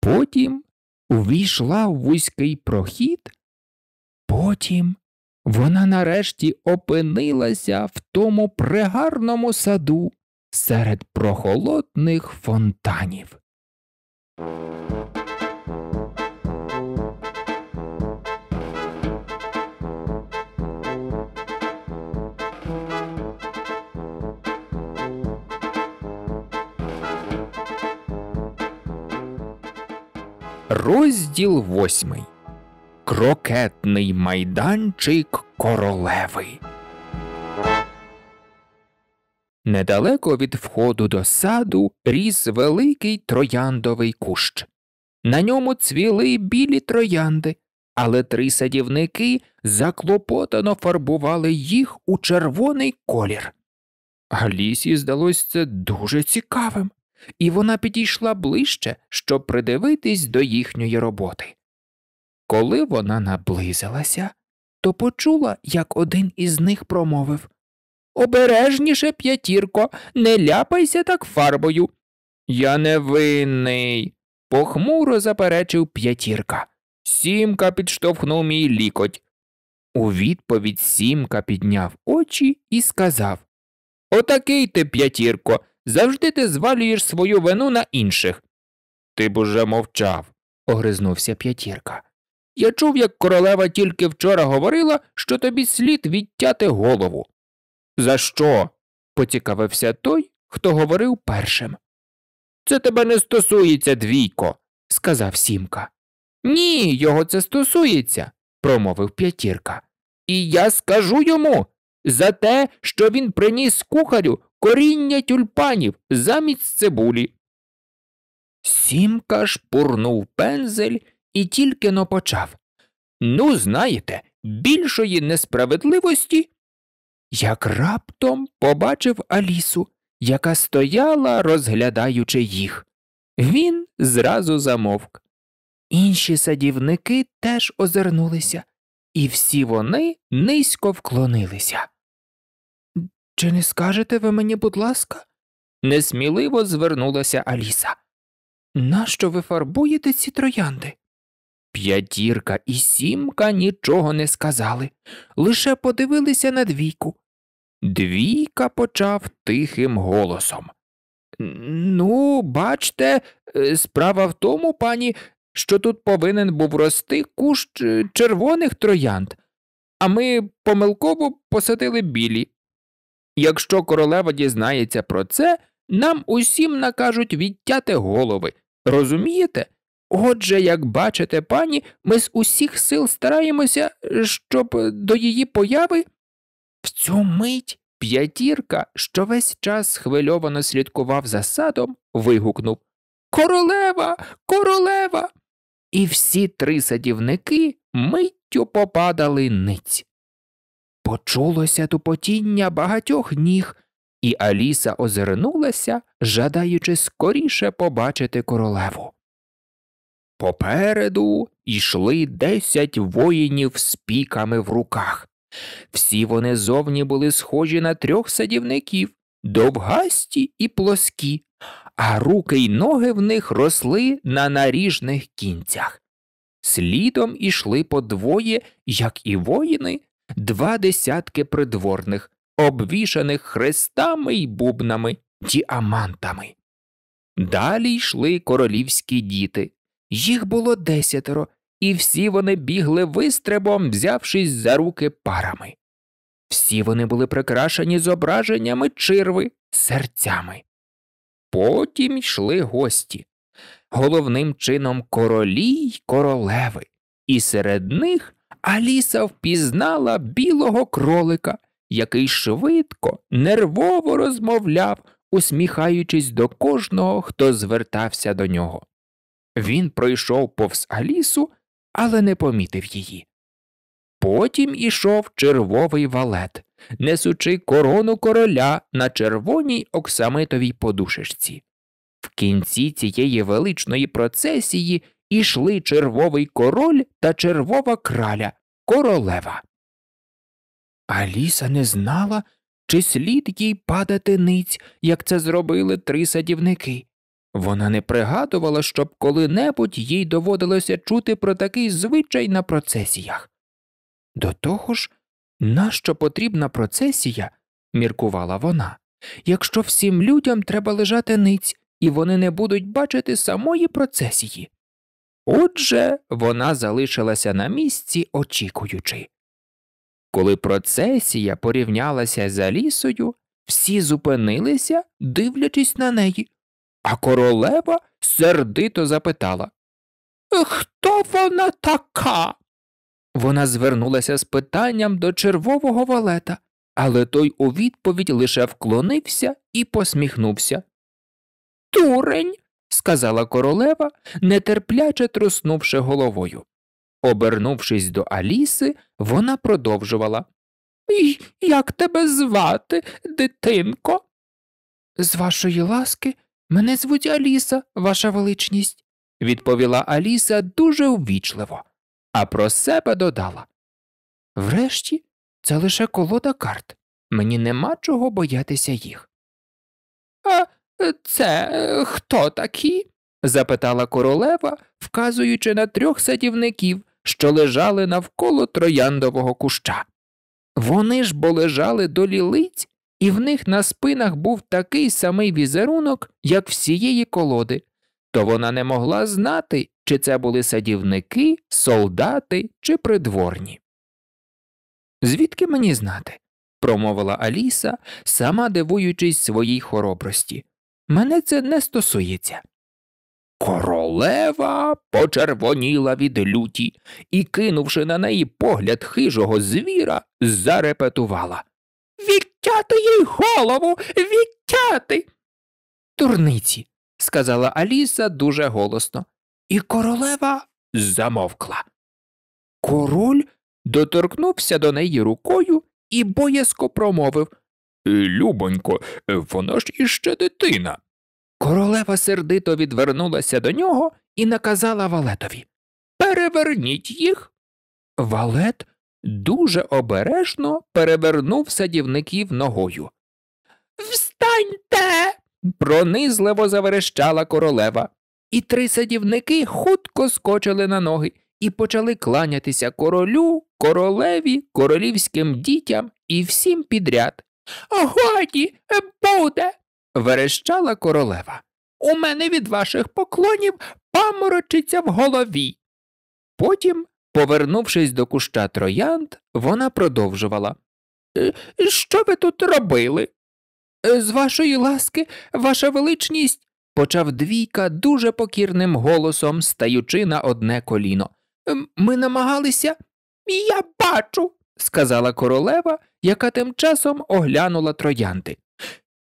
Потім увійшла в вузький прохід. Потім вона нарешті опинилася в тому пригарному саду серед прохолодних фонтанів. Розділ восьмий. Крокетний майданчик королеви. Недалеко від входу до саду ріс великий трояндовий кущ. На ньому цвіли білі троянди, але три садівники заклопотано фарбували їх у червоний колір. Алісі здалося це дуже цікавим, і вона підійшла ближче, щоб придивитись до їхньої роботи. Коли вона наблизилася, то почула, як один із них промовив Обережніше, п'ятірко, не ляпайся так фарбою. Я не винний, похмуро заперечив п'ятірка. Сімка підштовхнув мій лікоть. У відповідь сімка підняв очі і сказав Отакий ти, п'ятірко, завжди ти звалюєш свою вину на інших. Ти б уже мовчав, огризнувся п'ятірка. Я чув, як королева тільки вчора говорила, що тобі слід відтяти голову. За що? поцікавився той, хто говорив першим. Це тебе не стосується, двійко, сказав сімка. Ні, його це стосується, промовив п'ятірка. І я скажу йому за те, що він приніс кухарю коріння тюльпанів замість цибулі. Сімка шпурнув пензель і тільки но почав. Ну, знаєте, більшої несправедливості як раптом побачив Алісу, яка стояла, розглядаючи їх. Він зразу замовк. Інші садівники теж озирнулися, і всі вони низько вклонилися. Чи не скажете ви мені, будь ласка? несміливо звернулася Аліса. Нащо ви фарбуєте ці троянди? П'ятірка і сімка нічого не сказали, лише подивилися на двійку, Двійка почав тихим голосом. Ну, бачте, е, справа в тому, пані, що тут повинен був рости кущ е, червоних троянд, а ми помилково посадили білі. Якщо королева дізнається про це, нам усім накажуть відтяти голови. Розумієте? Отже, як бачите, пані, ми з усіх сил стараємося, щоб до її появи в цю мить п'ятірка, що весь час схвильовано слідкував за садом, вигукнув Королева, королева. І всі три садівники миттю попадали ниць. Почулося тупотіння багатьох ніг, і Аліса озирнулася, жадаючи скоріше побачити королеву. Попереду йшли десять воїнів з піками в руках. Всі вони зовні були схожі на трьох садівників, довгасті і плоскі, а руки й ноги в них росли на наріжних кінцях. Слідом ішли по двоє, як і воїни, два десятки придворних, обвішаних хрестами й бубнами, діамантами. Далі йшли королівські діти. Їх було десятеро, і всі вони бігли вистрибом, взявшись за руки парами. Всі вони були прикрашені зображеннями чирви, серцями. Потім йшли гості, головним чином королі й королеви, і серед них Аліса впізнала білого кролика, який швидко, нервово розмовляв, усміхаючись до кожного, хто звертався до нього. Він пройшов повз Алісу але не помітив її. Потім ішов червовий валет, несучи корону короля на червоній оксамитовій подушечці. В кінці цієї величної процесії ішли червовий король та червова краля королева. Аліса не знала, чи слід їй падати ниць, як це зробили три садівники. Вона не пригадувала, щоб коли-небудь їй доводилося чути про такий звичай на процесіях. До того ж, нащо потрібна процесія, міркувала вона, якщо всім людям треба лежати ниць, і вони не будуть бачити самої процесії. Отже, вона залишилася на місці, очікуючи. Коли процесія порівнялася за лісою, всі зупинилися, дивлячись на неї. А королева сердито запитала Хто вона така? Вона звернулася з питанням до червового валета, але той у відповідь лише вклонився і посміхнувся. Турень, сказала королева, нетерпляче труснувши головою. Обернувшись до Аліси, вона продовжувала Як тебе звати, дитинко? З вашої ласки, Мене звуть Аліса, ваша величність, відповіла Аліса дуже ввічливо, а про себе додала. Врешті, це лише колода карт. Мені нема чого боятися їх. А е, це е, хто такі? запитала королева, вказуючи на трьох садівників, що лежали навколо трояндового куща. Вони ж бо лежали до лілиць і в них на спинах був такий самий візерунок, як всієї колоди, то вона не могла знати, чи це були садівники, солдати чи придворні. Звідки мені знати? промовила Аліса, сама дивуючись своїй хоробрості. Мене це не стосується. Королева почервоніла від люті і, кинувши на неї погляд хижого звіра, зарепетувала. «Вік відтяти їй голову, відтяти. Турниці, сказала Аліса дуже голосно, і королева замовкла. Король доторкнувся до неї рукою і боязко промовив Любонько, вона ж іще дитина. Королева сердито відвернулася до нього і наказала валетові Переверніть їх. Валет дуже обережно перевернув садівників ногою. Встаньте. пронизливо заверещала королева. І три садівники хутко скочили на ноги і почали кланятися королю, королеві, королівським дітям і всім підряд. Годі, буде. верещала королева. У мене від ваших поклонів паморочиться в голові. Потім Повернувшись до куща троянд, вона продовжувала. «Е, е, що ви тут робили? Е, з вашої ласки, ваша величність, почав двійка дуже покірним голосом, стаючи на одне коліно. «Ем, ми намагалися. Я бачу, сказала королева, яка тим часом оглянула троянди.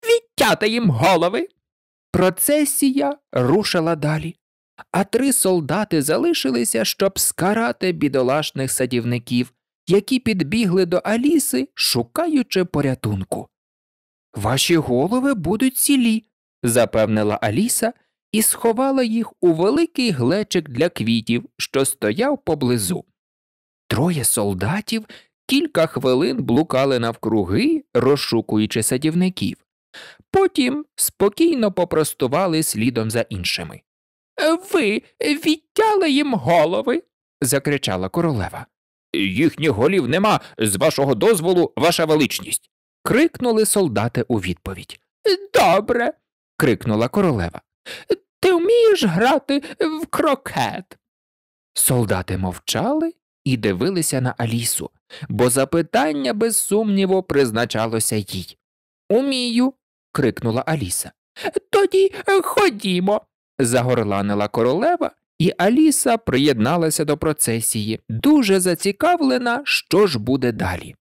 Відтяти їм голови. Процесія рушила далі а три солдати залишилися, щоб скарати бідолашних садівників, які підбігли до Аліси, шукаючи порятунку. Ваші голови будуть цілі, запевнила Аліса і сховала їх у великий глечик для квітів, що стояв поблизу. Троє солдатів кілька хвилин блукали навкруги, розшукуючи садівників. Потім спокійно попростували слідом за іншими. Е, ви відтяли їм голови? закричала королева. Їхніх голів нема, з вашого дозволу, ваша величність. крикнули солдати у відповідь. Добре. крикнула королева. Ти вмієш грати в крокет? Солдати мовчали і дивилися на Алісу, бо запитання, без сумніву, призначалося їй. Умію. крикнула Аліса. Тоді ходімо загорланила королева, і Аліса приєдналася до процесії, дуже зацікавлена, що ж буде далі.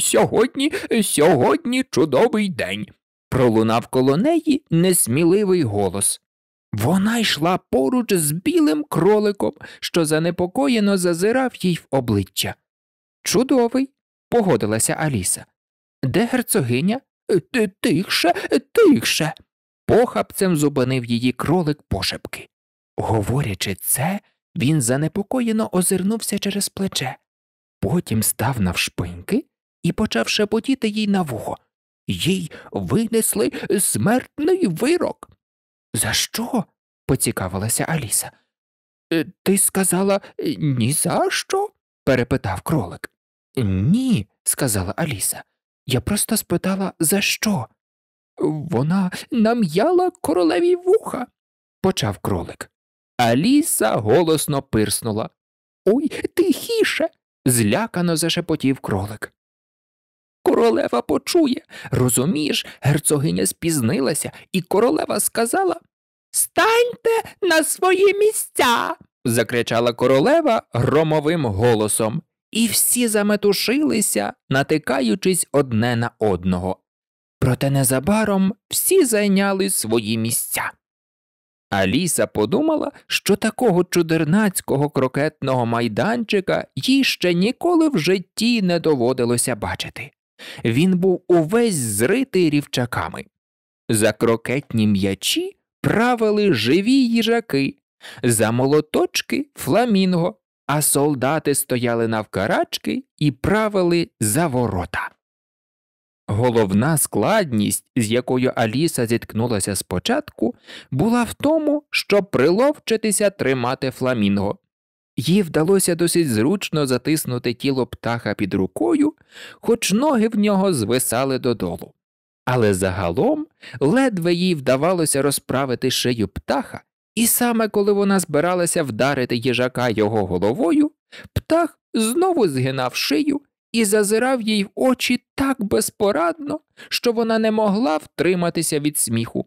Сьогодні, сьогодні чудовий день. пролунав коло неї несміливий голос. Вона йшла поруч з білим кроликом, що занепокоєно зазирав їй в обличчя. Чудовий, погодилася Аліса. Де герцогиня? Тихше, тихше похапцем зупинив її кролик пошепки. Говорячи це, він занепокоєно озирнувся через плече, потім став навшпиньки і почав шепотіти їй на вухо. Їй винесли смертний вирок. За що? поцікавилася Аліса. Е, ти сказала е, ні за що? перепитав кролик. Ні, сказала Аліса. Я просто спитала, за що? Вона нам'яла королеві вуха, почав кролик. Аліса голосно пирснула. Ой, тихіше. злякано зашепотів кролик. Королева почує, розумієш, герцогиня спізнилася, і королева сказала Станьте на свої місця. закричала королева громовим голосом. І всі заметушилися, натикаючись одне на одного. Проте незабаром всі зайняли свої місця. Аліса подумала, що такого чудернацького крокетного майданчика їй ще ніколи в житті не доводилося бачити. Він був увесь зритий рівчаками. За крокетні м'ячі правили живі їжаки, за молоточки фламінго, а солдати стояли навкарачки і правили за ворота. Головна складність, з якою Аліса зіткнулася спочатку, була в тому, щоб приловчитися тримати фламінго. Їй вдалося досить зручно затиснути тіло птаха під рукою, хоч ноги в нього звисали додолу. Але загалом ледве їй вдавалося розправити шию птаха, і саме коли вона збиралася вдарити їжака його головою, птах знову згинав шию і зазирав їй в очі так безпорадно, що вона не могла втриматися від сміху.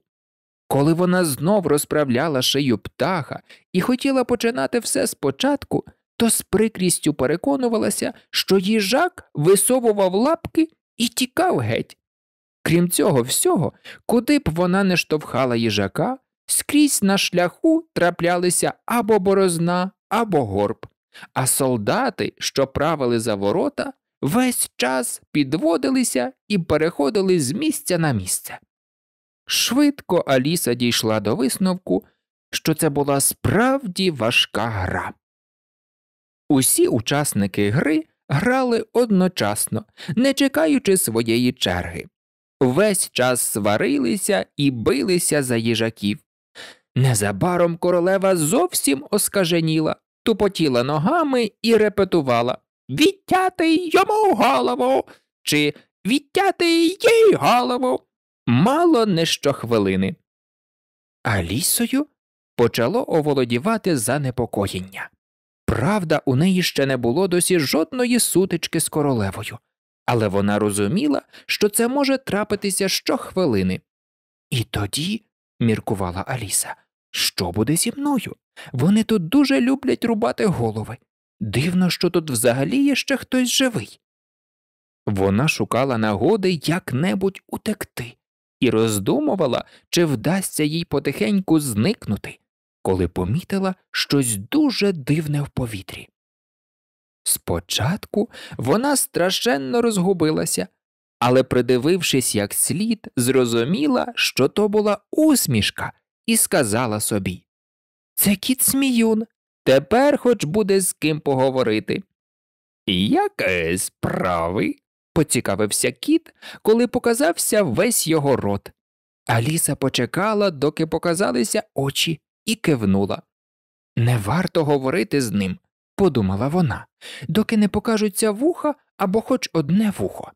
Коли вона знов розправляла шию птаха і хотіла починати все спочатку, то з прикрістю переконувалася, що їжак висовував лапки і тікав геть. Крім цього всього, куди б вона не штовхала їжака, скрізь на шляху траплялися або борозна, або горб, а солдати, що правили за ворота, весь час підводилися і переходили з місця на місце. Швидко Аліса дійшла до висновку, що це була справді важка гра. Усі учасники гри грали одночасно, не чекаючи своєї черги. Весь час сварилися і билися за їжаків. Незабаром королева зовсім оскаженіла, тупотіла ногами і репетувала відтяти йому голову чи відтяти їй голову мало не щохвилини. А лісою почало оволодівати занепокоєння. Правда, у неї ще не було досі жодної сутички з королевою, але вона розуміла, що це може трапитися щохвилини. І тоді, міркувала Аліса, що буде зі мною? Вони тут дуже люблять рубати голови, Дивно, що тут взагалі є ще хтось живий. Вона шукала нагоди як небудь утекти і роздумувала, чи вдасться їй потихеньку зникнути, коли помітила щось дуже дивне в повітрі. Спочатку вона страшенно розгубилася, але, придивившись як слід, зрозуміла, що то була усмішка, і сказала собі Це кіт Сміюн, Тепер хоч буде з ким поговорити. Як е, справи? поцікавився кіт, коли показався весь його рот. Аліса почекала, доки показалися очі, і кивнула. Не варто говорити з ним, подумала вона, доки не покажуться вуха або хоч одне вухо.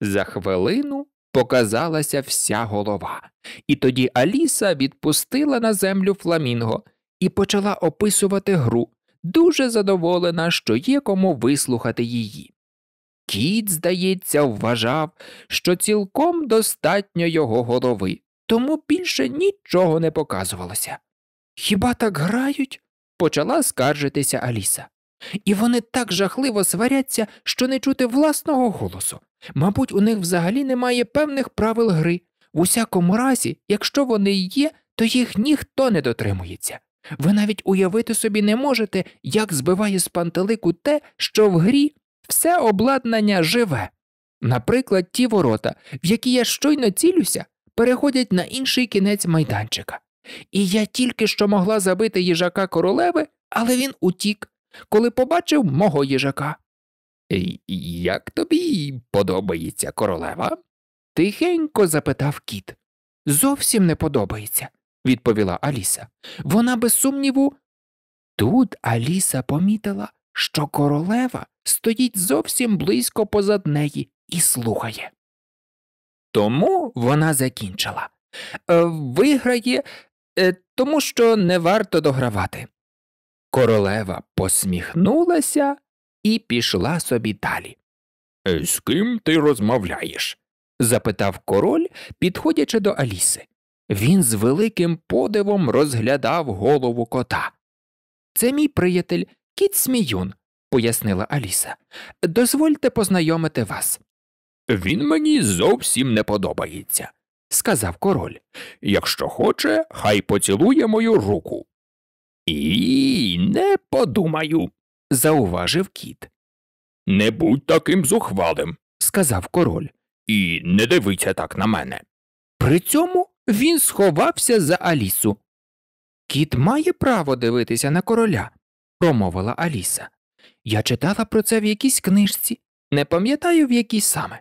За хвилину показалася вся голова, і тоді Аліса відпустила на землю фламінго і почала описувати гру, дуже задоволена, що є кому вислухати її. Кіт, здається, вважав, що цілком достатньо його голови, тому більше нічого не показувалося. Хіба так грають? почала скаржитися Аліса. І вони так жахливо сваряться, що не чути власного голосу. Мабуть, у них взагалі немає певних правил гри. В усякому разі, якщо вони є, то їх ніхто не дотримується. Ви навіть уявити собі не можете, як збиває з пантелику те, що в грі все обладнання живе. Наприклад, ті ворота, в які я щойно цілюся, переходять на інший кінець майданчика. І я тільки що могла забити їжака королеви, але він утік, коли побачив мого їжака. Як тобі подобається королева? тихенько запитав кіт. Зовсім не подобається відповіла Аліса. Вона, без сумніву. Тут Аліса помітила, що королева стоїть зовсім близько позад неї і слухає. Тому вона закінчила. Е, виграє, е, тому що не варто догравати. Королева посміхнулася і пішла собі далі. Е, з ким ти розмовляєш? запитав король, підходячи до Аліси. Він з великим подивом розглядав голову кота. Це мій приятель кіт Сміюн, пояснила Аліса. Дозвольте познайомити вас. Він мені зовсім не подобається, сказав король. Якщо хоче, хай поцілує мою руку. І не подумаю, зауважив кіт. Не будь таким зухвалим, сказав король, і не дивиться так на мене. При цьому він сховався за Алісу. Кіт має право дивитися на короля, промовила Аліса. Я читала про це в якійсь книжці, не пам'ятаю, в якій саме.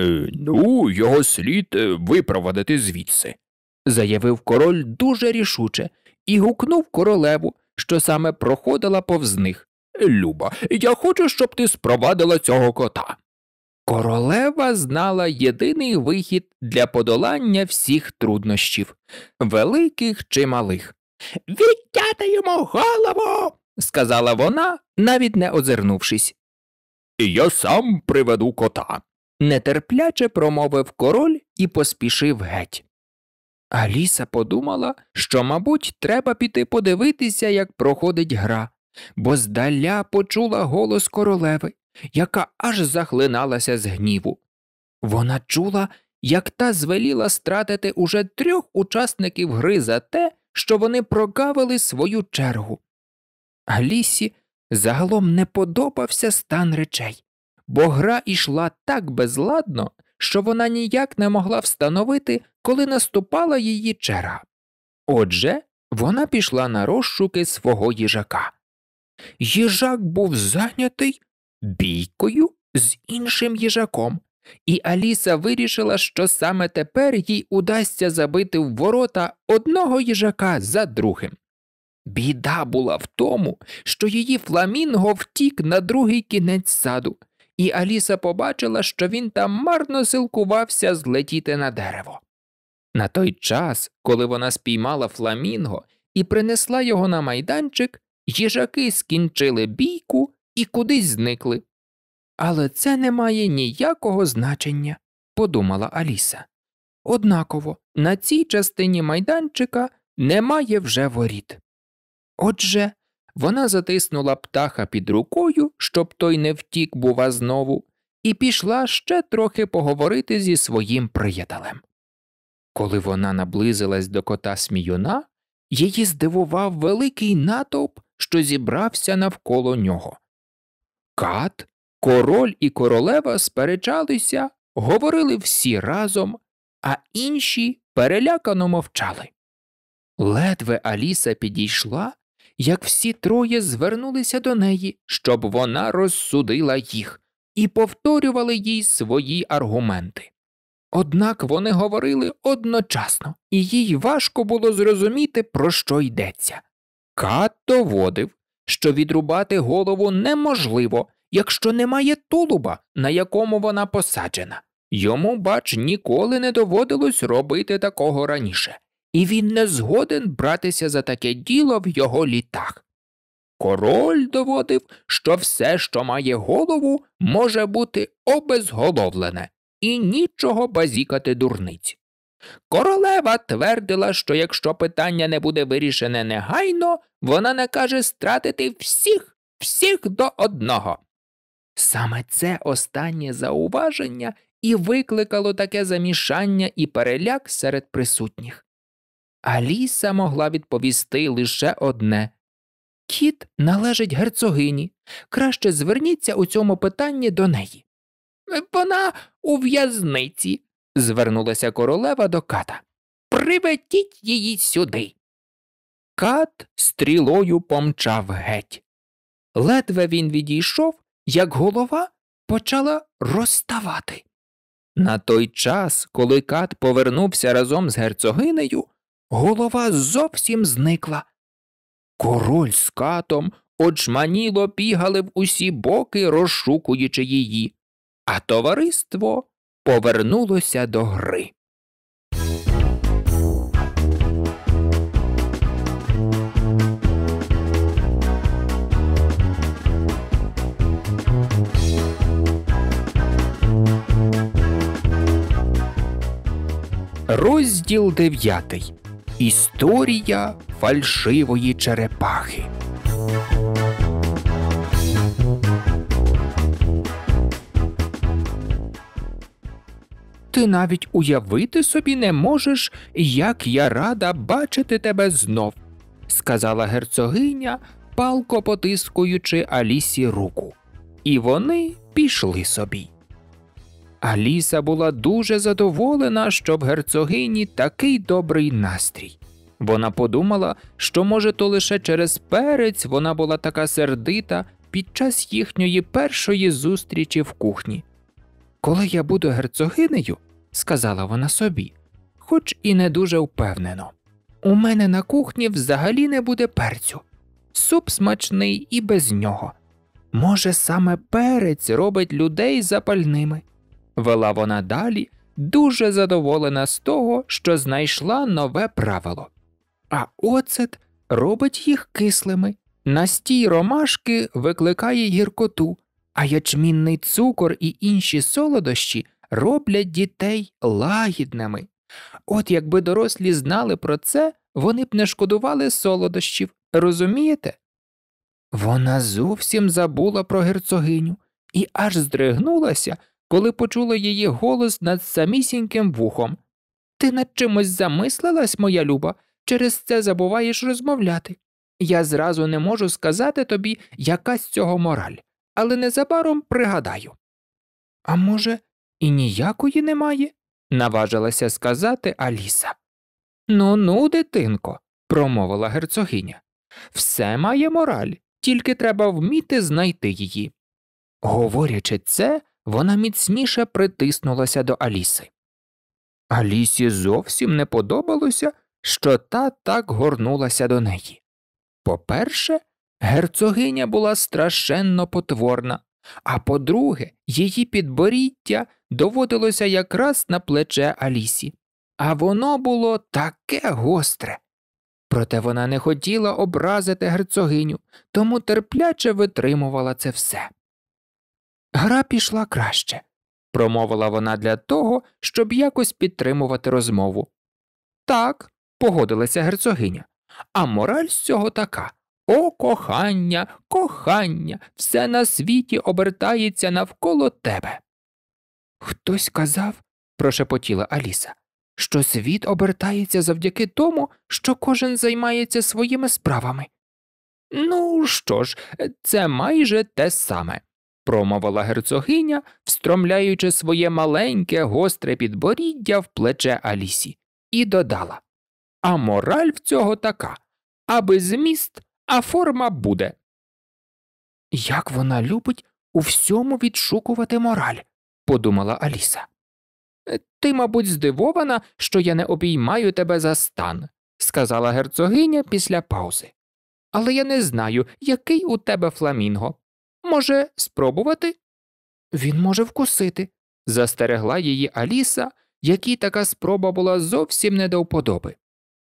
Е, ну, його слід е, випровадити звідси, заявив король дуже рішуче і гукнув королеву, що саме проходила повз них. Люба, я хочу, щоб ти спровадила цього кота. Королева знала єдиний вихід для подолання всіх труднощів, великих чи малих. Відтяти йому голову, сказала вона, навіть не озирнувшись. Я сам приведу кота, нетерпляче промовив король і поспішив геть. Аліса подумала, що, мабуть, треба піти подивитися, як проходить гра, бо здаля почула голос королеви яка аж захлиналася з гніву. Вона чула, як та звеліла стратити уже трьох учасників гри за те, що вони прогавили свою чергу. Алісі загалом не подобався стан речей, бо гра йшла так безладно, що вона ніяк не могла встановити, коли наступала її черга. Отже, вона пішла на розшуки свого їжака. Їжак був зайнятий бійкою з іншим їжаком, і Аліса вирішила, що саме тепер їй удасться забити в ворота одного їжака за другим. Біда була в тому, що її фламінго втік на другий кінець саду, і Аліса побачила, що він там марно силкувався злетіти на дерево. На той час, коли вона спіймала фламінго і принесла його на майданчик, їжаки скінчили бійку і кудись зникли. Але це не має ніякого значення, подумала Аліса. Однаково на цій частині майданчика немає вже воріт. Отже, вона затиснула птаха під рукою, щоб той не втік, бува, знову, і пішла ще трохи поговорити зі своїм приятелем. Коли вона наблизилась до кота сміюна, її здивував великий натовп, що зібрався навколо нього кат, король і королева сперечалися, говорили всі разом, а інші перелякано мовчали. Ледве Аліса підійшла, як всі троє звернулися до неї, щоб вона розсудила їх, і повторювали їй свої аргументи. Однак вони говорили одночасно, і їй важко було зрозуміти, про що йдеться. Кат доводив, що відрубати голову неможливо, якщо немає тулуба, на якому вона посаджена. Йому, бач, ніколи не доводилось робити такого раніше, і він не згоден братися за таке діло в його літах. Король доводив, що все, що має голову, може бути обезголовлене і нічого базікати дурниць. Королева твердила, що якщо питання не буде вирішене негайно, вона накаже стратити всіх, всіх до одного. Саме це останнє зауваження і викликало таке замішання і переляк серед присутніх. Аліса могла відповісти лише одне Кіт належить герцогині. Краще зверніться у цьому питанні до неї. Вона у в'язниці, звернулася королева до ката. Приведіть її сюди. Кат стрілою помчав геть. Ледве він відійшов, як голова почала розставати. На той час, коли кат повернувся разом з герцогинею, голова зовсім зникла. Король з катом очманіло бігали в усі боки, розшукуючи її, а товариство повернулося до гри. Розділ дев'ятий, Історія фальшивої черепахи. Ти навіть уявити собі не можеш, як я рада бачити тебе знов, сказала герцогиня, палко потискуючи Алісі руку. І вони пішли собі. Аліса була дуже задоволена, що в герцогині такий добрий настрій. Вона подумала, що, може, то лише через перець вона була така сердита під час їхньої першої зустрічі в кухні. Коли я буду герцогинею, сказала вона собі, хоч і не дуже впевнено, у мене на кухні взагалі не буде перцю. Суп смачний і без нього. Може, саме перець робить людей запальними. Вела вона далі, дуже задоволена з того, що знайшла нове правило. А оцет робить їх кислими, настій ромашки викликає гіркоту, а ячмінний цукор і інші солодощі роблять дітей лагідними. От якби дорослі знали про це, вони б не шкодували солодощів, розумієте? Вона зовсім забула про герцогиню і аж здригнулася, коли почула її голос над самісіньким вухом. Ти над чимось замислилась, моя люба, через це забуваєш розмовляти. Я зразу не можу сказати тобі, яка з цього мораль, але незабаром пригадаю. А може, і ніякої немає? наважилася сказати Аліса. Ну ну, дитинко, промовила герцогиня. Все має мораль, тільки треба вміти знайти її. Говорячи це, вона міцніше притиснулася до Аліси. Алісі зовсім не подобалося, що та так горнулася до неї. По перше, Герцогиня була страшенно потворна, а по-друге, її підборіття доводилося якраз на плече Алісі, а воно було таке гостре. Проте вона не хотіла образити герцогиню, тому терпляче витримувала це все. Гра пішла краще, промовила вона для того, щоб якось підтримувати розмову. Так, погодилася герцогиня, а мораль з цього така. О, кохання, кохання, все на світі обертається навколо тебе. Хтось казав, прошепотіла Аліса, що світ обертається завдяки тому, що кожен займається своїми справами. Ну що ж, це майже те саме, промовила герцогиня, встромляючи своє маленьке гостре підборіддя в плече Алісі, і додала. А мораль в цього така, аби зміст а форма буде. Як вона любить у всьому відшукувати мораль, подумала Аліса. Е, ти, мабуть, здивована, що я не обіймаю тебе за стан, сказала герцогиня після паузи. Але я не знаю, який у тебе фламінго. Може, спробувати? Він може вкусити, застерегла її Аліса, якій така спроба була зовсім не до вподоби.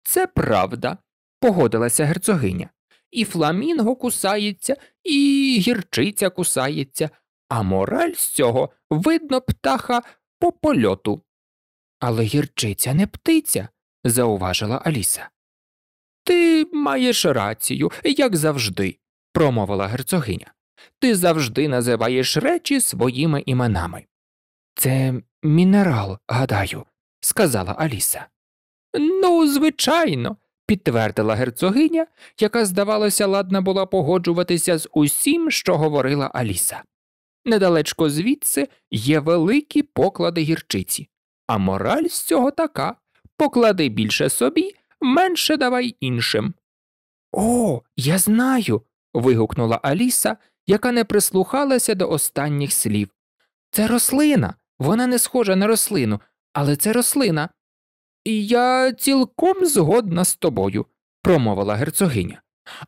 Це правда, погодилася герцогиня і фламінго кусається, і гірчиця кусається, а мораль з цього видно птаха по польоту. Але гірчиця не птиця, зауважила Аліса. Ти маєш рацію, як завжди, промовила герцогиня. Ти завжди називаєш речі своїми іменами. Це мінерал, гадаю, сказала Аліса. Ну, звичайно, підтвердила герцогиня, яка, здавалося, ладна була погоджуватися з усім, що говорила Аліса. Недалечко звідси є великі поклади гірчиці, а мораль з цього така поклади більше собі, менше давай іншим. О, я знаю. вигукнула Аліса, яка не прислухалася до останніх слів. Це рослина. Вона не схожа на рослину, але це рослина. Я цілком згодна з тобою, промовила герцогиня.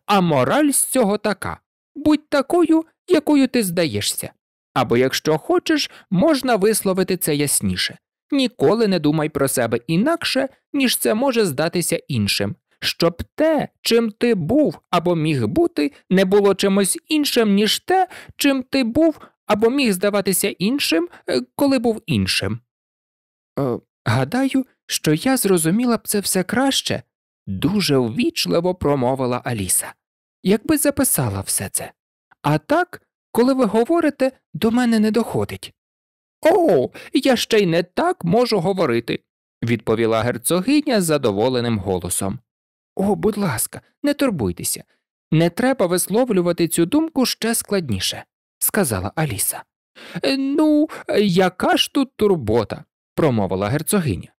А мораль з цього така будь такою, якою ти здаєшся. Або, якщо хочеш, можна висловити це ясніше. Ніколи не думай про себе інакше, ніж це може здатися іншим, щоб те, чим ти був або міг бути, не було чимось іншим, ніж те, чим ти був або міг здаватися іншим, е, коли був іншим. Е, гадаю, що я зрозуміла б це все краще, дуже ввічливо промовила Аліса, якби записала все це. А так, коли ви говорите, до мене не доходить. О, я ще й не так можу говорити, відповіла герцогиня з задоволеним голосом. О, будь ласка, не турбуйтеся, не треба висловлювати цю думку ще складніше, сказала Аліса. «Е, ну, яка ж тут турбота, промовила герцогиня.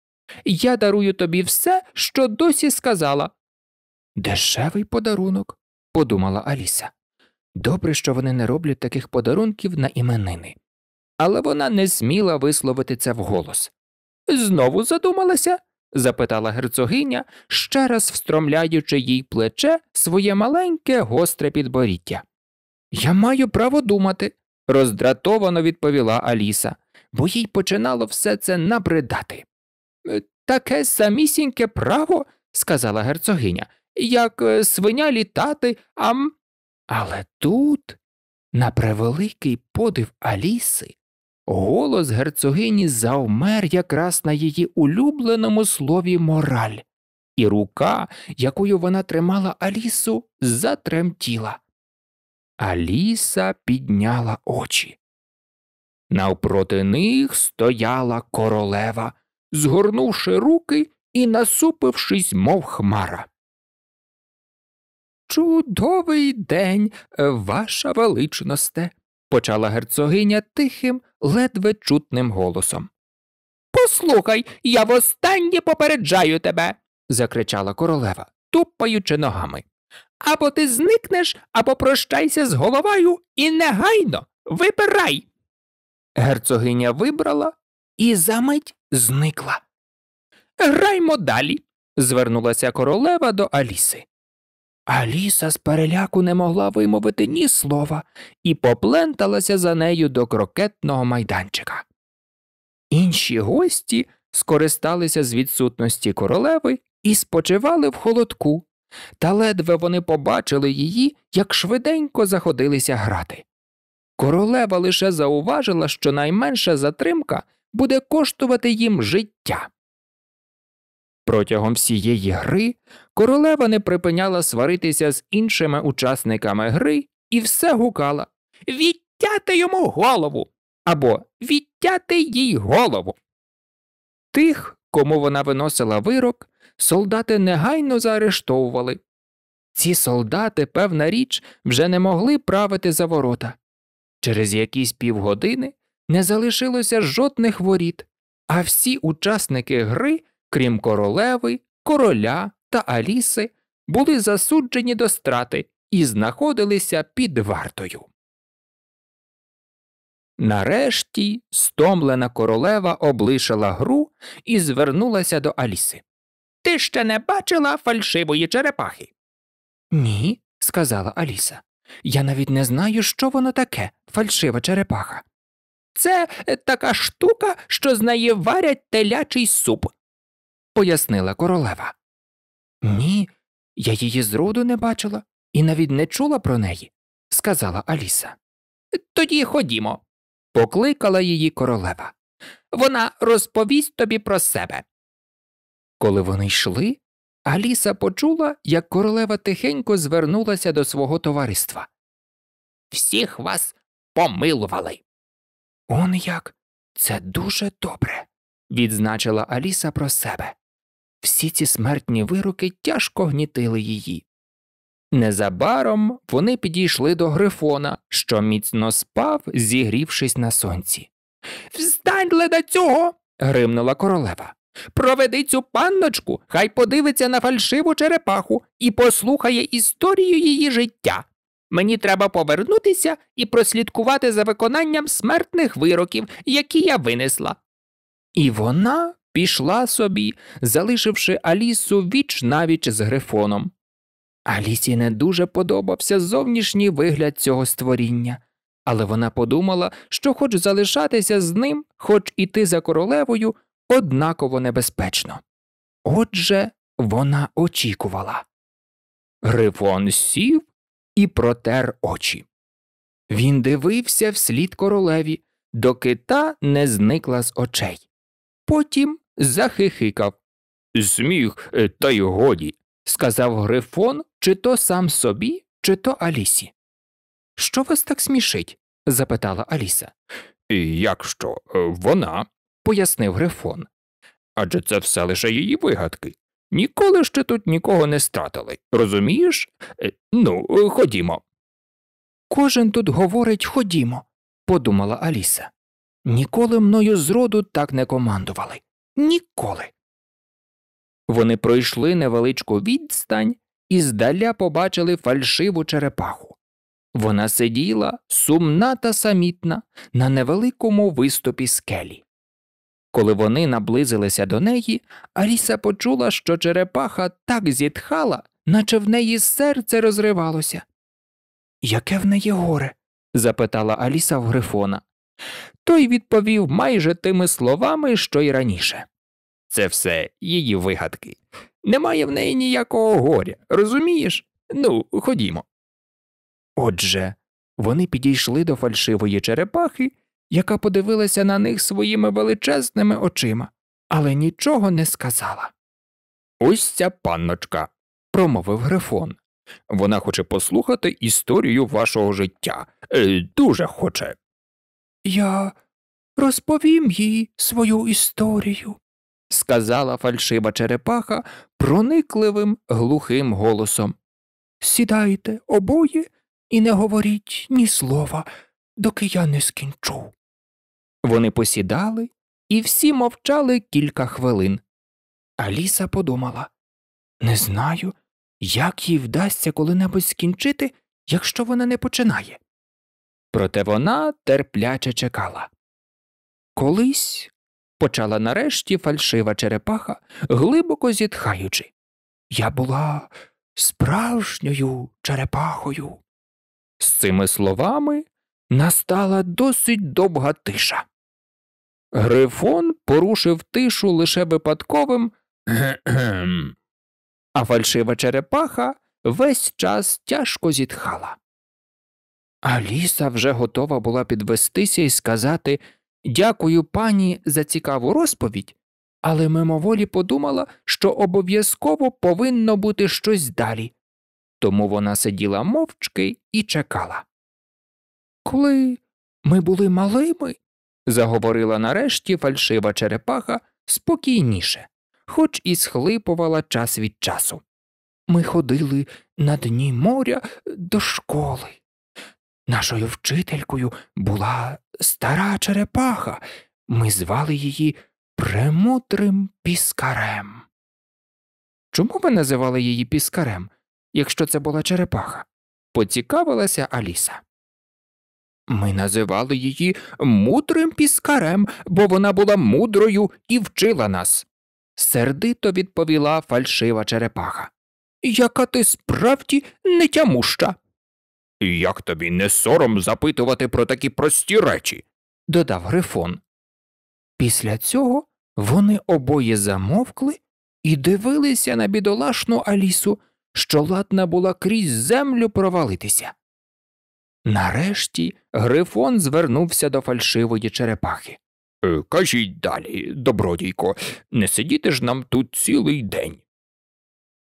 Я дарую тобі все, що досі сказала. Дешевий подарунок, подумала Аліса. Добре, що вони не роблять таких подарунків на іменини. Але вона не сміла висловити це вголос. Знову задумалася? запитала герцогиня, ще раз встромляючи їй плече своє маленьке гостре підборіття. Я маю право думати, роздратовано відповіла Аліса, бо їй починало все це набридати. Е, таке самісіньке право, сказала герцогиня, як е, свиня літати, ам. Але тут, на превеликий подив Аліси, голос герцогині завмер якраз на її улюбленому слові мораль, і рука, якою вона тримала Алісу, затремтіла. Аліса підняла очі. Навпроти них стояла королева згорнувши руки і насупившись, мов хмара. Чудовий день, е, ваша величносте, почала герцогиня тихим, ледве чутним голосом. Послухай, я востаннє попереджаю тебе, закричала королева, тупаючи ногами. Або ти зникнеш, або прощайся з головою і негайно вибирай. Герцогиня вибрала і за мить зникла. Граймо далі, звернулася королева до Аліси. Аліса з переляку не могла вимовити ні слова і попленталася за нею до крокетного майданчика. Інші гості скористалися з відсутності королеви і спочивали в холодку, та ледве вони побачили її, як швиденько заходилися грати. Королева лише зауважила, що найменша затримка буде коштувати їм життя. Протягом всієї гри королева не припиняла сваритися з іншими учасниками гри і все гукала Відтяти йому голову або відтяти їй голову. Тих, кому вона виносила вирок, солдати негайно заарештовували. Ці солдати, певна річ, вже не могли правити за ворота. Через якісь півгодини не залишилося жодних воріт, а всі учасники гри, крім королеви, короля та Аліси, були засуджені до страти і знаходилися під вартою. Нарешті стомлена королева облишила гру і звернулася до Аліси. Ти ще не бачила фальшивої черепахи? Ні, сказала Аліса. Я навіть не знаю, що воно таке, фальшива черепаха. Це е, така штука, що з неї варять телячий суп, пояснила королева. Ні, я її зроду не бачила і навіть не чула про неї, сказала Аліса. Тоді ходімо, покликала її королева. Вона розповість тобі про себе. Коли вони йшли, Аліса почула, як королева тихенько звернулася до свого товариства. Всіх вас помилували. Он як? Це дуже добре, відзначила Аліса про себе. Всі ці смертні вироки тяжко гнітили її. Незабаром вони підійшли до Грифона, що міцно спав, зігрівшись на сонці. Встань леда цього. гримнула королева. Проведи цю панночку, хай подивиться на фальшиву черепаху і послухає історію її життя. Мені треба повернутися і прослідкувати за виконанням смертних вироків, які я винесла. І вона пішла собі, залишивши Алісу віч навіч з грифоном. Алісі не дуже подобався зовнішній вигляд цього створіння, але вона подумала, що хоч залишатися з ним, хоч іти за королевою, однаково небезпечно. Отже, вона очікувала. Грифон сів і протер очі. Він дивився вслід королеві, доки та не зникла з очей. Потім захихикав. Сміх, е, та й годі, сказав Грифон, чи то сам собі, чи то Алісі. Що вас так смішить? запитала Аліса. Як що, е, вона, пояснив Грифон. Адже це все лише її вигадки. Ніколи ще тут нікого не стратили, розумієш? Е, ну, ходімо. Кожен тут говорить ходімо, подумала Аліса. Ніколи мною зроду так не командували. Ніколи. Вони пройшли невеличку відстань і здаля побачили фальшиву черепаху. Вона сиділа сумна та самітна на невеликому виступі скелі. Коли вони наблизилися до неї, Аліса почула, що черепаха так зітхала, наче в неї серце розривалося. Яке в неї горе? запитала Аліса в Грифона. Той відповів майже тими словами, що й раніше. Це все її вигадки. Немає в неї ніякого горя, розумієш? Ну, ходімо. Отже, вони підійшли до фальшивої черепахи яка подивилася на них своїми величезними очима, але нічого не сказала. Ось ця панночка, промовив Грифон. Вона хоче послухати історію вашого життя. Е, дуже хоче. Я розповім їй свою історію, сказала фальшива черепаха проникливим глухим голосом. Сідайте обоє і не говоріть ні слова, доки я не скінчу. Вони посідали і всі мовчали кілька хвилин. Аліса подумала не знаю, як їй вдасться коли-небудь скінчити, якщо вона не починає. Проте вона терпляче чекала. Колись почала нарешті фальшива черепаха, глибоко зітхаючи. Я була справжньою черепахою. З цими словами настала досить довга тиша. Грифон порушив тишу лише випадковим, *clears throat* а фальшива черепаха весь час тяжко зітхала. Аліса вже готова була підвестися і сказати Дякую пані за цікаву розповідь, але мимоволі подумала, що обов'язково повинно бути щось далі. Тому вона сиділа мовчки і чекала. Коли ми були малими, заговорила нарешті фальшива черепаха спокійніше, хоч і схлипувала час від часу. Ми ходили на дні моря до школи. Нашою вчителькою була стара черепаха, ми звали її премудрим піскарем. Чому ви називали її піскарем, якщо це була черепаха? поцікавилася Аліса. Ми називали її мудрим піскарем, бо вона була мудрою і вчила нас, сердито відповіла фальшива черепаха. Яка ти справді нетямуща. Як тобі не сором запитувати про такі прості речі? додав Грифон. Після цього вони обоє замовкли і дивилися на бідолашну Алісу, що ладна була крізь землю провалитися. Нарешті Грифон звернувся до фальшивої черепахи. «Е, кажіть далі, добродійко, не сидіти ж нам тут цілий день.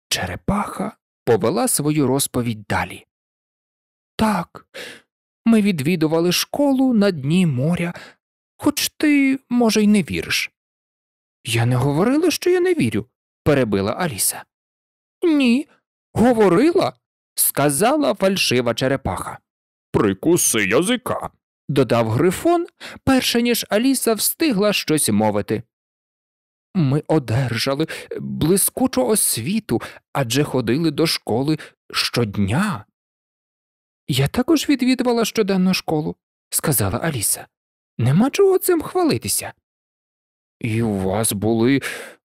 Черепаха повела свою розповідь далі. Так, ми відвідували школу на дні моря, хоч ти, може, й не віриш. Я не говорила, що я не вірю, перебила Аліса. Ні, говорила, сказала фальшива черепаха. Прикуси язика, додав Грифон, перше ніж Аліса встигла щось мовити. Ми одержали блискучу освіту адже ходили до школи щодня. Я також відвідувала щоденну школу, сказала Аліса. Нема чого цим хвалитися. І у вас були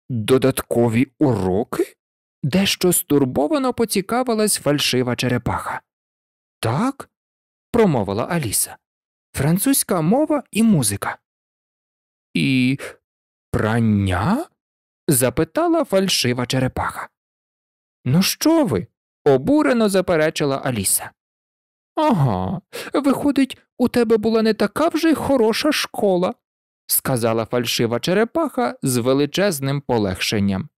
додаткові уроки? дещо стурбовано поцікавилась фальшива черепаха. Так, промовила Аліса. Французька мова і музика. І прання? запитала фальшива черепаха. Ну, що ви? обурено заперечила Аліса. Ага, виходить, у тебе була не така вже й хороша школа, сказала фальшива черепаха з величезним полегшенням.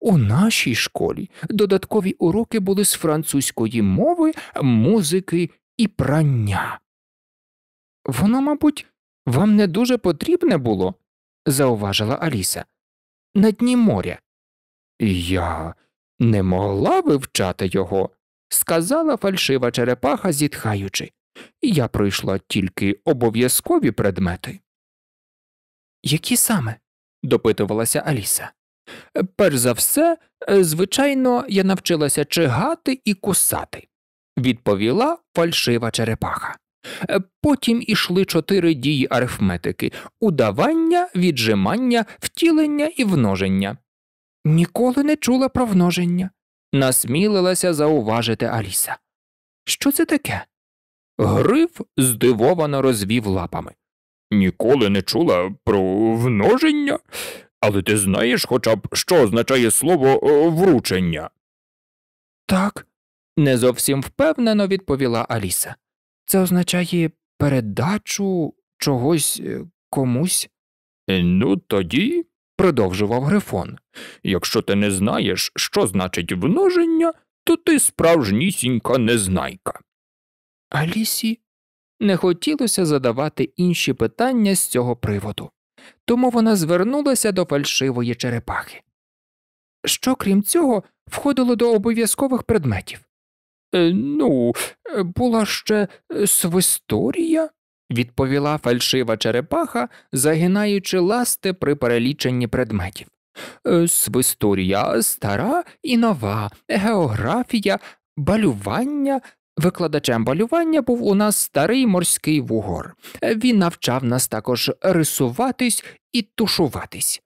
У нашій школі додаткові уроки були з французької мови, музики і прання. Воно, мабуть, вам не дуже потрібне було, зауважила Аліса. На дні моря. Я не могла вивчати його, сказала фальшива черепаха, зітхаючи. Я пройшла тільки обов'язкові предмети. Які саме? допитувалася Аліса. Перш за все, звичайно, я навчилася чигати і кусати відповіла фальшива черепаха. Е, потім ішли чотири дії арифметики удавання, віджимання, втілення і вноження. Ніколи не чула про множення, насмілилася зауважити Аліса. Що це таке? Гриф здивовано розвів лапами. Ніколи не чула про множення, але ти знаєш хоча б, що означає слово е, вручення? Так, не зовсім впевнено відповіла Аліса. Це означає передачу чогось е, комусь? Е, ну, тоді, продовжував Грифон, якщо ти не знаєш, що значить множення, то ти справжнісінька незнайка. Алісі не хотілося задавати інші питання з цього приводу, тому вона звернулася до фальшивої черепахи. Що крім цього входило до обов'язкових предметів? Е, ну, е, була ще е, свисторія, відповіла фальшива черепаха, загинаючи ласти при переліченні предметів. Свисторія стара і нова, географія, балювання. Викладачем балювання був у нас старий морський вугор. Він навчав нас також рисуватись і тушуватись.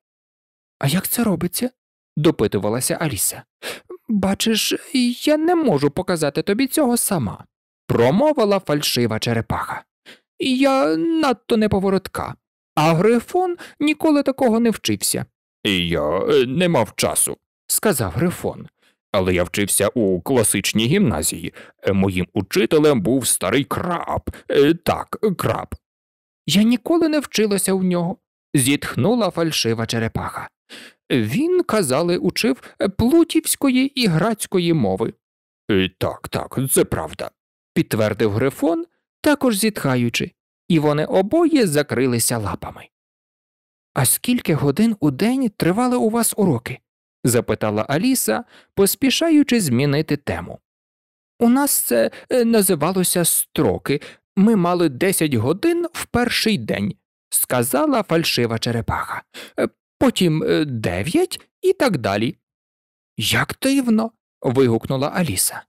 А як це робиться? допитувалася Аліса. Бачиш, я не можу показати тобі цього сама, промовила фальшива черепаха. Я надто неповоротка, а Грифон ніколи такого не вчився. Я е, не мав часу, сказав Грифон. Але я вчився у класичній гімназії. Моїм учителем був старий краб. Е, так, краб. Я ніколи не вчилася у нього, зітхнула фальшива черепаха. Він, казали, учив плутівської і грацької мови. Е, так, так, це правда, підтвердив Грифон, також зітхаючи, і вони обоє закрилися лапами. А скільки годин у день тривали у вас уроки? запитала Аліса, поспішаючи змінити тему. У нас це е, називалося строки. Ми мали десять годин в перший день, сказала фальшива черепаха. «Е, потім е, дев'ять і так далі. Як дивно. вигукнула Аліса.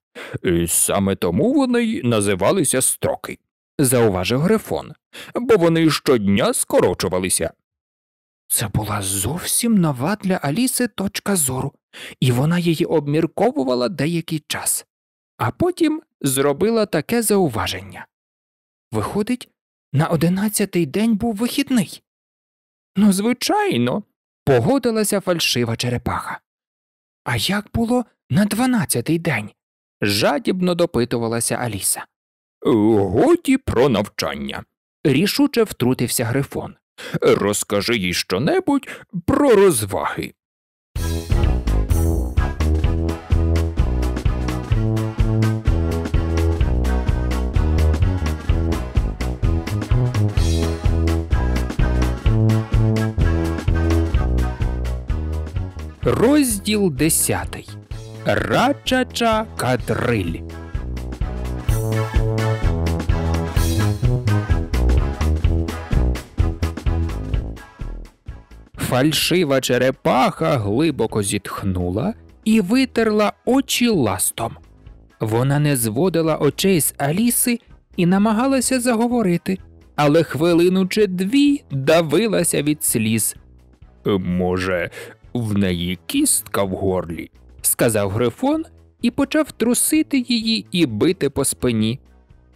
І е, саме тому вони й називалися строки, зауважив Грифон, бо вони щодня скорочувалися. Це була зовсім нова для Аліси точка зору, і вона її обмірковувала деякий час, а потім зробила таке зауваження. Виходить, на одинадцятий день був вихідний. Ну, звичайно, погодилася фальшива черепаха. А як було на дванадцятий день? жадібно допитувалася Аліса. Годі про навчання. рішуче втрутився Грифон. Розкажи їй щонебудь про розваги. Розділ 10. Рачача кадриль. Фальшива черепаха глибоко зітхнула і витерла очі ластом. Вона не зводила очей з Аліси і намагалася заговорити, але хвилину чи дві давилася від сліз. Може, в неї кістка в горлі, сказав Грифон і почав трусити її і бити по спині.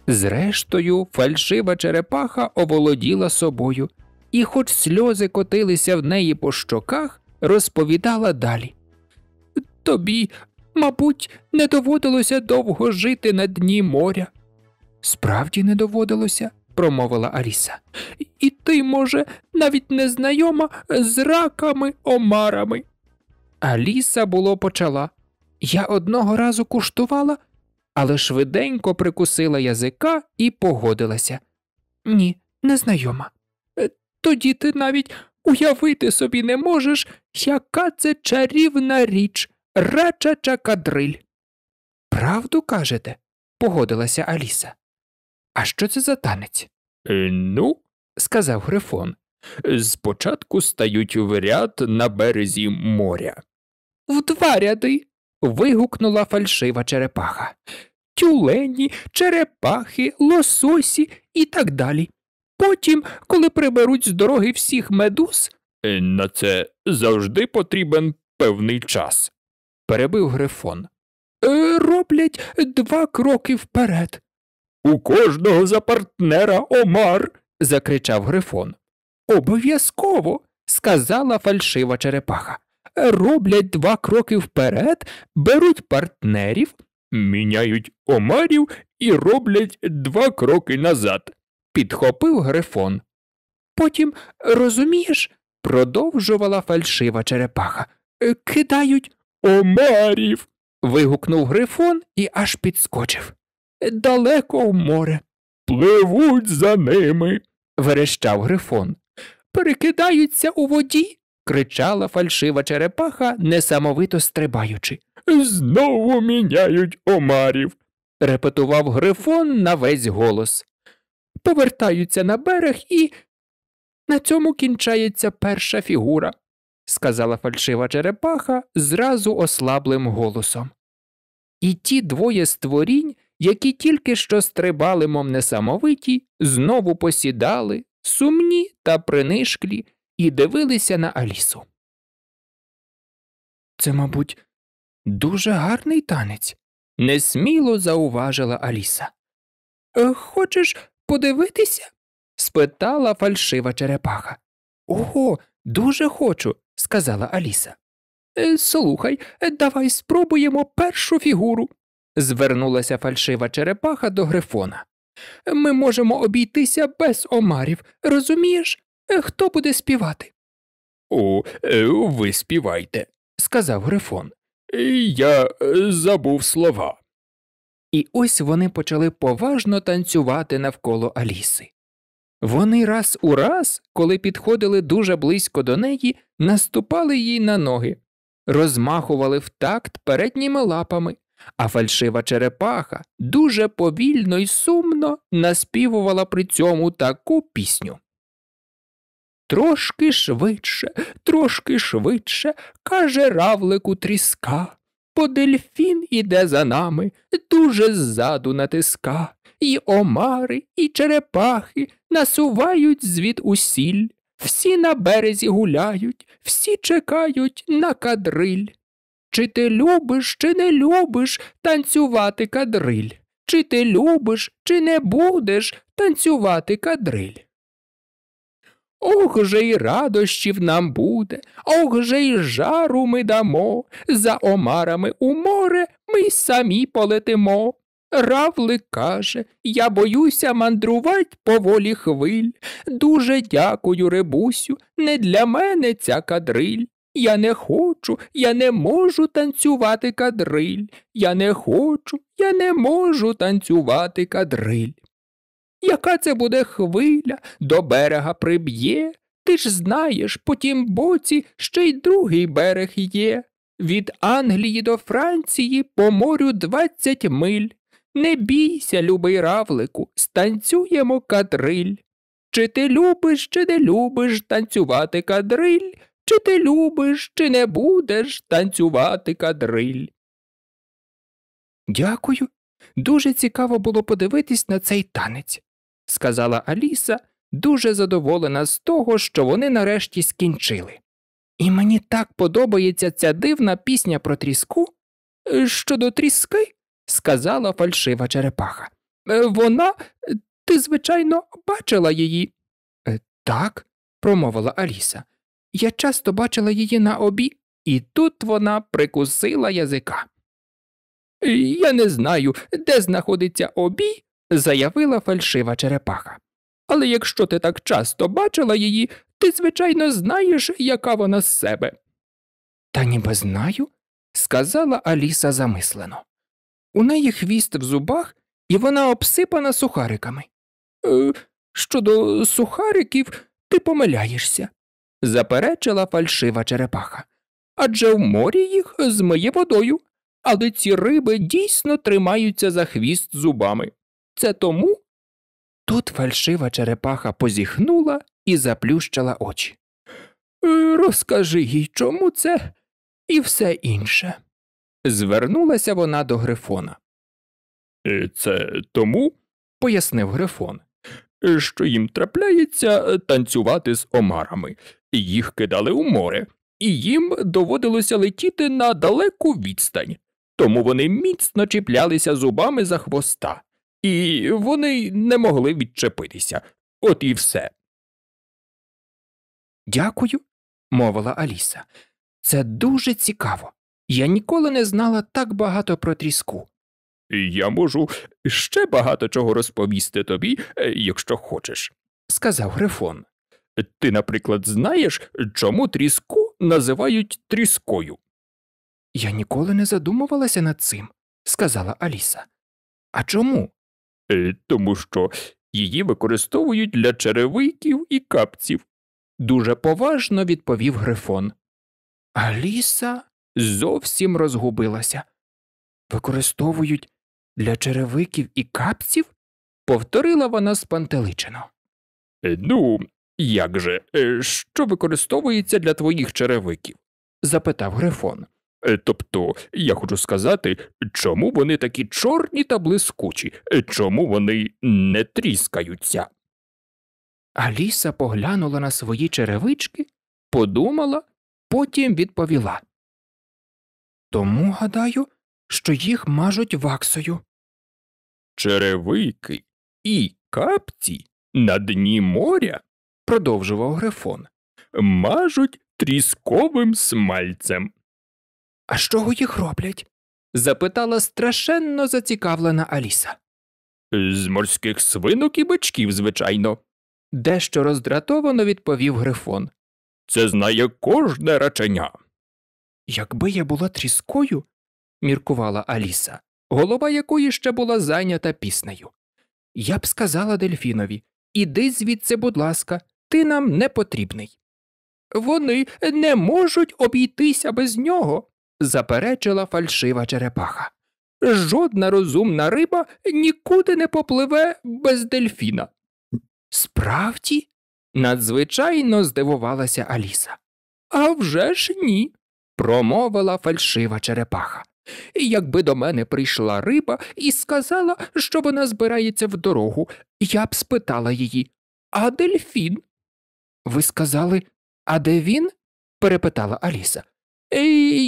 Зрештою, фальшива черепаха оволоділа собою, і, хоч сльози котилися в неї по щоках, розповідала далі. Тобі, мабуть, не доводилося довго жити на дні моря. Справді не доводилося промовила Аліса, І ти, може, навіть не знайома з раками омарами. Аліса було почала. Я одного разу куштувала, але швиденько прикусила язика і погодилася. Ні, не знайома. Е, тоді ти навіть уявити собі не можеш, яка це чарівна річ, рачача кадриль. Правду кажете? погодилася Аліса. А що це за танець? Е, ну, сказав Грифон, спочатку стають в ряд на березі моря. В два ряди. вигукнула фальшива черепаха. Тюлені, черепахи, лососі і так далі. Потім, коли приберуть з дороги всіх медуз. Е, на це завжди потрібен певний час, перебив Грифон. Е, роблять два кроки вперед. У кожного за партнера Омар. закричав Грифон. Обов'язково, сказала фальшива черепаха. Роблять два кроки вперед, беруть партнерів, міняють омарів і роблять два кроки назад, підхопив Грифон. Потім, розумієш, продовжувала фальшива черепаха. Кидають омарів. вигукнув Грифон і аж підскочив далеко в море. Пливуть за ними, верещав Грифон. Перекидаються у воді, кричала фальшива черепаха, несамовито стрибаючи. Знову міняють омарів, репетував Грифон на весь голос. Повертаються на берег і. На цьому кінчається перша фігура, сказала фальшива черепаха зразу ослаблим голосом. І ті двоє створінь які тільки що стрибали, мом несамовиті, знову посідали, сумні та принишклі, і дивилися на Алісу. Це, мабуть, дуже гарний танець, несміло зауважила Аліса. «Е, хочеш подивитися? спитала фальшива черепаха. Ого, дуже хочу, сказала Аліса. «Е, слухай, давай спробуємо першу фігуру звернулася фальшива черепаха до Грифона. Ми можемо обійтися без омарів, розумієш? Хто буде співати? О, е, ви співайте, сказав Грифон. Я е, забув слова. І ось вони почали поважно танцювати навколо Аліси. Вони раз у раз, коли підходили дуже близько до неї, наступали їй на ноги, розмахували в такт передніми лапами, а фальшива черепаха дуже повільно і сумно наспівувала при цьому таку пісню. Трошки швидше, трошки швидше, каже равлику тріска, бо дельфін іде за нами, дуже ззаду натиска, і омари, і черепахи насувають звід усіль, всі на березі гуляють, всі чекають на кадриль. Чи ти любиш, чи не любиш танцювати кадриль? Чи ти любиш, чи не будеш танцювати кадриль? Ох же й радощів нам буде, ох же й жару ми дамо, за омарами у море ми й самі полетимо. Равлик каже, я боюся мандрувать по волі хвиль. Дуже дякую, ребусю, не для мене ця кадриль. Я не хочу, я не можу танцювати кадриль. Я не хочу, я не можу танцювати кадриль. Яка це буде хвиля, до берега приб'є? Ти ж знаєш, по тім боці ще й другий берег є. Від Англії до Франції по морю двадцять миль. Не бійся, любий равлику, станцюємо кадриль. Чи ти любиш, чи не любиш танцювати кадриль? Чи ти любиш, чи не будеш танцювати кадриль? Дякую. Дуже цікаво було подивитись на цей танець, сказала Аліса, дуже задоволена з того, що вони нарешті скінчили. І мені так подобається ця дивна пісня про тріску. Е, щодо тріски, сказала фальшива черепаха. Е, вона, ти, звичайно, бачила її. Е, так, промовила Аліса. Я часто бачила її на обі, і тут вона прикусила язика. Я не знаю, де знаходиться обі, заявила фальшива черепаха. Але якщо ти так часто бачила її, ти, звичайно, знаєш, яка вона з себе. Та ніби знаю, сказала Аліса замислено. У неї хвіст в зубах, і вона обсипана сухариками. Е, щодо сухариків, ти помиляєшся заперечила фальшива черепаха. Адже в морі їх змиє водою, але ці риби дійсно тримаються за хвіст зубами. Це тому. Тут фальшива черепаха позіхнула і заплющила очі. «Е, розкажи їй, чому це і все інше. Звернулася вона до Грифона. «Е, це тому, пояснив Грифон, «Е, що їм трапляється танцювати з омарами їх кидали у море, і їм доводилося летіти на далеку відстань, тому вони міцно чіплялися зубами за хвоста, і вони не могли відчепитися. От і все. Дякую, мовила Аліса. Це дуже цікаво. Я ніколи не знала так багато про тріску. Я можу ще багато чого розповісти тобі, е, якщо хочеш, сказав Грифон. Ти, наприклад, знаєш, чому тріску називають тріскою? Я ніколи не задумувалася над цим, сказала Аліса. А чому? Е, тому що її використовують для черевиків і капців, дуже поважно відповів Грифон. Аліса зовсім розгубилася. Використовують для черевиків і капців? повторила вона спантеличено. Е, ну, як же, е, що використовується для твоїх черевиків? запитав Грифон. Е, тобто, я хочу сказати, чому вони такі чорні та блискучі, е, чому вони не тріскаються? Аліса поглянула на свої черевички, подумала, потім відповіла. Тому гадаю, що їх мажуть ваксою. Черевики і капці на дні моря продовжував Грифон. Мажуть трісковим смальцем. А з чого їх роблять? запитала страшенно зацікавлена Аліса. З морських свинок і бичків, звичайно, дещо роздратовано відповів Грифон. Це знає кожне раченя. Якби я була тріскою, міркувала Аліса, голова якої ще була зайнята піснею. Я б сказала дельфінові Іди звідси, будь ласка, ти нам не потрібний. Вони не можуть обійтися без нього, заперечила фальшива черепаха. Жодна розумна риба нікуди не попливе без дельфіна. Справді? надзвичайно здивувалася Аліса. «А вже ж ні, промовила фальшива черепаха. Якби до мене прийшла риба і сказала, що вона збирається в дорогу, я б спитала її А дельфін ви сказали, а де він? перепитала Аліса.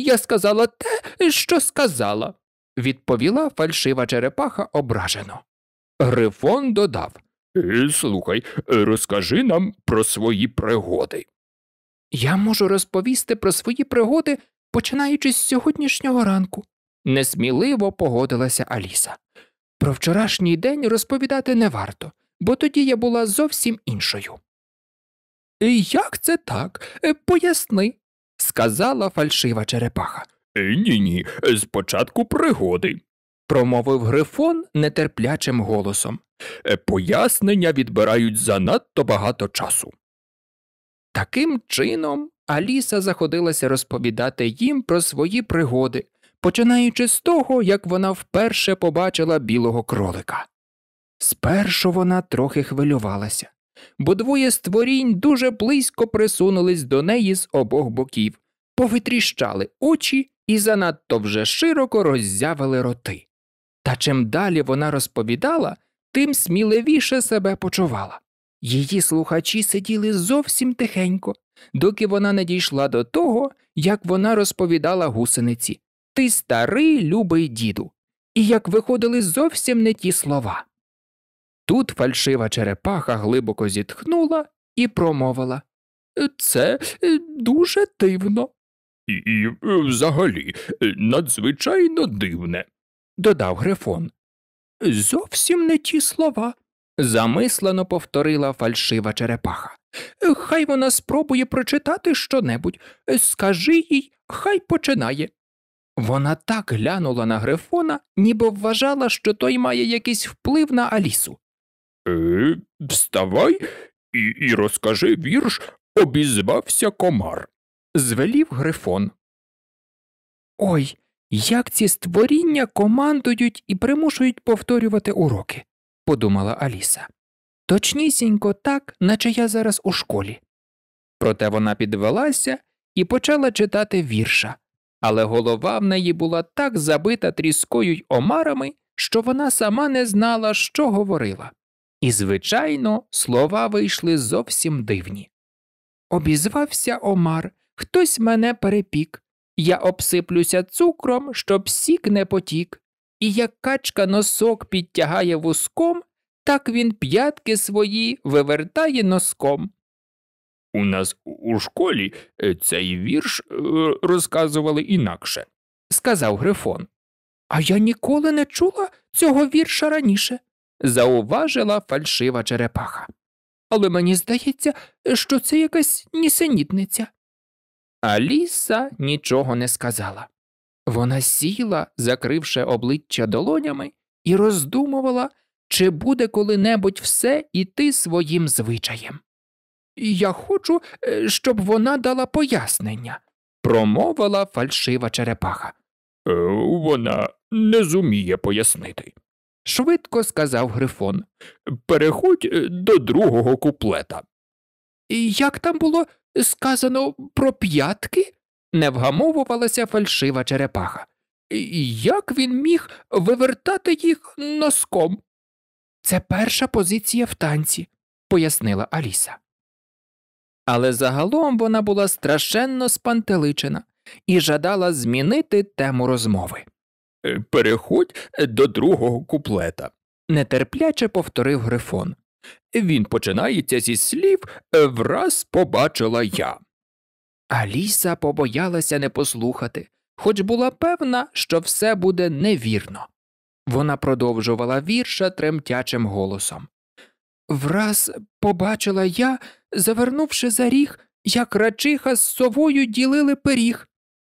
я сказала те, що сказала, відповіла фальшива черепаха ображено. Грифон додав «Е, Слухай, е, розкажи нам про свої пригоди. Я можу розповісти про свої пригоди, починаючи з сьогоднішнього ранку, несміливо погодилася Аліса. Про вчорашній день розповідати не варто, бо тоді я була зовсім іншою. Як це так? Е, поясни, сказала фальшива черепаха. «Е, ні ні, е, спочатку пригоди, промовив Грифон нетерплячим голосом. Пояснення відбирають занадто багато часу. Таким чином, Аліса заходилася розповідати їм про свої пригоди, починаючи з того, як вона вперше побачила білого кролика. Спершу вона трохи хвилювалася бо двоє створінь дуже близько присунулись до неї з обох боків, повитріщали очі і занадто вже широко роззявили роти. Та чим далі вона розповідала, тим сміливіше себе почувала. Її слухачі сиділи зовсім тихенько, доки вона не дійшла до того, як вона розповідала гусениці Ти старий, любий діду, і як виходили зовсім не ті слова. Тут фальшива черепаха глибоко зітхнула і промовила Це е, дуже дивно. І, і е, взагалі, е, надзвичайно дивне, додав Грифон. Зовсім не ті слова, замислено повторила фальшива черепаха. Хай вона спробує прочитати щонебудь. Скажи їй, хай починає. Вона так глянула на Грифона, ніби вважала, що той має якийсь вплив на Алісу. Е, Вставай і, і розкажи вірш, обізвався комар. Звелів Грифон. Ой, як ці створіння командують і примушують повторювати уроки, подумала Аліса. Точнісінько так, наче я зараз у школі. Проте вона підвелася і почала читати вірша, але голова в неї була так забита тріскою й омарами, що вона сама не знала, що говорила. І, звичайно, слова вийшли зовсім дивні. Обізвався Омар, хтось мене перепік. Я обсиплюся цукром, щоб сік не потік. І як качка носок підтягає вузком, так він п'ятки свої вивертає носком. У нас у школі е, цей вірш е, розказували інакше, сказав Грифон. А я ніколи не чула цього вірша раніше зауважила фальшива черепаха. Але мені здається, що це якась нісенітниця. Аліса нічого не сказала. Вона сіла, закривши обличчя долонями, і роздумувала, чи буде коли-небудь все іти своїм звичаєм. Я хочу, е, щоб вона дала пояснення, промовила фальшива черепаха. Е, вона не зуміє пояснити, швидко сказав Грифон. Переходь е, до другого куплета. Як там було сказано про п'ятки? не вгамовувалася фальшива черепаха. Як він міг вивертати їх носком? Це перша позиція в танці, пояснила Аліса. Але загалом вона була страшенно спантеличена і жадала змінити тему розмови. Е, переходь е, до другого куплета, нетерпляче повторив Грифон. Він починається зі слів е, враз побачила я. Аліса побоялася не послухати, хоч була певна, що все буде невірно. Вона продовжувала вірша тремтячим голосом. Враз побачила я, завернувши за ріг, як рачиха з совою ділили пиріг.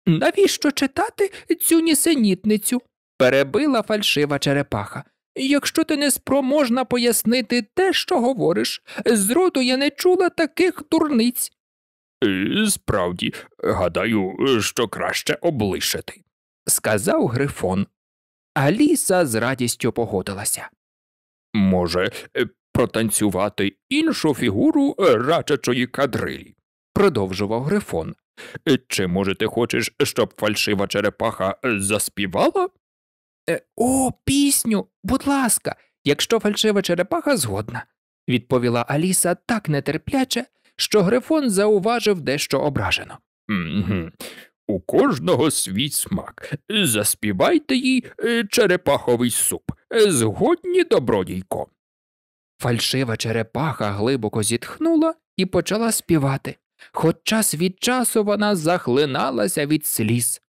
Навіщо читати цю нісенітницю? перебила фальшива черепаха. Якщо ти неспроможна пояснити те, що говориш, зроду я не чула таких дурниць. Е, справді, гадаю, що краще облишити, сказав Грифон. Аліса з радістю погодилася. Може, е, протанцювати іншу фігуру е, рачачої кадрилі, продовжував Грифон. Е, чи може ти хочеш, щоб фальшива черепаха е, заспівала? Е, о, пісню, будь ласка, якщо фальшива черепаха згодна, відповіла Аліса так нетерпляче, що Грифон зауважив дещо ображено. «Угу. У кожного свій смак. Заспівайте їй черепаховий суп. Згодні, добродійко. Фальшива черепаха глибоко зітхнула і почала співати хоч час від часу вона захлиналася від сліз.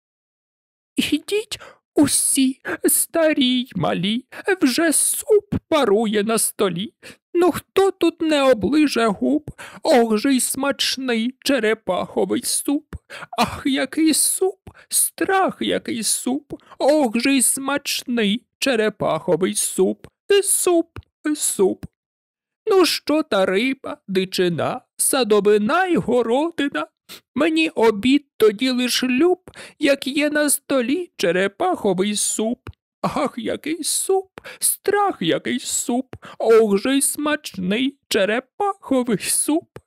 Ідіть усі, старі й малі, вже суп парує на столі. Ну хто тут не оближе губ, ох же й смачний черепаховий суп, ах, який суп, страх який суп, ох же й смачний черепаховий суп, суп, суп, Ну, що та риба, дичина, садовина й городина. Мені обід тоді лиш люб, як є на столі черепаховий суп. Ах, який суп, страх який суп, ох же й смачний черепаховий суп.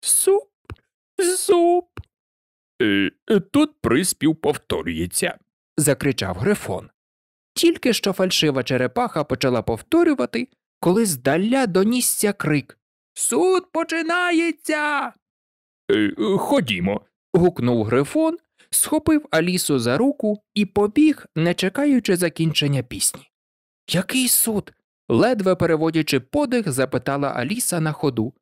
Суп, суп. Е, е, тут приспів повторюється, закричав Грифон. Тільки що фальшива черепаха почала повторювати, коли здаля донісся крик Суд починається. Е, е, ходімо. гукнув Грифон, схопив Алісу за руку і побіг, не чекаючи закінчення пісні. Який суд? ледве переводячи подих, запитала Аліса на ходу.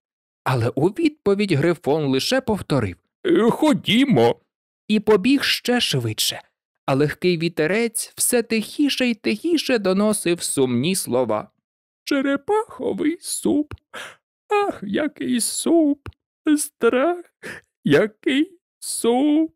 Але у відповідь Грифон лише повторив е, Ходімо. І побіг ще швидше, а легкий вітерець все тихіше й тихіше доносив сумні слова черепаховий суп. Ах, який суп, страх, який суп.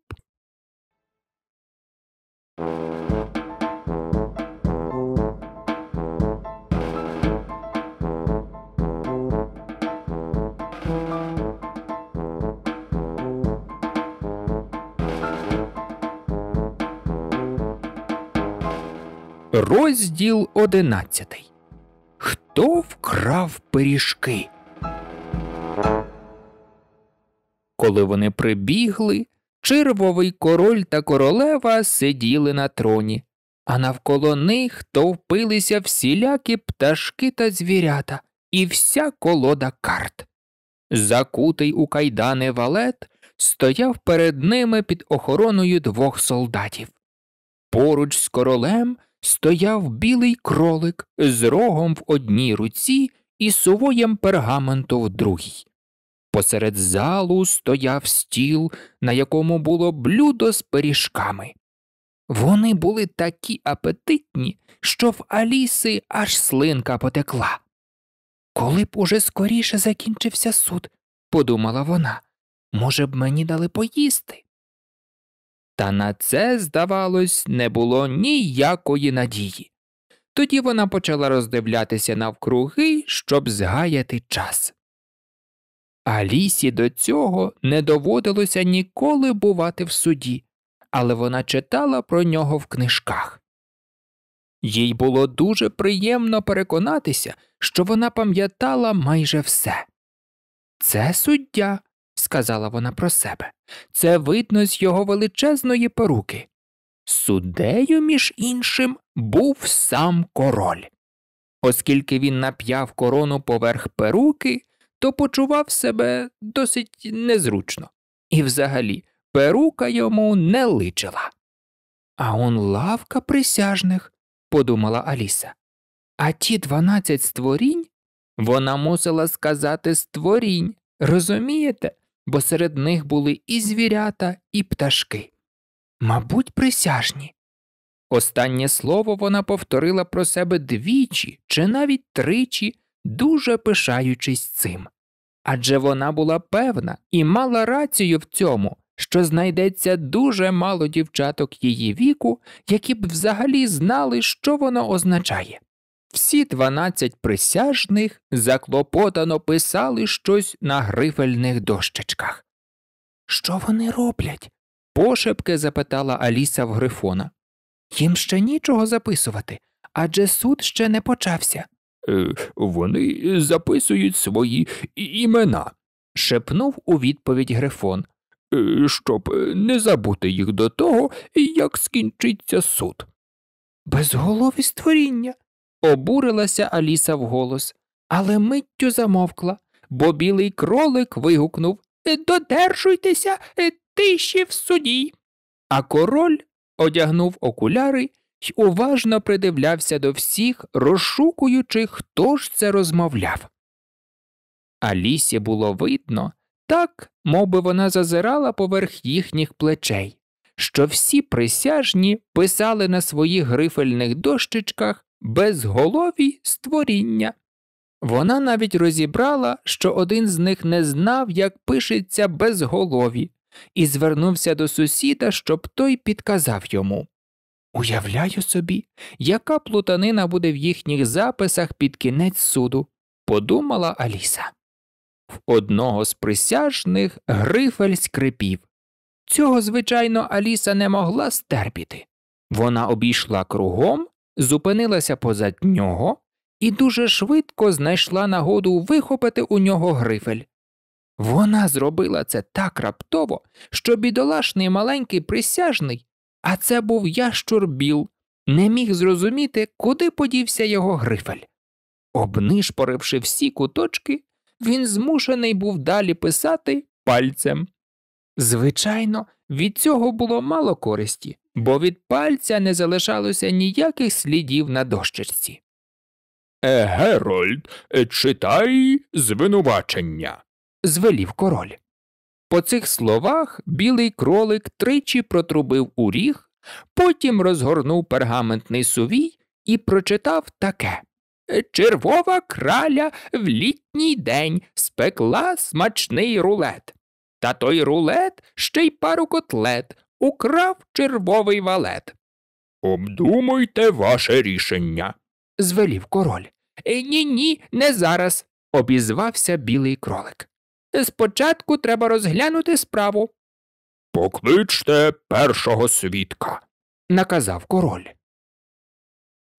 Розділ одинадцятий Хто вкрав пиріжки? Коли вони прибігли, червовий король та королева сиділи на троні, а навколо них товпилися всілякі пташки та звірята і вся колода карт. Закутий у кайдани валет стояв перед ними під охороною двох солдатів. Поруч з королем стояв білий кролик з рогом в одній руці і сувоєм пергаменту в другій. Посеред залу стояв стіл, на якому було блюдо з пиріжками. Вони були такі апетитні, що в Аліси аж слинка потекла. Коли б уже скоріше закінчився суд, подумала вона, може б мені дали поїсти. Та на це, здавалось, не було ніякої надії. Тоді вона почала роздивлятися навкруги, щоб згаяти час. А лісі до цього не доводилося ніколи бувати в суді, але вона читала про нього в книжках. Їй було дуже приємно переконатися, що вона пам'ятала майже все. Це суддя, сказала вона про себе. Це видно з його величезної поруки. Суддею, між іншим, був сам король. Оскільки він нап'яв корону поверх перуки, то почував себе досить незручно, і взагалі перука йому не личила. А он лавка присяжних, подумала Аліса. А ті дванадцять створінь вона мусила сказати створінь, розумієте? бо серед них були і звірята, і пташки. Мабуть, присяжні. Останнє слово вона повторила про себе двічі чи навіть тричі, дуже пишаючись цим. Адже вона була певна і мала рацію в цьому, що знайдеться дуже мало дівчаток її віку, які б взагалі знали, що воно означає. Всі дванадцять присяжних заклопотано писали щось на грифельних дощечках. Що вони роблять? пошепки запитала Аліса в Грифона. Їм ще нічого записувати, адже суд ще не почався. Е, вони записують свої імена, шепнув у відповідь Грифон, е, щоб не забути їх до того, як скінчиться суд. Безголові створіння обурилася Аліса вголос, але миттю замовкла, бо білий кролик вигукнув «Е, Додержуйтеся е, тиші в суді. А король одягнув окуляри й уважно придивлявся до всіх, розшукуючи, хто ж це розмовляв. Алісі було видно, так, мовби вона зазирала поверх їхніх плечей, що всі присяжні писали на своїх грифельних дощечках безголові створіння. Вона навіть розібрала, що один з них не знав, як пишеться безголові, і звернувся до сусіда, щоб той підказав йому. Уявляю собі, яка плутанина буде в їхніх записах під кінець суду, подумала Аліса. В одного з присяжних грифель скрипів. Цього, звичайно, Аліса не могла стерпіти. Вона обійшла кругом зупинилася позад нього і дуже швидко знайшла нагоду вихопити у нього грифель. Вона зробила це так раптово, що бідолашний маленький присяжний, а це був ящур Біл, не міг зрозуміти, куди подівся його грифель. Обнишпоривши всі куточки, він змушений був далі писати пальцем. Звичайно, від цього було мало користі, бо від пальця не залишалося ніяких слідів на дощечці. Е, Герольд, е, читай звинувачення, звелів король. По цих словах білий кролик тричі протрубив у ріг, потім розгорнув пергаментний сувій і прочитав таке. Червова краля в літній день спекла смачний рулет. Та той рулет ще й пару котлет, украв червовий валет. Обдумуйте ваше рішення, звелів король. Е, ні, ні, не зараз, обізвався білий кролик. Спочатку треба розглянути справу. Покличте першого свідка, наказав король.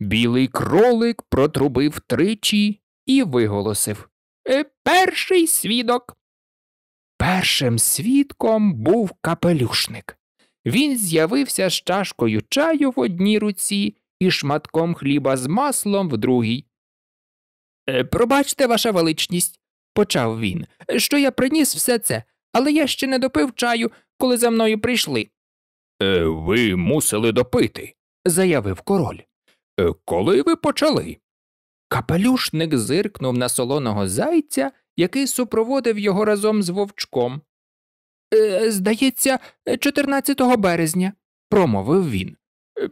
Білий кролик протрубив тричі і виголосив е, Перший свідок. Першим свідком був капелюшник. Він з'явився з чашкою чаю в одній руці і шматком хліба з маслом в другій. «Е, пробачте, ваша величність, почав він, що я приніс все це, але я ще не допив чаю, коли за мною прийшли. Е, ви мусили допити, заявив король. Е, коли ви почали? Капелюшник зиркнув на солоного зайця, який супроводив його разом з вовчком. Е, здається, 14 березня, промовив він.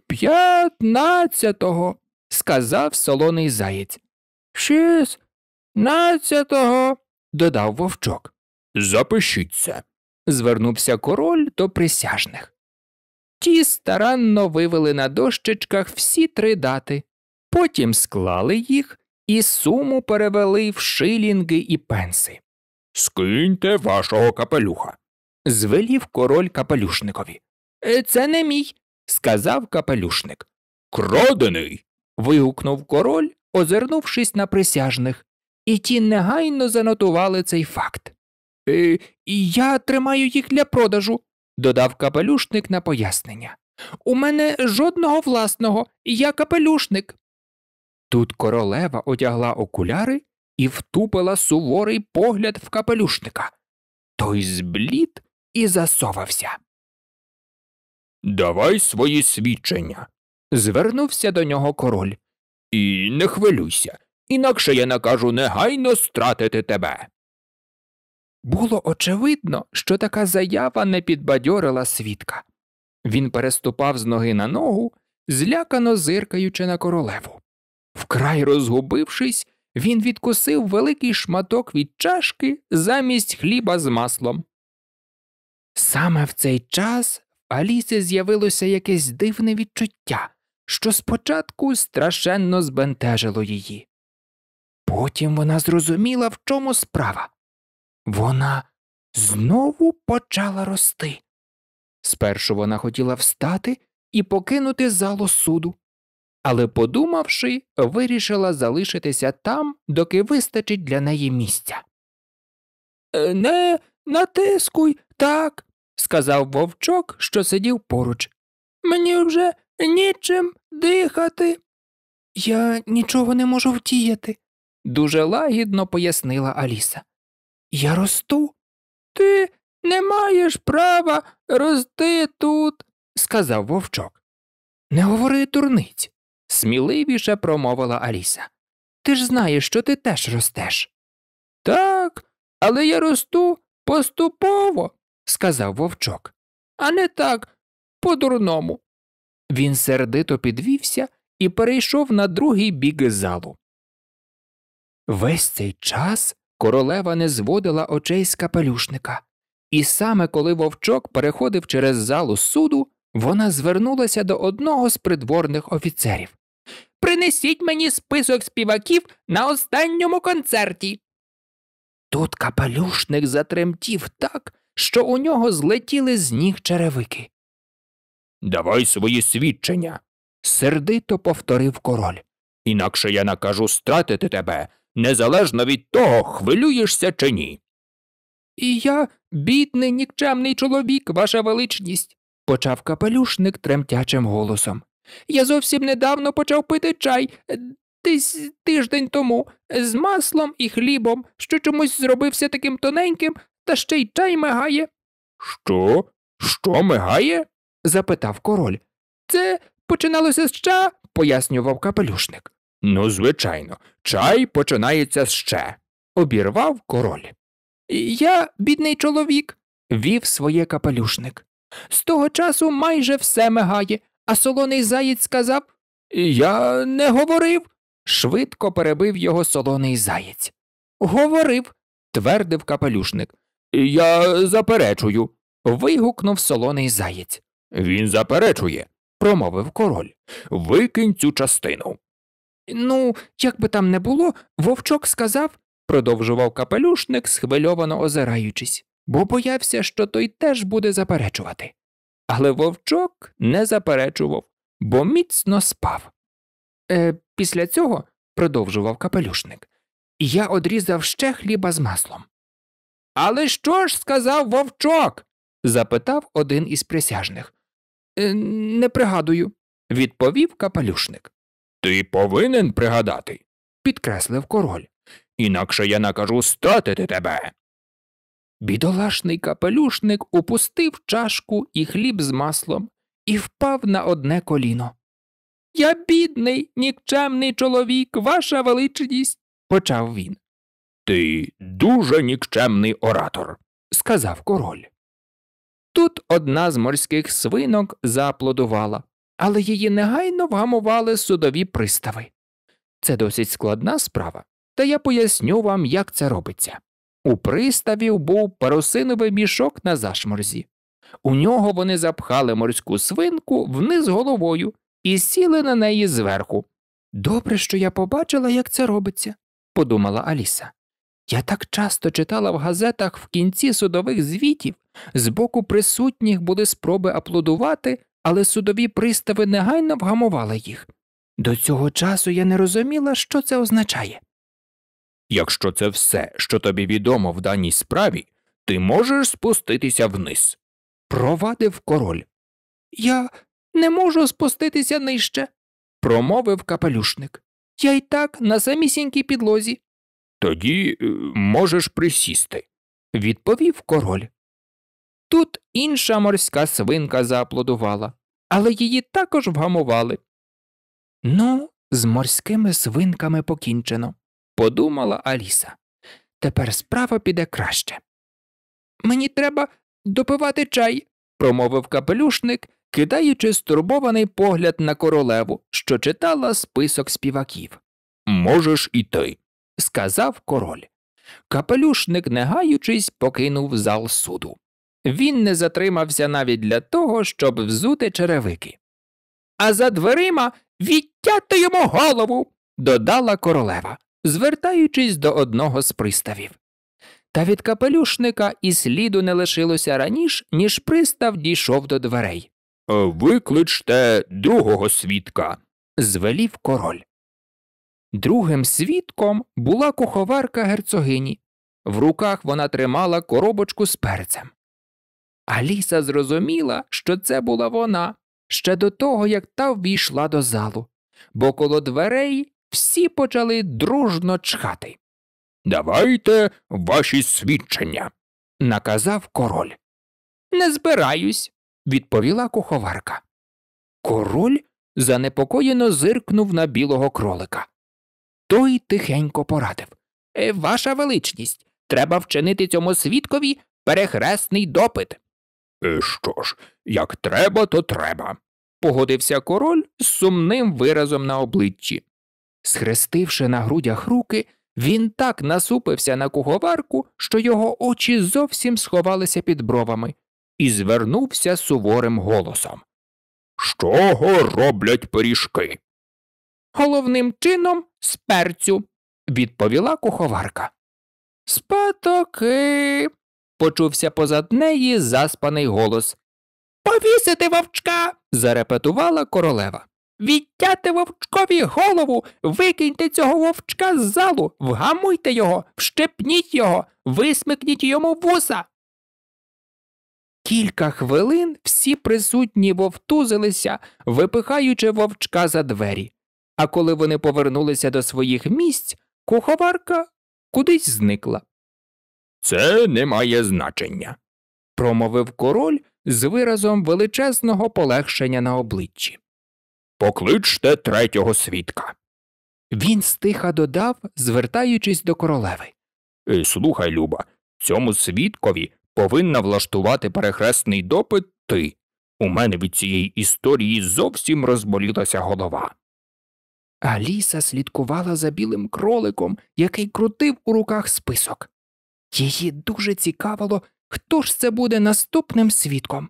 П'ятнадцятого, сказав солоний заєць. Шістнадцятого, додав вовчок. Запишіться, звернувся король до присяжних. Ті старанно вивели на дощечках всі три дати, потім склали їх і суму перевели в шилінги і пенси. Скиньте вашого капелюха звелів король капелюшникові. «Е, це не мій, сказав капелюшник. Крадений. вигукнув король, озирнувшись на присяжних, і ті негайно занотували цей факт. «І «Е, Я тримаю їх для продажу, додав капелюшник на пояснення. У мене жодного власного, я капелюшник. Тут королева одягла окуляри і втупила суворий погляд в капелюшника. Той зблід, і засовався. Давай свої свідчення. звернувся до нього король. І не хвилюйся, інакше я накажу негайно стратити тебе. Було очевидно, що така заява не підбадьорила свідка. Він переступав з ноги на ногу, злякано зиркаючи на королеву. Вкрай розгубившись, він відкусив великий шматок від чашки замість хліба з маслом. Саме в цей час в Алісі з'явилося якесь дивне відчуття, що спочатку страшенно збентежило її. Потім вона зрозуміла, в чому справа. Вона знову почала рости. Спершу вона хотіла встати і покинути залу суду, але, подумавши, вирішила залишитися там, доки вистачить для неї місця. «Е, не натискуй так, сказав вовчок, що сидів поруч. Мені вже нічим дихати. Я нічого не можу втіяти, дуже лагідно пояснила Аліса. Я росту. Ти не маєш права рости тут, сказав вовчок. Не говори дурниць, сміливіше промовила Аліса. Ти ж знаєш, що ти теж ростеш. Так, але я росту поступово, сказав вовчок. А не так, по-дурному. Він сердито підвівся і перейшов на другий бік залу. Весь цей час королева не зводила очей з капелюшника, і саме коли вовчок переходив через залу суду, вона звернулася до одного з придворних офіцерів. Принесіть мені список співаків на останньому концерті. Тут капелюшник затремтів так, що у нього злетіли з ніг черевики. Давай свої свідчення, сердито повторив король. Інакше я накажу стратити тебе, незалежно від того, хвилюєшся чи ні. І я, бідний, нікчемний чоловік, ваша величність, почав капелюшник тремтячим голосом. Я зовсім недавно почав пити чай е, десь тиждень тому з маслом і хлібом, що чомусь зробився таким тоненьким, та ще й чай мигає. Що? Що мигає? запитав король. Це починалося з ча, пояснював капелюшник. Ну, звичайно, чай починається з ще, обірвав король. Я, бідний чоловік, вів своє капелюшник. З того часу майже все мигає, а солоний заєць сказав Я не говорив. Швидко перебив його солоний заєць. Говорив, твердив капелюшник. Я заперечую. вигукнув солоний заєць. Він заперечує, промовив король. Викинь цю частину. Ну, як би там не було, вовчок сказав, продовжував капелюшник, схвильовано озираючись, бо боявся, що той теж буде заперечувати. Але вовчок не заперечував, бо міцно спав. Е, Після цього, продовжував капелюшник, я одрізав ще хліба з маслом. Але що ж сказав вовчок? запитав один із присяжних. Е, не пригадую, відповів капелюшник. Ти повинен пригадати, підкреслив король. Інакше я накажу стратити тебе. Бідолашний капелюшник упустив чашку і хліб з маслом і впав на одне коліно. Я бідний, нікчемний чоловік, ваша величність, почав він. Ти дуже нікчемний оратор, сказав король. Тут одна з морських свинок зааплодувала, але її негайно вгамували судові пристави. Це досить складна справа, та я поясню вам, як це робиться. У приставів був парусиновий мішок на зашморзі. У нього вони запхали морську свинку вниз головою і сіли на неї зверху. Добре, що я побачила, як це робиться, подумала Аліса. Я так часто читала в газетах в кінці судових звітів, з боку присутніх були спроби аплодувати, але судові пристави негайно вгамували їх. До цього часу я не розуміла, що це означає. Якщо це все, що тобі відомо в даній справі, ти можеш спуститися вниз. Провадив король. Я не можу спуститися нижче, промовив капелюшник. Я й так на самісінькій підлозі. Тоді е, можеш присісти, відповів король. Тут інша морська свинка зааплодувала, але її також вгамували. Ну, з морськими свинками покінчено, подумала Аліса. Тепер справа піде краще. Мені треба допивати чай, промовив капелюшник, кидаючи стурбований погляд на королеву, що читала список співаків. Можеш і ти сказав король. Капелюшник, не гаючись, покинув зал суду. Він не затримався навіть для того, щоб взути черевики. А за дверима відтяти йому голову, додала королева, звертаючись до одного з приставів. Та від капелюшника і сліду не лишилося раніше, ніж пристав дійшов до дверей. Викличте другого свідка, звелів король. Другим свідком була куховарка герцогині. В руках вона тримала коробочку з перцем. Аліса зрозуміла, що це була вона ще до того, як та ввійшла до залу, бо коло дверей всі почали дружно чхати. Давайте ваші свідчення, наказав король. Не збираюсь, відповіла куховарка. Король занепокоєно зиркнув на білого кролика. Той тихенько порадив «Е, Ваша величність, треба вчинити цьому свідкові перехресний допит. «Е, що ж, як треба, то треба, погодився король з сумним виразом на обличчі. Схрестивши на грудях руки, він так насупився на куговарку, що його очі зовсім сховалися під бровами, і звернувся суворим голосом. Що роблять пиріжки? Головним чином з перцю, відповіла куховарка. Спатоки. почувся позад неї заспаний голос. Повісити вовчка. зарепетувала королева. Відтяти вовчкові голову, викиньте цього вовчка з залу, вгамуйте його, вщепніть його, висмикніть йому вуса. Кілька хвилин всі присутні вовтузилися, випихаючи вовчка за двері. А коли вони повернулися до своїх місць, куховарка кудись зникла. Це не має значення, промовив король з виразом величезного полегшення на обличчі. Покличте третього свідка. Він стиха додав, звертаючись до королеви. Е, слухай, Люба, цьому свідкові повинна влаштувати перехресний допит ти. У мене від цієї історії зовсім розболілася голова. Аліса слідкувала за білим кроликом, який крутив у руках список. Її дуже цікавило, хто ж це буде наступним свідком.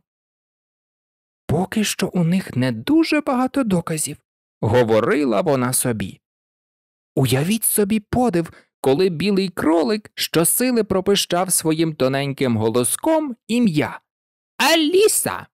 Поки що у них не дуже багато доказів, говорила вона собі. Уявіть собі подив, коли білий кролик щосили пропищав своїм тоненьким голоском ім'я Аліса.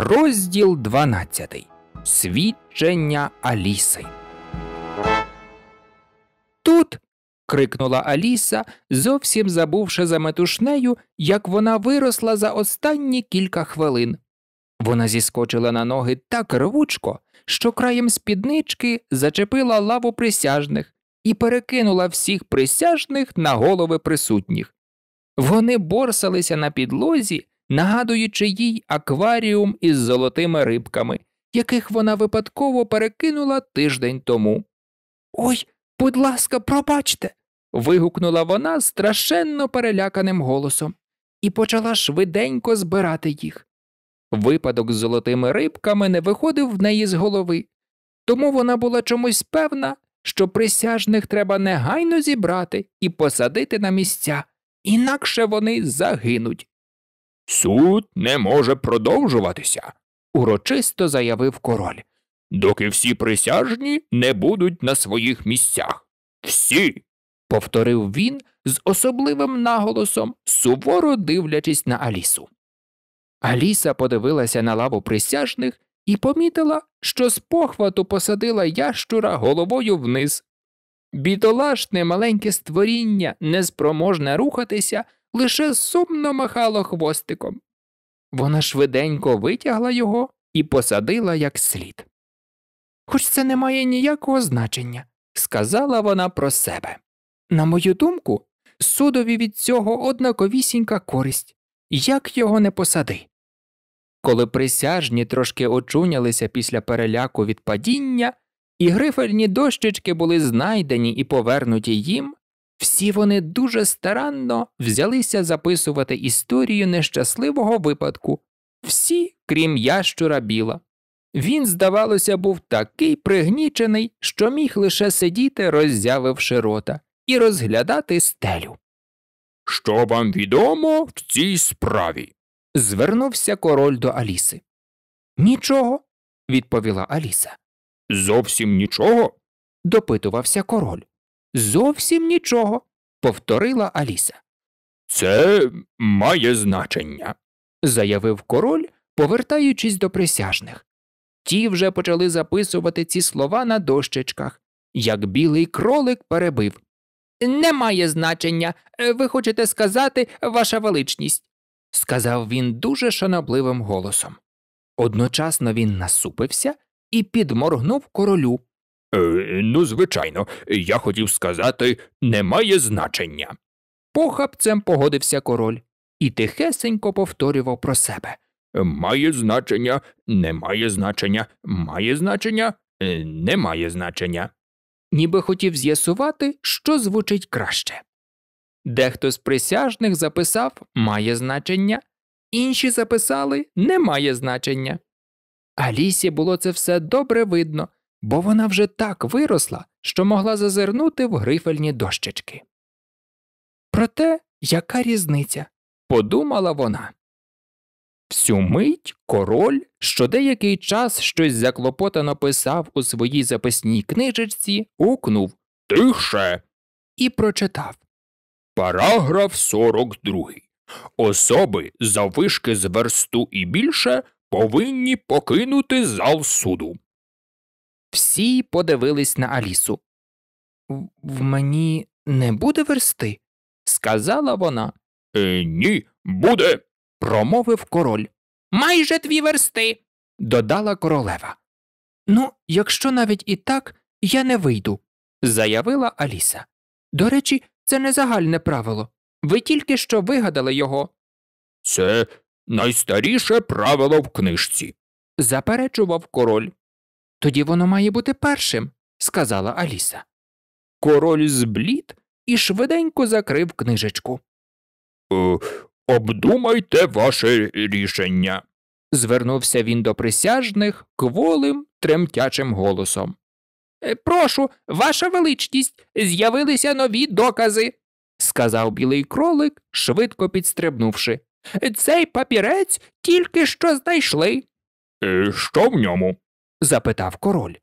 Розділ 12. Свідчення Аліси. Тут. крикнула Аліса, зовсім забувши за метушнею, як вона виросла за останні кілька хвилин. Вона зіскочила на ноги так рвучко, що краєм спіднички зачепила лаву присяжних і перекинула всіх присяжних на голови присутніх. Вони борсалися на підлозі нагадуючи їй акваріум із золотими рибками, яких вона випадково перекинула тиждень тому. Ой, будь ласка, пробачте. вигукнула вона страшенно переляканим голосом і почала швиденько збирати їх. Випадок з золотими рибками не виходив в неї з голови, тому вона була чомусь певна, що присяжних треба негайно зібрати і посадити на місця, інакше вони загинуть. Суд не може продовжуватися, урочисто заявив король, доки всі присяжні не будуть на своїх місцях. Всі. повторив він з особливим наголосом, суворо дивлячись на Алісу. Аліса подивилася на лаву присяжних і помітила, що з похвату посадила ящура головою вниз. Бідолашне маленьке створіння, неспроможне рухатися лише сумно махало хвостиком. Вона швиденько витягла його і посадила як слід. Хоч це не має ніякого значення, сказала вона про себе. На мою думку, судові від цього однаковісінька користь, як його не посади. Коли присяжні трошки очунялися після переляку від падіння, і грифельні дощечки були знайдені і повернуті їм, всі вони дуже старанно взялися записувати історію нещасливого випадку, всі, крім ящура біла. Він, здавалося, був такий пригнічений, що міг лише сидіти, роззявивши рота, і розглядати стелю. Що вам відомо в цій справі? звернувся король до Аліси. Нічого, відповіла Аліса. Зовсім нічого? допитувався король. Зовсім нічого, повторила Аліса. Це має значення, заявив король, повертаючись до присяжних. Ті вже почали записувати ці слова на дощечках, як білий кролик перебив. «Не має значення. Е, ви хочете сказати, ваша величність, сказав він дуже шанобливим голосом. Одночасно він насупився і підморгнув королю. Е, ну, звичайно, я хотів сказати, немає значення. Похапцем погодився король і тихесенько повторював про себе Має значення, немає значення, має значення, е, немає значення. Ніби хотів з'ясувати, що звучить краще. Дехто з присяжних записав має значення, інші записали немає значення. Алісі було це все добре видно бо вона вже так виросла, що могла зазирнути в грифельні дощечки. Проте яка різниця? подумала вона. Всю мить король, що деякий час щось заклопотано писав у своїй записній книжечці, укнув Тихше. і прочитав Параграф 42. Особи заввишки з версту і більше повинні покинути зал суду. Всі подивились на Алісу. В мені не буде версти, сказала вона. «Е, Ні, буде, промовив король. Майже дві версти, додала королева. Ну, якщо навіть і так, я не вийду, заявила Аліса. До речі, це не загальне правило. Ви тільки що вигадали його. Це найстаріше правило в книжці, заперечував король. Тоді воно має бути першим, сказала Аліса. Король зблід і швиденько закрив книжечку. Е, обдумайте ваше рішення. звернувся він до присяжних кволим, тремтячим голосом. Е, прошу, ваша величність, з'явилися нові докази, сказав білий кролик, швидко підстрибнувши. Цей папірець тільки що знайшли. Е, що в ньому? запитав король.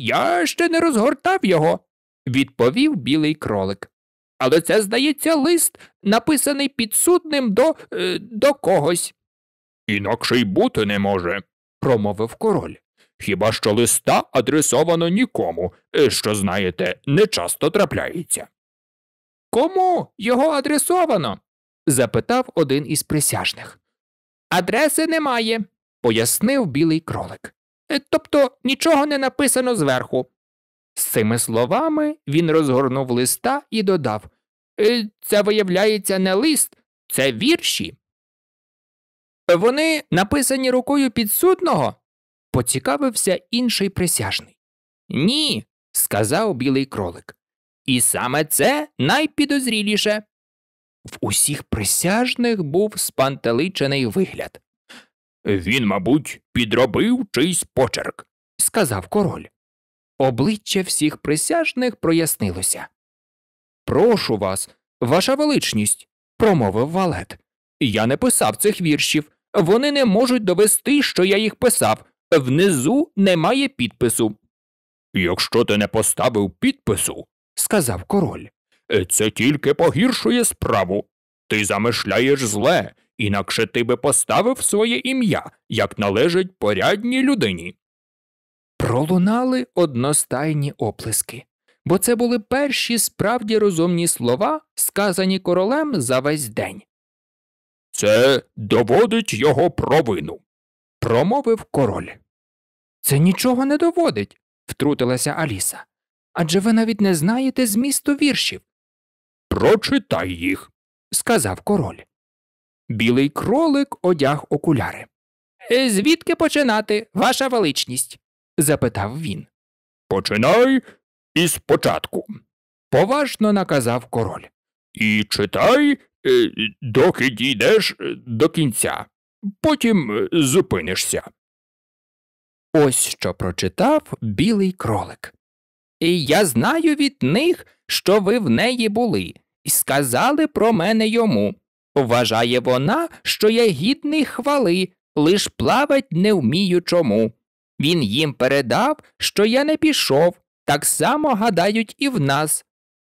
Я ще не розгортав його, відповів білий кролик. Але це, здається, лист, написаний підсудним до е, до когось. Інакше й бути не може, промовив король. Хіба що листа адресовано нікому, е, що, знаєте, не часто трапляється. Кому його адресовано? запитав один із присяжних. Адреси немає, пояснив білий кролик. Е, тобто нічого не написано зверху. З цими словами він розгорнув листа і додав «Е, Це виявляється не лист, це вірші. Вони написані рукою підсудного? поцікавився інший присяжний. Ні, сказав білий кролик. І саме це найпідозріліше. В усіх присяжних був спантеличений вигляд. Він, мабуть, підробив чийсь почерк, сказав король. Обличчя всіх присяжних прояснилося. Прошу вас, ваша величність, промовив валет. Я не писав цих віршів. Вони не можуть довести, що я їх писав. Внизу немає підпису. Якщо ти не поставив підпису, сказав король, це тільки погіршує справу. Ти замишляєш зле Інакше ти би поставив своє ім'я, як належить порядній людині. Пролунали одностайні оплески, бо це були перші справді розумні слова, сказані королем за весь день. Це доводить його провину, промовив король. Це нічого не доводить, втрутилася Аліса. Адже ви навіть не знаєте змісту віршів. Прочитай їх, сказав король. Білий кролик одяг окуляри. «Е, звідки починати, ваша величність? запитав він. Починай із початку, поважно наказав король. І читай, е, доки дійдеш е, до кінця, потім зупинишся. Ось що прочитав білий кролик. І я знаю від них, що ви в неї були, і сказали про мене йому, Вважає вона, що я гідний хвали, лиш плавать не вмію чому. Він їм передав, що я не пішов, так само гадають і в нас.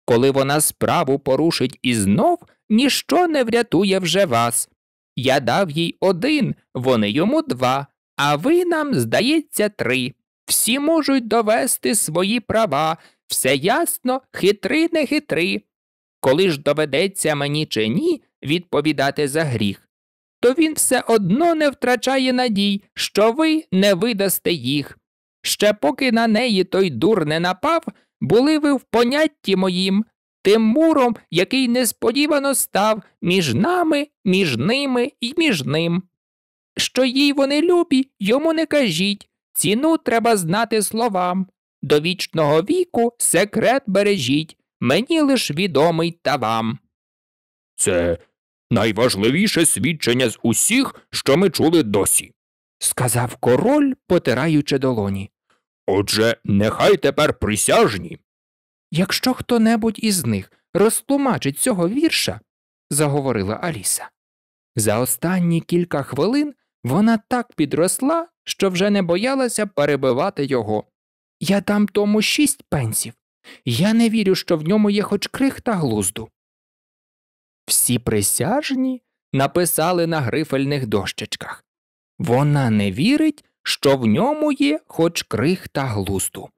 Коли вона справу порушить і знов, ніщо не врятує вже вас. Я дав їй один, вони йому два, а ви нам, здається, три. Всі можуть довести свої права, все ясно, хитри не хитри. Коли ж доведеться мені чи ні, відповідати за гріх, то він все одно не втрачає надій, що ви не видасте їх. Ще поки на неї той дур не напав, були ви в понятті моїм, тим муром, який несподівано став між нами, між ними і між ним. Що їй вони любі, йому не кажіть, ціну треба знати словам. До вічного віку секрет бережіть, мені лиш відомий та вам. Це найважливіше свідчення з усіх, що ми чули досі, сказав король, потираючи долоні. Отже, нехай тепер присяжні. Якщо хто небудь із них розтлумачить цього вірша, заговорила Аліса. За останні кілька хвилин вона так підросла, що вже не боялася перебивати його. Я дам тому шість пенсів. Я не вірю, що в ньому є хоч крихта глузду. Всі присяжні написали на грифельних дощечках. Вона не вірить, що в ньому є хоч крихта глузду.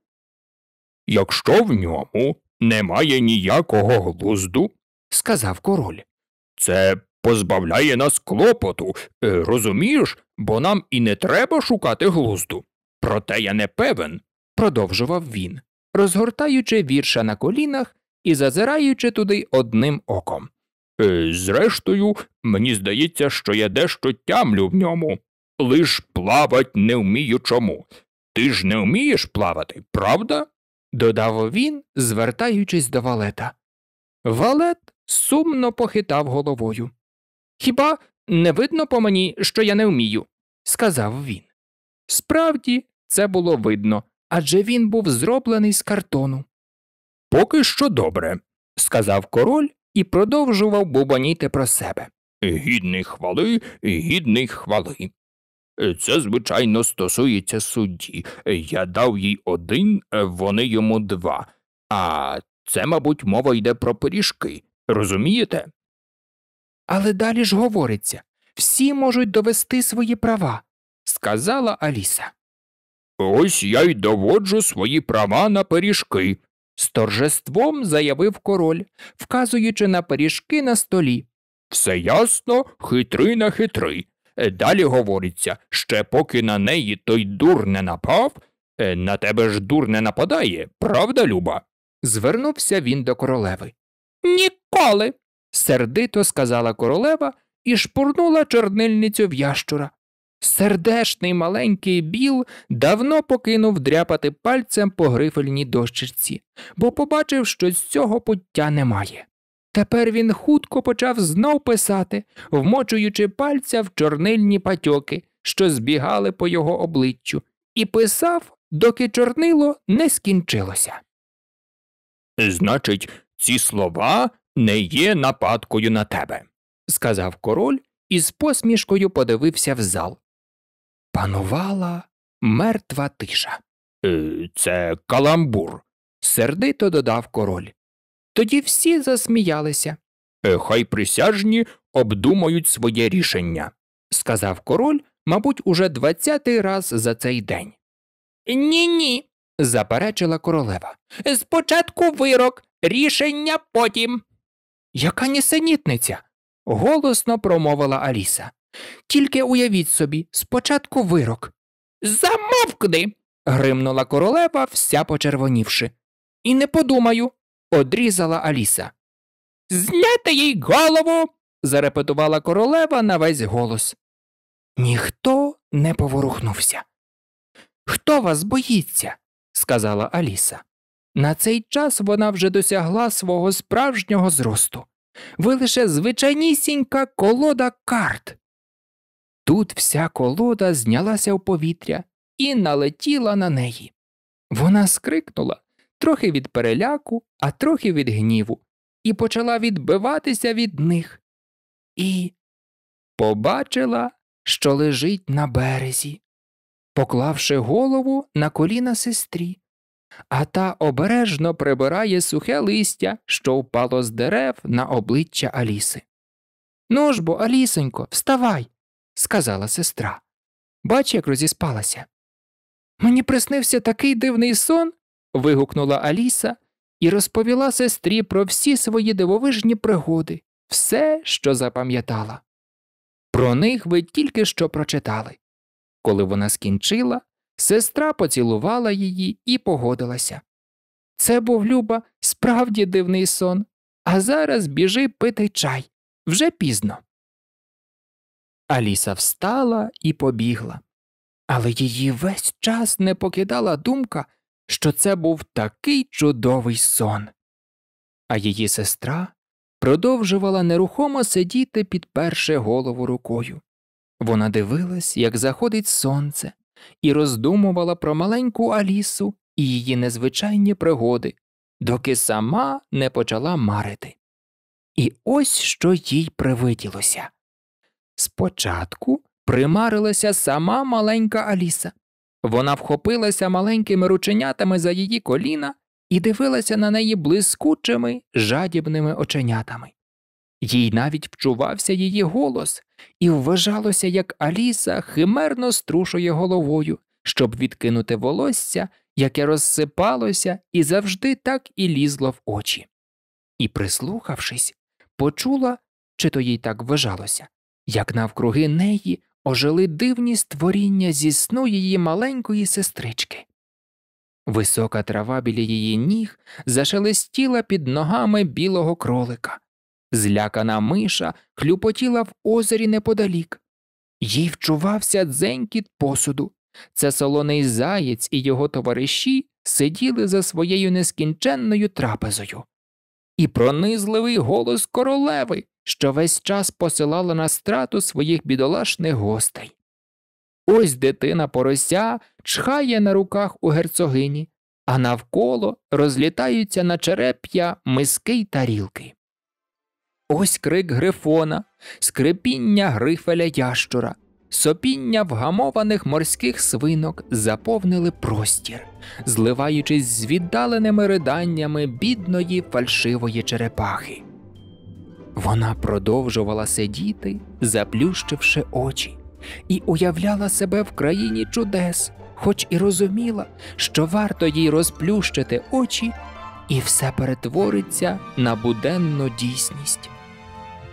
Якщо в ньому немає ніякого глузду, сказав король, це позбавляє нас клопоту, е, розумієш, бо нам і не треба шукати глузду. Проте я не певен, продовжував він, розгортаючи вірша на колінах і зазираючи туди одним оком. Е, зрештою, мені здається, що я дещо тямлю в ньому. Лиш плавать не вмію чому. Ти ж не вмієш плавати, правда? додав він, звертаючись до валета. Валет сумно похитав головою. Хіба не видно по мені, що я не вмію? сказав він. Справді, це було видно, адже він був зроблений з картону. Поки що добре, сказав король і продовжував бубоніти про себе. Гідний хвали, гідний хвали. Це, звичайно, стосується судді. Я дав їй один, вони йому два. А це, мабуть, мова йде про пиріжки, розумієте? Але далі ж говориться всі можуть довести свої права, сказала Аліса. Ось я й доводжу свої права на пиріжки, з торжеством заявив король, вказуючи на пиріжки на столі. Все ясно, хитрий на хитрий. Е, далі говориться, ще поки на неї той дур не напав, е, на тебе ж дур не нападає, правда, Люба? Звернувся він до королеви. Ніколи. сердито сказала королева і шпурнула чорнильницю в ящура. Сердешний маленький Біл давно покинув дряпати пальцем по грифельній дощерці, бо побачив, що з цього пуття немає. Тепер він хутко почав знов писати, вмочуючи пальця в чорнильні патьоки, що збігали по його обличчю, і писав, доки чорнило не скінчилося. Значить, ці слова не є нападкою на тебе, сказав король і з посмішкою подивився в зал, Панувала мертва тиша. Е, це каламбур, сердито додав король. Тоді всі засміялися. Е, хай присяжні обдумають своє рішення, сказав король, мабуть, уже двадцятий раз за цей день. Ні, ні, заперечила королева. Спочатку вирок, рішення потім. Яка нісенітниця? голосно промовила Аліса. Тільки уявіть собі, спочатку вирок. Замовкни. гримнула королева, вся почервонівши. І не подумаю, одрізала Аліса. Зняти їй голову. зарепетувала королева на весь голос. Ніхто не поворухнувся. Хто вас боїться? сказала Аліса. На цей час вона вже досягла свого справжнього зросту. Ви лише звичайнісінька колода карт. Тут вся колода знялася в повітря і налетіла на неї. Вона скрикнула трохи від переляку, а трохи від гніву, і почала відбиватися від них. І побачила, що лежить на березі, поклавши голову на коліна сестрі. А та обережно прибирає сухе листя, що впало з дерев на обличчя Аліси. Ну ж бо, Алісонько, вставай, сказала сестра. Бач, як розіспалася. Мені приснився такий дивний сон. вигукнула Аліса і розповіла сестрі про всі свої дивовижні пригоди, все, що запам'ятала. Про них ви тільки що прочитали. Коли вона скінчила, сестра поцілувала її і погодилася. Це був Люба справді дивний сон, а зараз біжи пити чай. Вже пізно. Аліса встала і побігла, але її весь час не покидала думка, що це був такий чудовий сон. А її сестра продовжувала нерухомо сидіти під перше голову рукою. Вона дивилась, як заходить сонце, і роздумувала про маленьку Алісу і її незвичайні пригоди, доки сама не почала марити. І ось що їй привиділося. Спочатку примарилася сама маленька Аліса. Вона вхопилася маленькими рученятами за її коліна і дивилася на неї блискучими, жадібними оченятами. Їй навіть вчувався її голос, і вважалося, як Аліса химерно струшує головою, щоб відкинути волосся, яке розсипалося і завжди так і лізло в очі. І, прислухавшись, почула, чи то їй так вважалося, як навкруги неї ожили дивні створіння зі сну її маленької сестрички. Висока трава біля її ніг зашелестіла під ногами білого кролика, злякана миша хлюпотіла в озері неподалік. Їй вчувався дзенькіт посуду. Це солоний заєць і його товариші сиділи за своєю нескінченною трапезою і пронизливий голос королеви, що весь час посилала на страту своїх бідолашних гостей. Ось дитина порося чхає на руках у герцогині, а навколо розлітаються на череп'я миски й тарілки. Ось крик грифона, скрипіння грифеля ящура, Сопіння вгамованих морських свинок заповнили простір, зливаючись з віддаленими риданнями бідної фальшивої черепахи. Вона продовжувала сидіти, заплющивши очі, і уявляла себе в країні чудес, хоч і розуміла, що варто їй розплющити очі, і все перетвориться на буденну дійсність.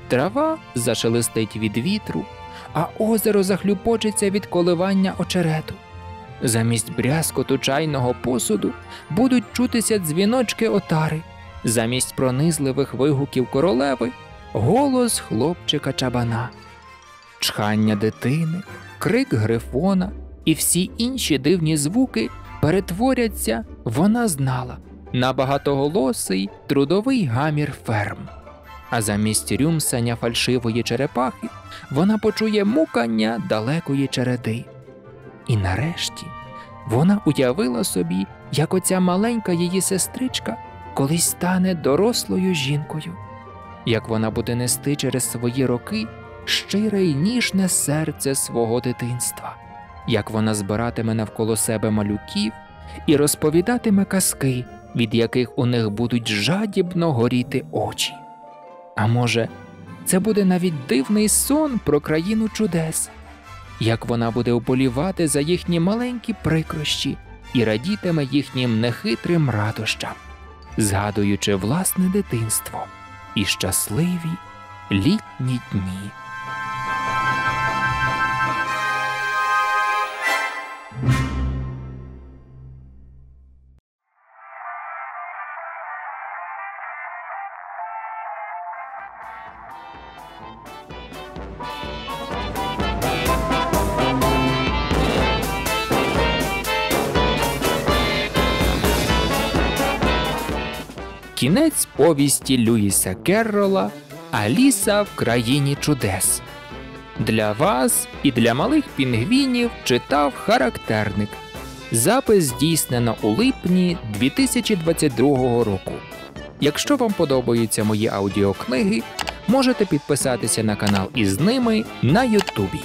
Трава зашелестить від вітру а озеро захлюпочеться від коливання очерету. Замість брязкоту чайного посуду будуть чутися дзвіночки отари, замість пронизливих вигуків королеви голос хлопчика чабана, чхання дитини, крик грифона і всі інші дивні звуки перетворяться, вона знала, на багатоголосий трудовий гамір ферм а замість рюмсання фальшивої черепахи вона почує мукання далекої череди. І нарешті вона уявила собі, як оця маленька її сестричка колись стане дорослою жінкою, як вона буде нести через свої роки щире й ніжне серце свого дитинства, як вона збиратиме навколо себе малюків і розповідатиме казки, від яких у них будуть жадібно горіти очі. А може, це буде навіть дивний сон про країну чудес, як вона буде уболівати за їхні маленькі прикрощі і радітиме їхнім нехитрим радощам, згадуючи власне дитинство і щасливі літні дні. Кінець повісті Люїса Керрола Аліса в країні чудес. Для вас і для малих пінгвінів читав характерник. Запис здійснено у липні 2022 року. Якщо вам подобаються мої аудіокниги, можете підписатися на канал із ними на Ютубі.